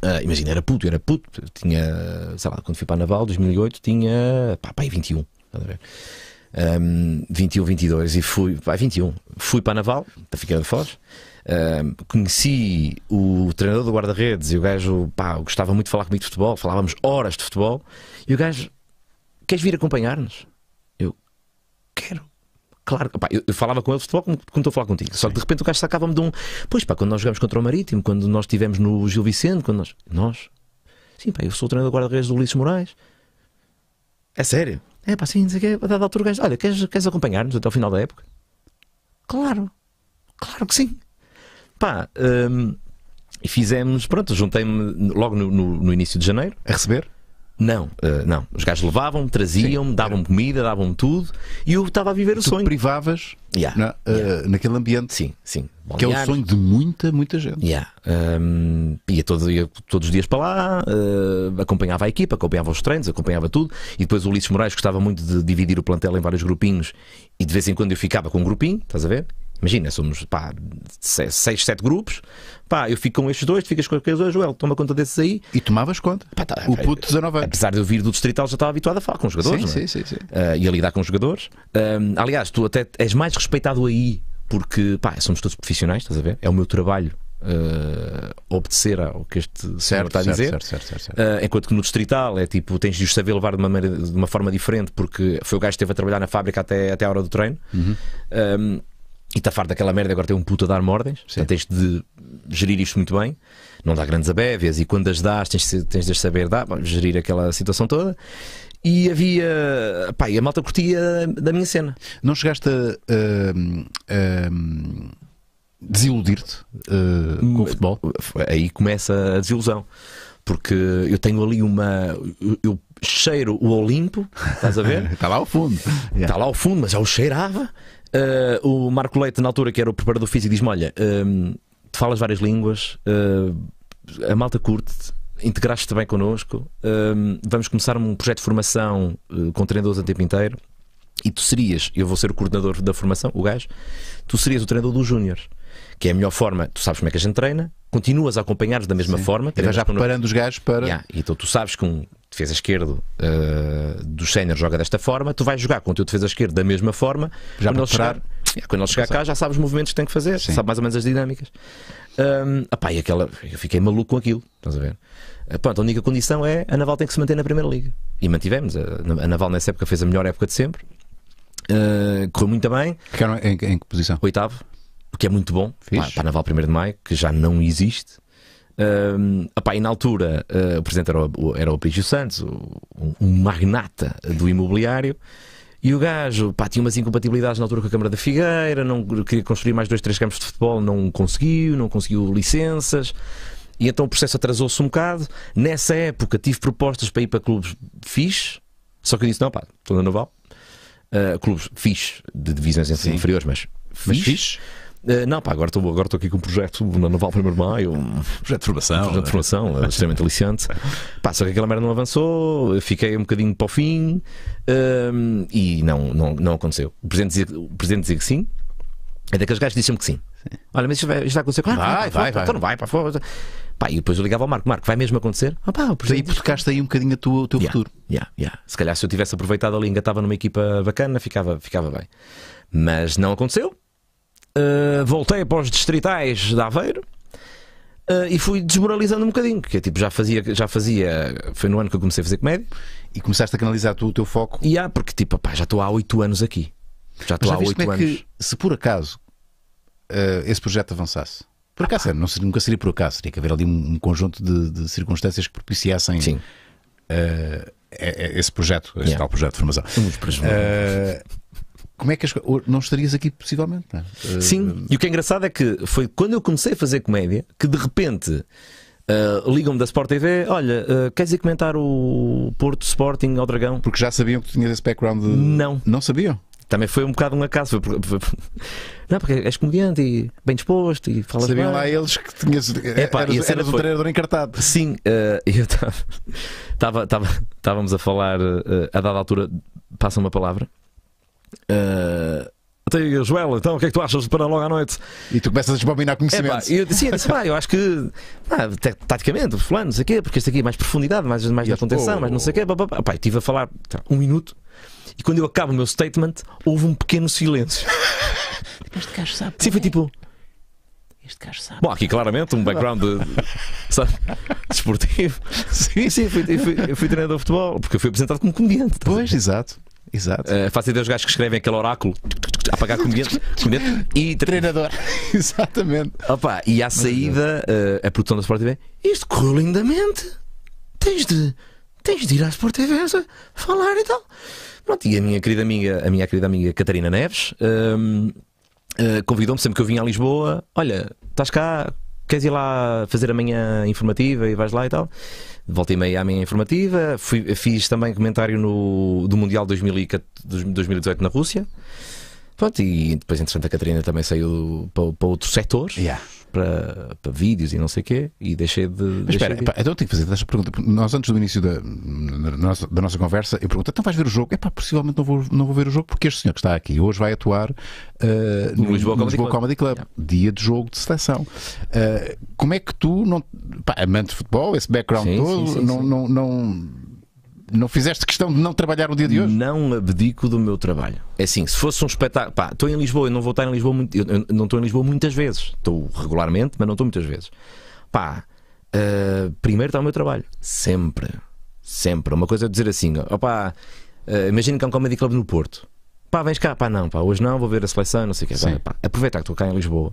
Uh, imagina, era puto, era puto. Tinha, sei lá, quando fui para a Naval, 2008, tinha pá, pá, 21. Estás a ver? Um, 21, 22 e fui, pá, 21. Fui para a Naval, para ficar de Foz conheci o treinador do guarda-redes e o gajo, pá, gostava muito de falar comigo de futebol, falávamos horas de futebol. E o gajo, queres vir acompanhar-nos? Eu, quero. Claro, pá, eu falava com ele de futebol como, como estou a falar contigo. Só que de repente o gajo sacava-me de um. Pois pá, quando nós jogamos contra o Marítimo, quando nós estivemos no Gil Vicente, quando nós. Nós? Sim, pá, eu sou o treinador do guarda-redes do Ulisses Moraes. É sério? É pá, sim, A dada altura o gajo, olha, queres, queres acompanhar-nos até ao final da época? Claro, claro que sim. Pá, hum, fizemos, pronto, juntei-me logo no, no, no início de janeiro. A receber? Não, uh, não. Os gajos levavam-me, traziam-me, davam-me comida, davam-me tudo e eu estava a viver o tu sonho. privavas yeah. Na, uh, yeah. naquele ambiente. Sim, sim. que é o sonho de muita, muita gente. Yeah. Um, ia, todo, ia todos os dias para lá, uh, acompanhava a equipa, acompanhava os treinos, acompanhava tudo. E depois o Ulisses Moraes gostava muito de dividir o plantel em vários grupinhos e de vez em quando eu ficava com um grupinho, estás a ver? Imagina, somos pá, seis, sete grupos. Pá, eu fico com estes dois, tu ficas com aqueles dois, Joel, toma conta desses aí. E tomavas conta. Pá, tá, o puto 19 é, anos. Apesar de eu vir do distrital, já estava habituado a falar com os jogadores. Sim, é? sim, sim, sim. Uh, e a lidar com os jogadores. Uh, aliás, tu até és mais respeitado aí, porque pá, somos todos profissionais, estás a ver? É o meu trabalho Uh, obedecer ao que este certo, senhor está a dizer. Certo, certo, certo, certo. Uh, enquanto que no distrital é tipo, tens de os saber levar de uma, maneira, de uma forma diferente, porque foi o gajo que esteve a trabalhar na fábrica até, até a hora do treino. Uhum e está farto daquela merda, agora tem um puto a dar-me ordens. Portanto, tens de gerir isto muito bem. Não dá grandes abévias e quando as dás, tens, tens de saber dar, gerir aquela situação toda. E havia. Pá, e a malta curtia da minha cena. Não chegaste a. Hum, hum, desiludir-te uh, com o futebol? Aí começa a desilusão. Porque eu tenho ali uma. Eu cheiro o Olimpo, estás a ver? Está lá ao fundo. Está yeah. lá ao fundo, mas já o cheirava. Uh, o Marco Leite, na altura, que era o preparador físico, diz-me: Olha, um, ehm, falas várias línguas, uh, a malta curte-te, integraste-te bem connosco, ehm, vamos começar um projeto de formação uh, com treinadores a tempo inteiro. E tu serias, eu vou ser o coordenador da formação, o gajo, tu serias o treinador dos Júniores, que é a melhor forma, tu sabes como é que a gente treina, continuas a acompanhar-os da mesma Sim. forma. já preparando os gajos para. Yeah. Então tu sabes que um, defesa esquerdo uh, do sénior joga desta forma, tu vais jogar com o teu defesa esquerdo da mesma forma. Já quando ele chegar, é, quando ele chegar cá, já sabes os movimentos que tem que fazer, sabe mais ou menos as dinâmicas. Um, e aquela, eu fiquei maluco com aquilo, estás a ver? Eh, pronto, a única condição é a Naval tem que se manter na Primeira Liga. E mantivemos. A, Naval nessa época fez a melhor época de sempre. Uh, correu muito bem. Ficaram em, em que posição? Oitavo, o que é muito bom. para a Naval 1 de Maio, que já não existe. Um, e na altura uh, o presidente era o, era o Santos, um, um magnata do imobiliário. E o gajo pá, tinha umas incompatibilidades na altura com a Câmara da Figueira, não queria construir mais dois, três campos de futebol, não conseguiu, não conseguiu licenças. E então o processo atrasou-se um bocado. Nessa época tive propostas para ir para clubes fixe, só que eu disse: não, pá, estou na Naval. Uh, clubes fixe, de divisões inferiores, mas fixe. Mas eh, não, pá, agora estou agora aqui com um projeto na Naval 1 de Maio, um projeto de formação, um projeto de né? formação é? extremamente aliciante. Pá, só que aquela merda não avançou, fiquei um bocadinho para o fim um, ehm, e não, não, não aconteceu. O presidente dizia, o presidente dizia que sim, é daqueles gajos que diziam que sim. sim. Olha, mas isto vai, isto vai acontecer, claro, vai, ah, vai, vai, vai. então não vai, pá, foda Pá, e depois eu ligava ao Marco, Marco, vai mesmo acontecer? Ah, pá, presidente... Daí tocaste aí um bocadinho tua, o teu yeah, futuro. Yeah, yeah. Se calhar se eu tivesse aproveitado ali, engatava numa equipa bacana, ficava, ficava bem. Mas não aconteceu, eh, voltei para os distritais de Aveiro. Uh, e fui desmoralizando um bocadinho, porque é tipo, já fazia, já fazia, foi no ano que eu comecei a fazer comédia. E começaste a canalizar tu, o teu foco. E há, porque tipo, opá, já estou há 8 anos aqui. Já estou há 8 anos. É que, se por acaso uh, esse projeto avançasse, por acaso, ah, não seria, nunca seria por acaso, teria que haver ali um, um conjunto de, de, circunstâncias que propiciassem uh, esse projeto, esse yeah. tal projeto de formação. Um como é que as, não estarias aqui possivelmente? É? Eh, Sim, e o que é engraçado é que foi quando eu comecei a fazer comédia que de repente Uh, Ligam-me da Sport TV, olha, uh, queres ir comentar o Porto Sporting ao Dragão? Porque já sabiam que tu tinhas esse background? De... Não. Não sabiam? Também foi um bocado um acaso. Não, porque és comediante e bem disposto e falas Sabiam bem. lá eles que tinhas. Epá, eras eras foi... um treinador encartado. Sim, uh, eu estava. Estávamos a falar, uh, a dada altura, passa uma palavra. Uh... Tem Joela, então o que é que tu achas para logo à noite? E tu começas a desbobinar conhecimentos. É, pá, eu, sim, eu disse, pá, eu acho que pá, taticamente, fulano, não sei o quê, porque este aqui é mais profundidade, mais, mais da contenção, mais não sei o quê. Pá, pá, pá. estive a falar tá, um minuto e quando eu acabo o meu statement, houve um pequeno silêncio. este gajo sabe. Sim, foi tipo. É? Este gajo sabe. Bom, aqui claramente um background de, sabe, desportivo. Sim, sim, eu fui, fui, fui treinador de futebol, porque eu fui apresentado como comediante. Tá pois, exato. Exato. Uh, eh, faço ideia gajos que escrevem aquele oráculo a pagar comediante, comediante e treinador. Exatamente. Opa, e à saída, uh, a produção da Sport TV, isto correu lindamente. Tens de, tens de ir à Sport TV falar e tal. Pronto, e a minha querida amiga, a minha querida amiga Catarina Neves, uh, convidou-me sempre que eu vim a Lisboa: olha, estás cá, queres ir lá fazer a manhã informativa e vais lá e tal voltei e meia à minha informativa. Fui, fiz também comentário no, do Mundial 2018 na Rússia. Pronto, e depois, entre Santa Catarina também saiu para, para outro setor. Yeah para, para vídeos e não sei o quê e deixei de. Mas deixei espera, de... Pá, então tenho que fazer esta pergunta. Nós, antes do início da, da, nossa, da nossa conversa, eu pergunto: então vais ver o jogo? É pá, possivelmente não vou, não vou ver o jogo porque este senhor que está aqui hoje vai atuar uh, no, no Lisboa, Comedy, Lisboa Club. Comedy Club, yeah. dia de jogo de seleção. Uh, como é que tu, não, pá, amante de futebol, esse background sim, todo, sim, sim, não, não, não não fizeste questão de não trabalhar o dia de hoje? Não abdico do meu trabalho. É assim, se fosse um espetáculo. Pá, estou em Lisboa, eu não vou estar em Lisboa muito. Eu não estou em Lisboa muitas vezes. Estou regularmente, mas não estou muitas vezes. Pá, uh, primeiro está o meu trabalho. Sempre. Sempre. Uma coisa é dizer assim, opá, uh, eh, imagina que é um comedy club no Porto pá, vens cá, pá, não, pá, hoje não, vou ver a seleção, não sei o que. Pá, aproveitar que estou cá em Lisboa.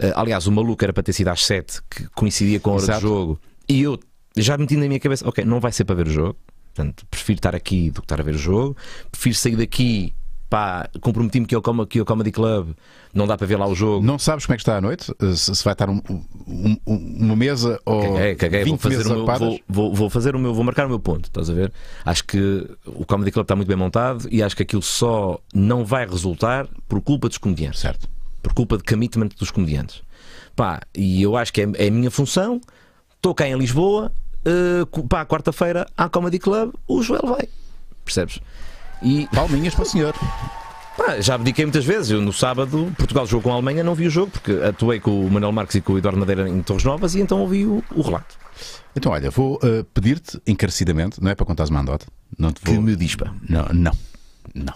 Uh, aliás, o maluco era para ter sido às 7, que coincidia com a hora Exato. do jogo, e eu já meti na minha cabeça, ok, não vai ser para ver o jogo, Portanto, prefiro estar aqui do que estar a ver o jogo, prefiro sair daqui pá, comprometi-me que eu como aqui Comedy Club, não dá para ver lá o jogo. Não sabes como é que está à noite? Eh, se, vai estar um, um, uma mesa ou. Caguei, caguei. 20 vou, fazer o meu, vou, vou, vou, fazer o meu, vou marcar o meu ponto, estás a ver? Acho que o Comedy Club está muito bem montado e acho que aquilo só não vai resultar por culpa dos comediantes. Certo. Por culpa de commitment dos comediantes. Pá, e eu acho que é, é a minha função. Estou cá em Lisboa, uh, para a quarta-feira à Comedy Club, o Joel vai. Percebes? E... Palminhas para o senhor. Pá, já abdiquei muitas vezes. Eu, no sábado, Portugal jogou com a Alemanha, não vi o jogo, porque atuei com o Manuel Marques e com o Eduardo Madeira em Torres Novas e então ouvi o, o relato. Então, olha, vou uh, pedir-te encarecidamente, não é para contar as andota, não te vou... que me dispa. Não, não, não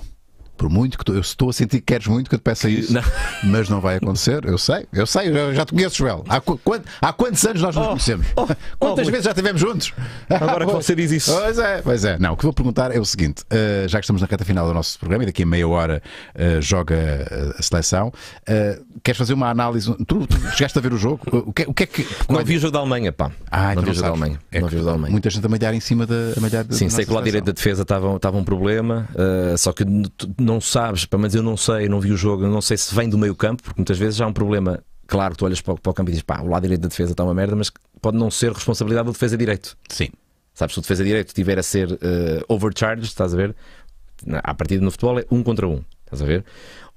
por muito que tu, eu estou a sentir que queres muito que eu te peça isso, não. mas não vai acontecer. Eu sei, eu sei, eu já te conheço, Joel. Há, quant, há quantos anos nós nos oh, conhecemos? Oh, Quantas oh, vezes já estivemos juntos? Agora que você diz isso. Pois é, pois é. Não, o que vou perguntar é o seguinte: uh, já que estamos na reta final do nosso programa e daqui a meia hora uh, joga eh, a seleção, uh, queres fazer uma análise? Tu, tu, chegaste a ver o jogo? O que, é, o que é que. Não é? vi o jogo da Alemanha, pá. Ah, então não, é não vi o jogo da Alemanha. É não vi o da Alemanha. Muita gente a malhar em cima da. A malhar Sim, sei que lá direito da defesa estava, estava um problema, só que não não sabes, pelo menos eu não sei, não vi o jogo, não sei se vem do meio campo, porque muitas vezes já há um problema. Claro, tu olhas para o, para o campo e dizes, pá, o lado direito da defesa está uma merda, mas pode não ser responsabilidade do defesa direito. Sim. Sabes, se o defesa direito estiver a ser uh, overcharged, estás a ver? A partida no futebol é um contra um, estás a ver?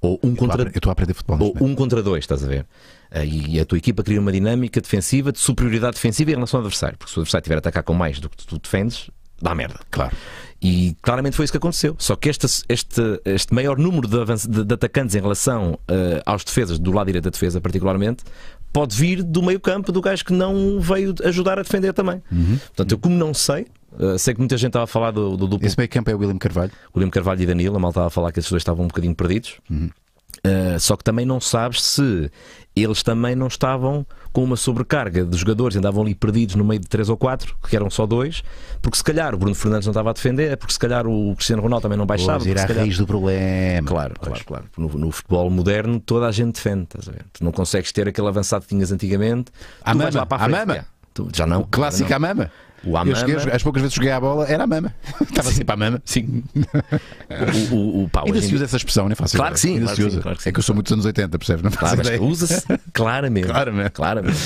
Ou um eu contra. Eu estou a aprender futebol. Ou é? um contra dois, estás a ver? Eh, e a tua equipa cria uma dinâmica defensiva de superioridade defensiva em relação ao adversário, porque se o adversário estiver a atacar com mais do que tu defendes, dá merda. Claro. E claramente foi isso que aconteceu. Só que este, este, este maior número de, de, de atacantes em relação uh, aos defesas, do lado direito da defesa particularmente, pode vir do meio campo do gajo que não veio ajudar a defender também. Uhum. Portanto, eu como não sei, Uh, sei que muita gente estava a falar do, do duplo. Esse meio campo é o William Carvalho. William Carvalho e Danilo, a mal estava a falar que esses dois estavam um bocadinho perdidos. Uhum. Uh, só que também não sabes se eles também não estavam com uma sobrecarga de jogadores, andavam ali perdidos no meio de três ou quatro, que eram só dois, porque se calhar o Bruno Fernandes não estava a defender, é porque se calhar o Cristiano Ronaldo também não baixava. Pois, ir à calhar... raiz do problema. Claro, pois. claro, claro. No, no, futebol moderno toda a gente defende, estás a ver? Tu não consegues ter aquele avançado que tinhas antigamente. A tu mama, vais lá para a, frente, a mama. É. Tu, já não. O clássico já à mama. O cheguei, as poucas vezes que joguei à bola era a mama. Estava sempre à mama, sim. O, o, o Ainda se usa essa expressão, nem né? fácil Claro que sim, claro que é sim, claro que sim. É que eu sou muito dos anos 80, percebes? Não claro claro, usa-se claramente. Claramente. claramente.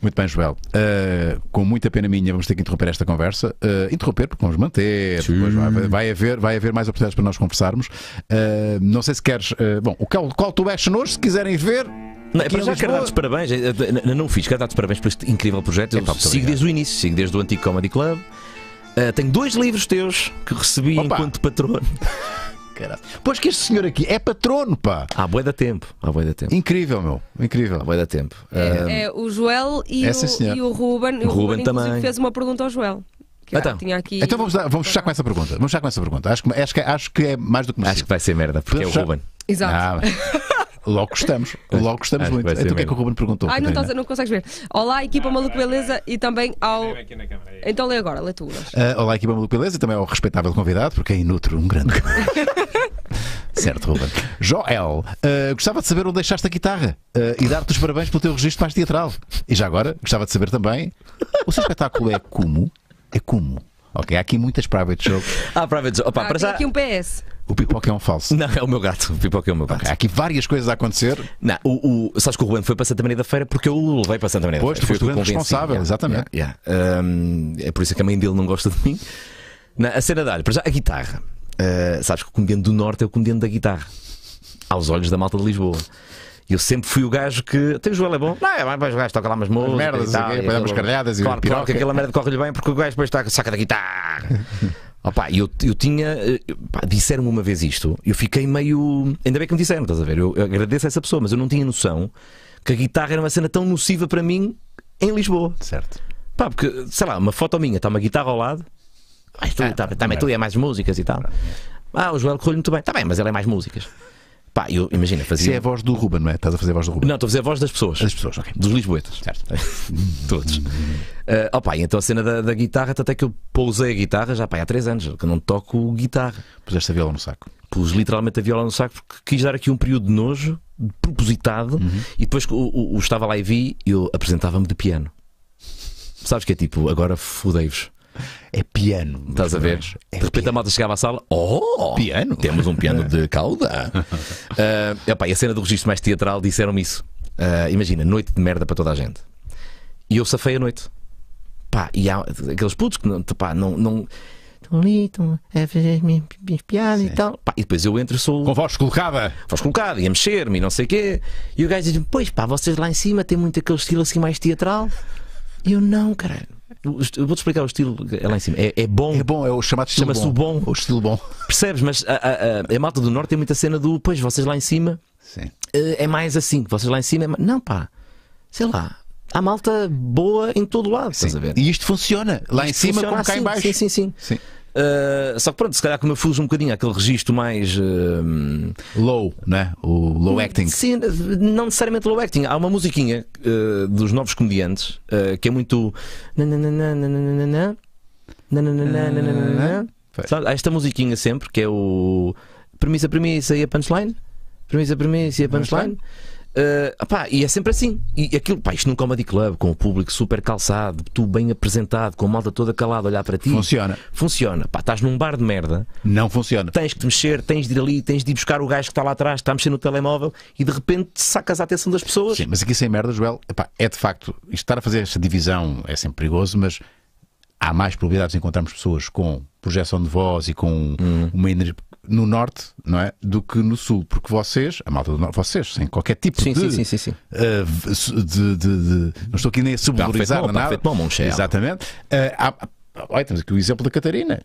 Muito bem, Joel. Uh, com muita pena minha, vamos ter que interromper esta conversa. Uh, interromper, porque vamos manter. Depois vai, vai, haver, vai haver mais oportunidades para nós conversarmos. Uh, não sei se queres. bom, o qual, qual tu és hoje, se quiserem ver. Não, é para já quero dar te parabéns. Eh, não, não fiz, quero dar te parabéns por este incrível projeto. Eu é, pá, sigo obrigado. desde o início, sigo desde o Antigo Comedy Club. Uh, tenho dois livros teus que recebi Opa. enquanto patrono. Caraca. Pois que este senhor aqui é patrono, pá. Há ah, boia da tempo. Há ah, da tempo. Incrível, meu. Incrível. Há ah, da tempo. É, eh, é o Joel e, é, o, e o Ruben. O Ruben, Ruben também. fez uma pergunta ao Joel. então, aqui... então, vamos, dar, vamos fechar com essa pergunta. Vamos fechar com essa pergunta. Acho que, acho que, acho que é mais do que merecido. Acho que vai ser merda, porque vamos é o fechar? Ruben. Exato. Ah, Logo gostamos, logo gostamos muito. Então o que é que o Ruben perguntou? Ai, não, estás, não consegues ver. Olá, equipa Maluco Beleza e também ao. É então lê agora, lê tu. Uh, olá, equipa Maluco Beleza e também ao respeitável convidado, porque é inútil, um grande. Certo, Ruben. Joel, uh, gostava de saber onde deixaste a guitarra uh, e dar-te os parabéns pelo teu registro mais teatral. E já agora, gostava de saber também: o seu espetáculo é como? É como? Ok, há aqui muitas private shows. Ah, private shows. Opa, ah, para já... aqui um PS. O Pipoca é um falso. Não, é o meu gato. O Pipoca é o meu gato. Okay, há aqui várias coisas a acontecer. Não, o, o, sabes que o Ruben foi para Santa Maria da Feira porque eu o levei para Santa Maria da Feira. Pois, foste o responsável, yeah, exatamente. Yeah, yeah. Um, é por isso que a mãe dele não gosta de mim. Na, a cena da olha, para já, a guitarra. Uh, sabes que o comediante do Norte é o comediante da guitarra. Aos olhos da malta de Lisboa. Eu sempre fui o gajo que. Tem o Joel é bom? Não, é vai mas o gajo toca lá umas músicas. Merdas, e tal, e, e, caralhadas claro, e Claro, piroca. aquela merda corre-lhe bem porque o gajo depois está, saca da guitarra. Opa, eu, eu tinha. Eh, disseram-me uma vez isto, eu fiquei meio. Ainda bem que me disseram, estás a ver? Eu agradeço a essa pessoa, mas eu não tinha noção que a guitarra era uma cena tão nociva para mim em Lisboa. Certo. Pá, porque, sei lá, uma foto minha, está uma guitarra ao lado, ah, está ah, tá, tá, tá tu é mais músicas e tal. Ah, o Joel correu muito bem. Está bem, mas ele é mais músicas. Pá, eu imagina fazia. Isso é a voz do Ruben, não é? Estás a fazer a voz do Ruben? Não, estou a fazer a voz das pessoas. Das pessoas, ok. Dos Lisboetas. Certo. Todos. Uh, eh, pá, então a cena da, da guitarra, até que eu pousei a guitarra já pá, há três anos, que não toco guitarra. Puseste a viola no saco. Pus literalmente a viola no saco porque quis dar aqui um período de nojo, propositado, uhum. e depois que o, o, estava lá e vi, eu apresentava-me de piano. Sabes que é tipo, agora fudei-vos. É piano. Estás a ver? É de repente piano. a malta chegava à sala, oh! Piano! Temos um piano de cauda. uh, ah, opa, e a cena do registro mais teatral disseram-me isso. Uh, imagina, noite de merda para toda a gente. E eu safei a noite. Pá, e há aqueles putos que não, pá, não, não estão ali, estão a fazer as minhas, piadas Sim. e tal. Pá, e depois eu entro sou. Com voz colocada. Voz colocada, e a mexer-me e não sei o quê. E o gajo diz-me: Pois pá, vocês lá em cima têm muito aquele estilo assim mais teatral. E eu não, caralho eu vou-te explicar o estilo é lá em cima. É, é bom. É bom, é o chamado estilo Chama-se bom. o bom. É o estilo bom. Percebes? Mas a, a, a, a, malta do Norte tem muita cena do, pois, vocês lá em cima. Sim. Eh, é mais assim, vocês lá em cima. É mais... Não, pá, sei lá. Há malta boa em todo lado, sim. estás a ver? E isto funciona lá isto em cima como assim. cá em baixo. Sim, sim, sim. sim só que pronto, se calhar como eu fujo um bocadinho aquele registro mais uh, low, né? O low acting. Sim, não necessariamente low acting. Há uma musiquinha uh, dos novos comediantes que é muito. Há esta musiquinha sempre que é o premissa, premissa e a punchline. Premissa, premissa e a punchline. punchline. Uh, e é sempre assim. E aquilo, pá, isto num comedy club, com o público super calçado, tu bem apresentado, com a malta toda calada a olhar para ti. Funciona. Funciona. Pá, estás num bar de merda. Não funciona. Tens que te mexer, tens de ir ali, tens de ir buscar o gajo que está lá atrás, está a mexer no telemóvel e de repente sacas a atenção das pessoas. Sim, mas aqui sem merda, Joel, epá, é de facto, estar a fazer esta divisão é sempre perigoso, mas há mais probabilidades de encontrarmos pessoas com projeção de voz e com hum. uma energia no norte, não é? Do que no sul, porque vocês, a malta do norte, vocês, sem qualquer tipo sim, de, sim, sim, sim, uh, de, de, de, Não estou aqui nem a subvalorizar nada. bom, Exatamente. Uh, há, olha, temos aqui o exemplo da Catarina.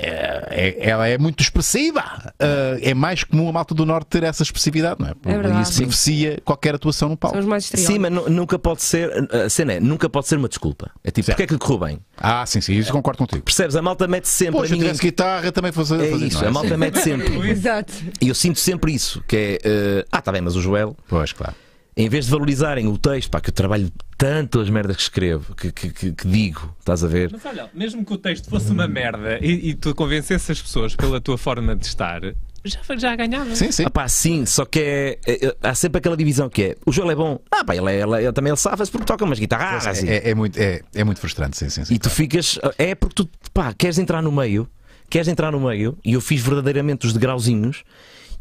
É, é, ela é muito expressiva. Uh, é mais comum a malta do Norte ter essa expressividade, não é? é verdade, isso beneficia qualquer atuação no palco. São os mais Sim, mas nunca pode ser, a ah, ah, cena é, nunca pode ser uma desculpa. É tipo, porque é que correu bem? Ah, sim, sim, isso concordo contigo. Percebes? A malta mete sempre. Pois, ninguém... se guitarra também faz, É fazer, isso, é? a malta mete sempre. Exato. E eu sinto sempre isso, que é. Uh, ah, está bem, mas o Joel. Pois, claro em vez de valorizarem o texto, pá, que eu trabalho tanto as merdas que escrevo, que, que, que, que digo, estás a ver? Mas olha, mesmo que o texto fosse uma merda e, e tu convencesse as pessoas pela tua forma de estar, já, já ganhava. Sim, sim. Ah, pá, sim, só que é, é, é há sempre aquela divisão que é o Joel é bom, ah, pá, ele, é, ele, é, ele também ele safa-se porque toca umas guitarras. É, assim. é, muito, é, é muito frustrante, sim, sim. sim e claro. tu ficas, ah, é porque tu, pá, queres entrar no meio, queres entrar no meio, e eu fiz verdadeiramente os degrauzinhos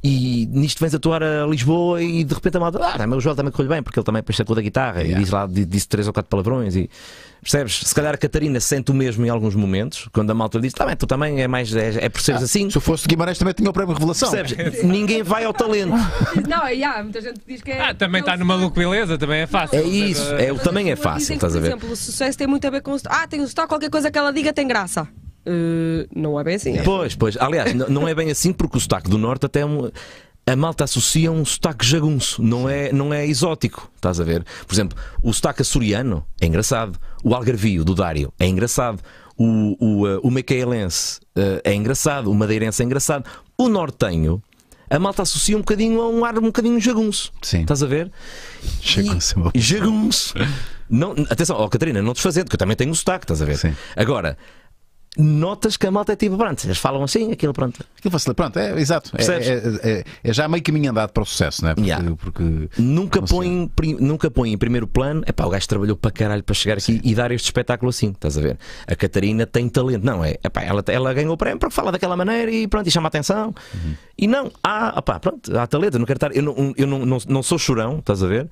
e nisto vens atuar a Lisboa e de repente a malta, ah, meu o Joel também correu bem, porque ele também depois sacou é da guitarra yeah. e diz lá, disse três ou quatro palavrões e percebes? Se calhar a Catarina sente o mesmo em alguns momentos, quando a malta diz, também tá bem, tu também é mais, é, é por seres ah, assim. Se eu fosse Guimarães também tinha o prémio Revelação. Percebes? Ninguém vai ao talento. Não, é, yeah, muita gente diz que é. Ah, também está é numa louco, beleza, também é fácil. É isso, eh, é, o também é fácil, estás a ver? Por exemplo, o sucesso tem muito a ver com. Ah, tem o stock, qualquer coisa que ela diga tem graça uh, não é bem assim. Pois, pois. Aliás, não é bem assim porque o sotaque do Norte até é a malta associa um sotaque jagunço, não é, não é exótico, estás a ver? Por exemplo, o sotaque açoriano é engraçado, o algarvio do Dário é engraçado, o, o, eh, o mecaelense eh, é engraçado, o madeirense é engraçado, o nortenho. A malta associa um bocadinho a um ar um bocadinho jagunço. Sim. Estás a ver? E, jagunço. Não, atenção, oh, Catarina, não desfazendo, que eu também tenho um sotaque, estás a ver? Sim. Agora, notas que a malta é tipo, pronto, eles falam assim, aquilo pronto. Aquilo facilita, pronto, é exato. É, é, é, é, já meio caminho andado para o sucesso, não é? Porque, yeah. porque nunca, põe, prim, nunca põe em primeiro plano, é pá, o gajo trabalhou para caralho para chegar aqui Sim. e dar este espetáculo assim, estás a ver? A Catarina tem talento, não é? Epá, ela, ela ganhou o prémio porque fala daquela maneira e pronto, e chama a atenção. Uhum. E não, há, opá, pronto, há talento, não quero estar, eu não, eu não, não, não sou chorão, estás a ver?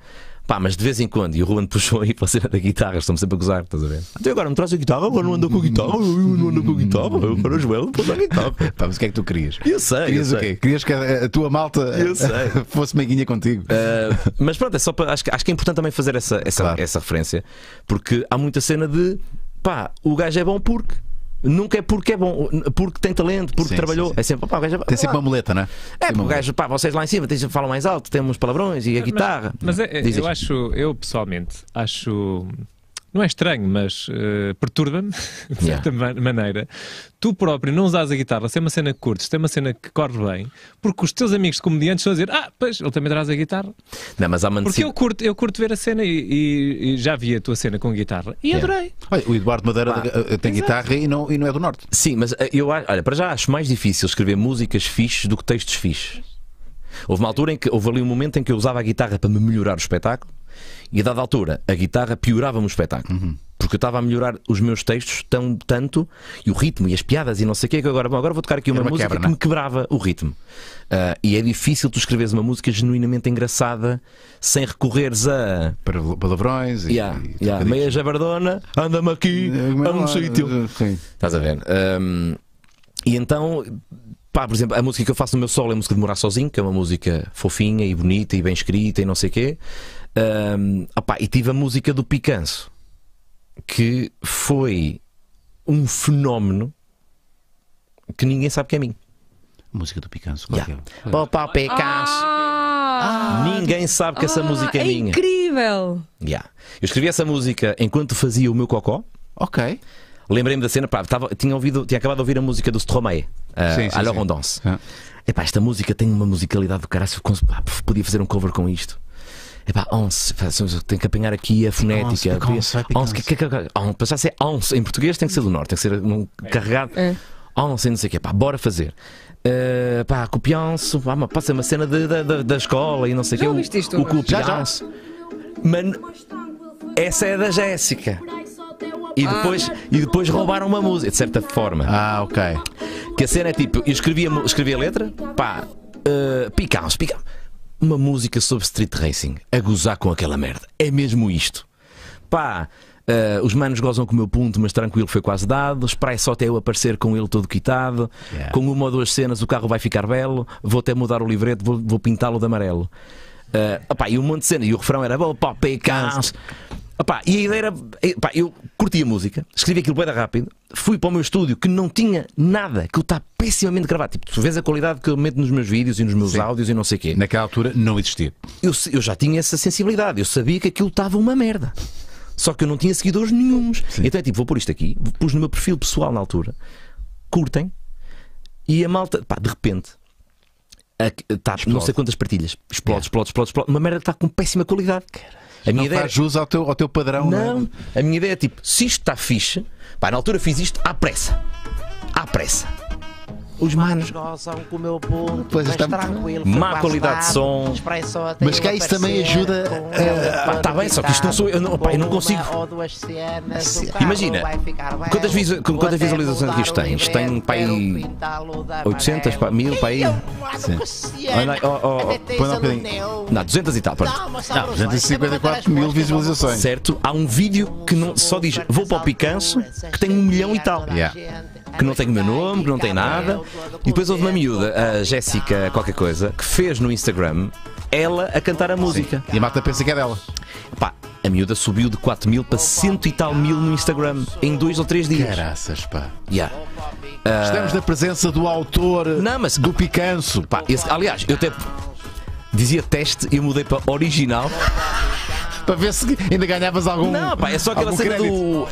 Pá, mas de vez em quando, e o Ruan puxou aí para a cena da guitarra, estamos sempre a gozar, estás a ver? Até agora me traz a guitarra, agora não anda com a guitarra, eu não ando com a guitarra, eu para o Joel, pôs a guitarra. Pá, mas o que é que tu querias? Eu sei. Querias eu sei. o quê? Querias que a, a tua malta eh, fosse meiguinha contigo. Uh, mas pronto, é só para, acho, acho que é importante também fazer essa, essa, claro. essa referência, porque há muita cena de pá, o gajo é bom porque nunca é porque é bom, porque tem talento, porque sim, trabalhou. Sim, sim. É sempre, pá, gajo, é tem sempre uma muleta, né? É, é porque o gajo, pá, vocês lá em cima têm, falam mais alto, têm uns palavrões e a mas, guitarra. Mas, é, eu acho, eu pessoalmente, acho não é estranho, mas uh, perturba-me, de certa yeah. maneira, tu próprio não usas a guitarra, se é uma cena que curtes, se é uma cena que corre bem, porque os teus amigos de comediantes estão a dizer, ah, pois, ele também traz a guitarra. Não, mas há manci... Porque eu curto, eu curto ver a cena e, e, e já vi a tua cena com guitarra e yeah. adorei. Olha, o Eduardo Madeira ah, tem exato. guitarra e não, e não é do Norte. Sim, mas eh, eu olha, para já acho mais difícil escrever músicas fixes do que textos fixes. Houve uma altura em que houve ali um momento em que eu usava a guitarra para me melhorar o espetáculo e a dada altura, a guitarra piorava-me o espetáculo. Uhum. Porque eu estava a melhorar os meus textos tão tanto, e o ritmo, e as piadas, e não sei o que, que agora, bom, agora vou tocar aqui uma, uma música quebra, que me é? quebrava o ritmo. Uh, e é difícil tu escreveres uma música genuinamente engraçada sem recorreres a. Palavrões e. Yeah, e yeah. Meia jabardona, anda-me aqui, a um sítio. Estás a ver? Um, e então pá, por exemplo, a música que eu faço no meu solo é a música de Morar Sozinho, que é uma música fofinha e bonita e bem escrita e não sei o quê. Um, opa, e tive a música do Picanço, que foi um fenómeno que ninguém sabe que é mim. música do Picanço, qual yeah. É, é? Opa, Picanço! Ah, ninguém sabe que ah, essa música é, é minha. incrível! Yeah. Eu escrevi essa música enquanto fazia o meu cocó. Ok. Lembrei-me da cena, pá, tava, tinha, ouvido, tinha acabado de ouvir a música do Stromae, uh, eh, a sim, à Rondance. É. Ah. Epá, esta música tem uma musicalidade do caralho. Podia fazer um cover com isto. Epá, onze. Assim, tem que apanhar aqui a fonética. Onze. É passar a ser onze. Em português tem que ser do norte, tem que ser um carregado. É. Onze, não sei o quê. Pá, bora fazer. Uh, pá, copião-se. Passa uma cena de, de, de, da escola e não sei o quê. Já isto? O, o se Mano, essa é da Jéssica. E ah. depois, ah. e depois roubaram uma música, de certa forma. Ah, ok. Que a cena é tipo, eu escrevia, escrevia a letra, pá, uh, picamos, picamos uma música sobre street racing, a gozar com aquela merda. É mesmo isto. Pá, uh, os manos gozam com o meu ponto, mas tranquilo, foi quase dado. só até eu aparecer com ele todo quitado. Yeah. Com uma ou duas cenas o carro vai ficar belo. Vou até mudar o livreto, vou, vou pintá-lo de amarelo. Uh, eh, opa, e um monte de cenas. E o refrão era: Pá, pecans e a ideia era. eu curti a música, escrevi aquilo bem rápido, fui para o meu estúdio que não tinha nada, que está pessimamente gravado. Tipo, tu vês a qualidade que eu meto nos meus vídeos e nos meus Sim. áudios e não sei o quê. Naquela altura não existia. Eu, eu já tinha essa sensibilidade, eu sabia que aquilo estava uma merda. Só que eu não tinha seguidores nenhums. Sim. Então é tipo, vou pôr isto aqui, pus no meu perfil pessoal na altura, curtem, e a malta, pá, de repente, a, tá, não sei quantas partilhas, explode, yeah. explode, explode, explode, uma merda que está com péssima qualidade. Caramba. A minha não ideia faz jus ao teu, ao teu padrão, não, é? não é? A minha ideia é tipo, se isto está fixe, pá, na altura fiz isto à pressa. À pressa. Os manos. gozam com o meu ponto, pois está Má qualidade de som. Mas cá isso também ajuda. Está ah, bem, só que isto não sou eu. Não, pá, eu não consigo. Imagina, quantas, quantas visualizações isto isto Tem, aí 800, pá, 1000, para aí. Olha, oh, oh, põe lá um bocadinho. Não, 200 e tal, pronto. Não, 254 mil visualizações. Certo, há um vídeo que não, só diz vou para o Picanço que tem um milhão e tal. Yeah que não tem o meu nome, que não tem nada. E depois houve uma miúda, a Jéssica qualquer coisa, que fez no Instagram ela a cantar a música. Sim. E a Marta pensa que é dela. Pá, a miúda subiu de 4 mil para cento e tal mil no Instagram em dois ou três dias. Caraças, pá. Yeah. Uh... Estamos na presença do autor não, mas... do Picanso. Pá, esse... Aliás, eu até dizia teste e mudei para original para ver se ainda ganhavas algum. Não, pá, é só aquela cena crédito. do.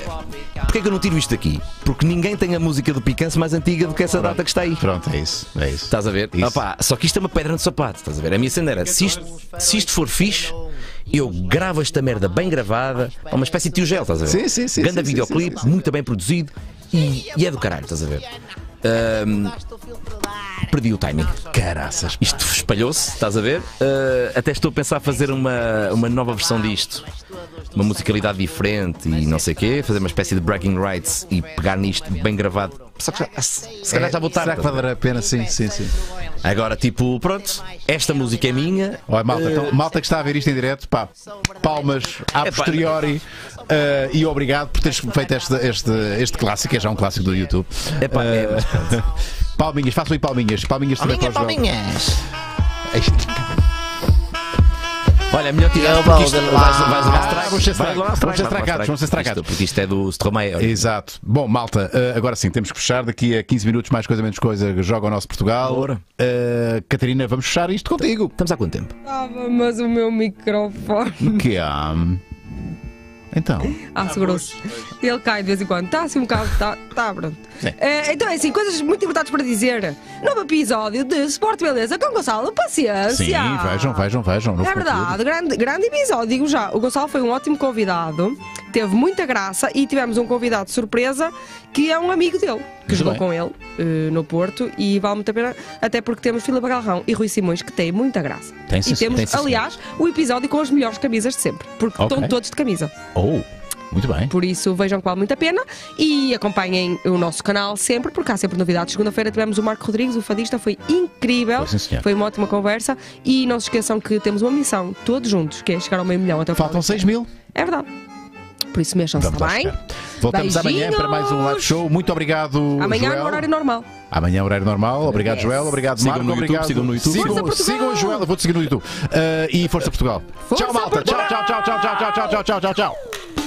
Porquê é que eu não tiro isto daqui? Porque ninguém tem a música do Picanço mais antiga do que essa data que está aí. Pronto, é isso. É isso. Estás a ver? Isso. só que isto é uma pedra no sapato, estás a ver? A minha cena era: se isto, se isto for fixe, eu gravo esta merda bem gravada, é uma espécie de tio gel, estás a ver? Sim, sim, sim. Grande videoclipe, muito bem produzido e, e é do caralho, estás a ver? Um, perdi o timing. Caraças. Isto espalhou-se, estás a ver? Uh, até estou a pensar fazer uma, uma nova versão disto. Uma musicalidade diferente e não sei o quê. Fazer uma espécie de bragging rights e pegar nisto bem gravado. Já, ah, se calhar já vou é, tarde. Será que valerá a pena? Sim, sim, sim. Agora, tipo, pronto, esta música é minha. Olha, é malta, então, eh, malta que está a ver isto em direto, pá, palmas a posteriori uh, e obrigado por teres feito este, este, este clássico, é já um clássico do YouTube. Epá, uh, é, mas, Palminhas, façam aí palminhas. Palminhas também para Palminhas. Olha, melhor tirar o balde. Vamos ser estracados, vamos ser estragados. Porque é isto é do Stromae. Exato. Bom, malta, eh, agora sim, temos que fechar. Daqui a 15 minutos, mais coisa, menos coisa, joga o nosso Portugal. Uh, Catarina, vamos fechar isto contigo. Estamos há quanto tempo? Estava, mas o meu microfone. Que há? Então. Ah, tá segurou-se. Ele cai de vez em quando. Está assim um bocado. Está tá, pronto. Uh, então é assim, coisas muito importantes para dizer. Novo episódio de Sport Beleza com Gonçalo Paciência. Sim, vejam, vejam, vejam. É verdade, grande, grande episódio. Digo já, o Gonçalo foi um ótimo convidado, teve muita graça e tivemos um convidado de surpresa que é um amigo dele que jogou com ele uh, no Porto e vale muito a pena, até porque temos Filipe Galrão e Rui Simões, que têm muita graça. Tem e temos, tem aliás, o episódio com as melhores camisas de sempre, porque okay. estão todos de camisa. Oh! Muito bem. Por isso, vejam que vale muito a pena e acompanhem o nosso canal sempre, porque há sempre novidades. Segunda-feira tivemos o Marco Rodrigues, o fadista, foi incrível. Sim, foi uma ótima conversa e não se esqueçam que temos uma missão, todos juntos, que é chegar ao meio milhão até o Faltam 6 mil. É verdade por isso mexam-se, está bem? Voltamos Beijinhos. amanhã para mais um live show. Muito obrigado. Amanhã é Joel. no horário normal. Amanhã, é horário normal. Obrigado, yes. Joel. Obrigado, sigam Marco. No YouTube, obrigado. Sigam no YouTube. Sigam, sigam, sigam Joel. Eu vou te seguir no YouTube. Uh, e Força Portugal. Força tchau, malta. Portugal. Tchau, tchau, tchau, tchau, tchau, tchau, tchau, tchau, tchau.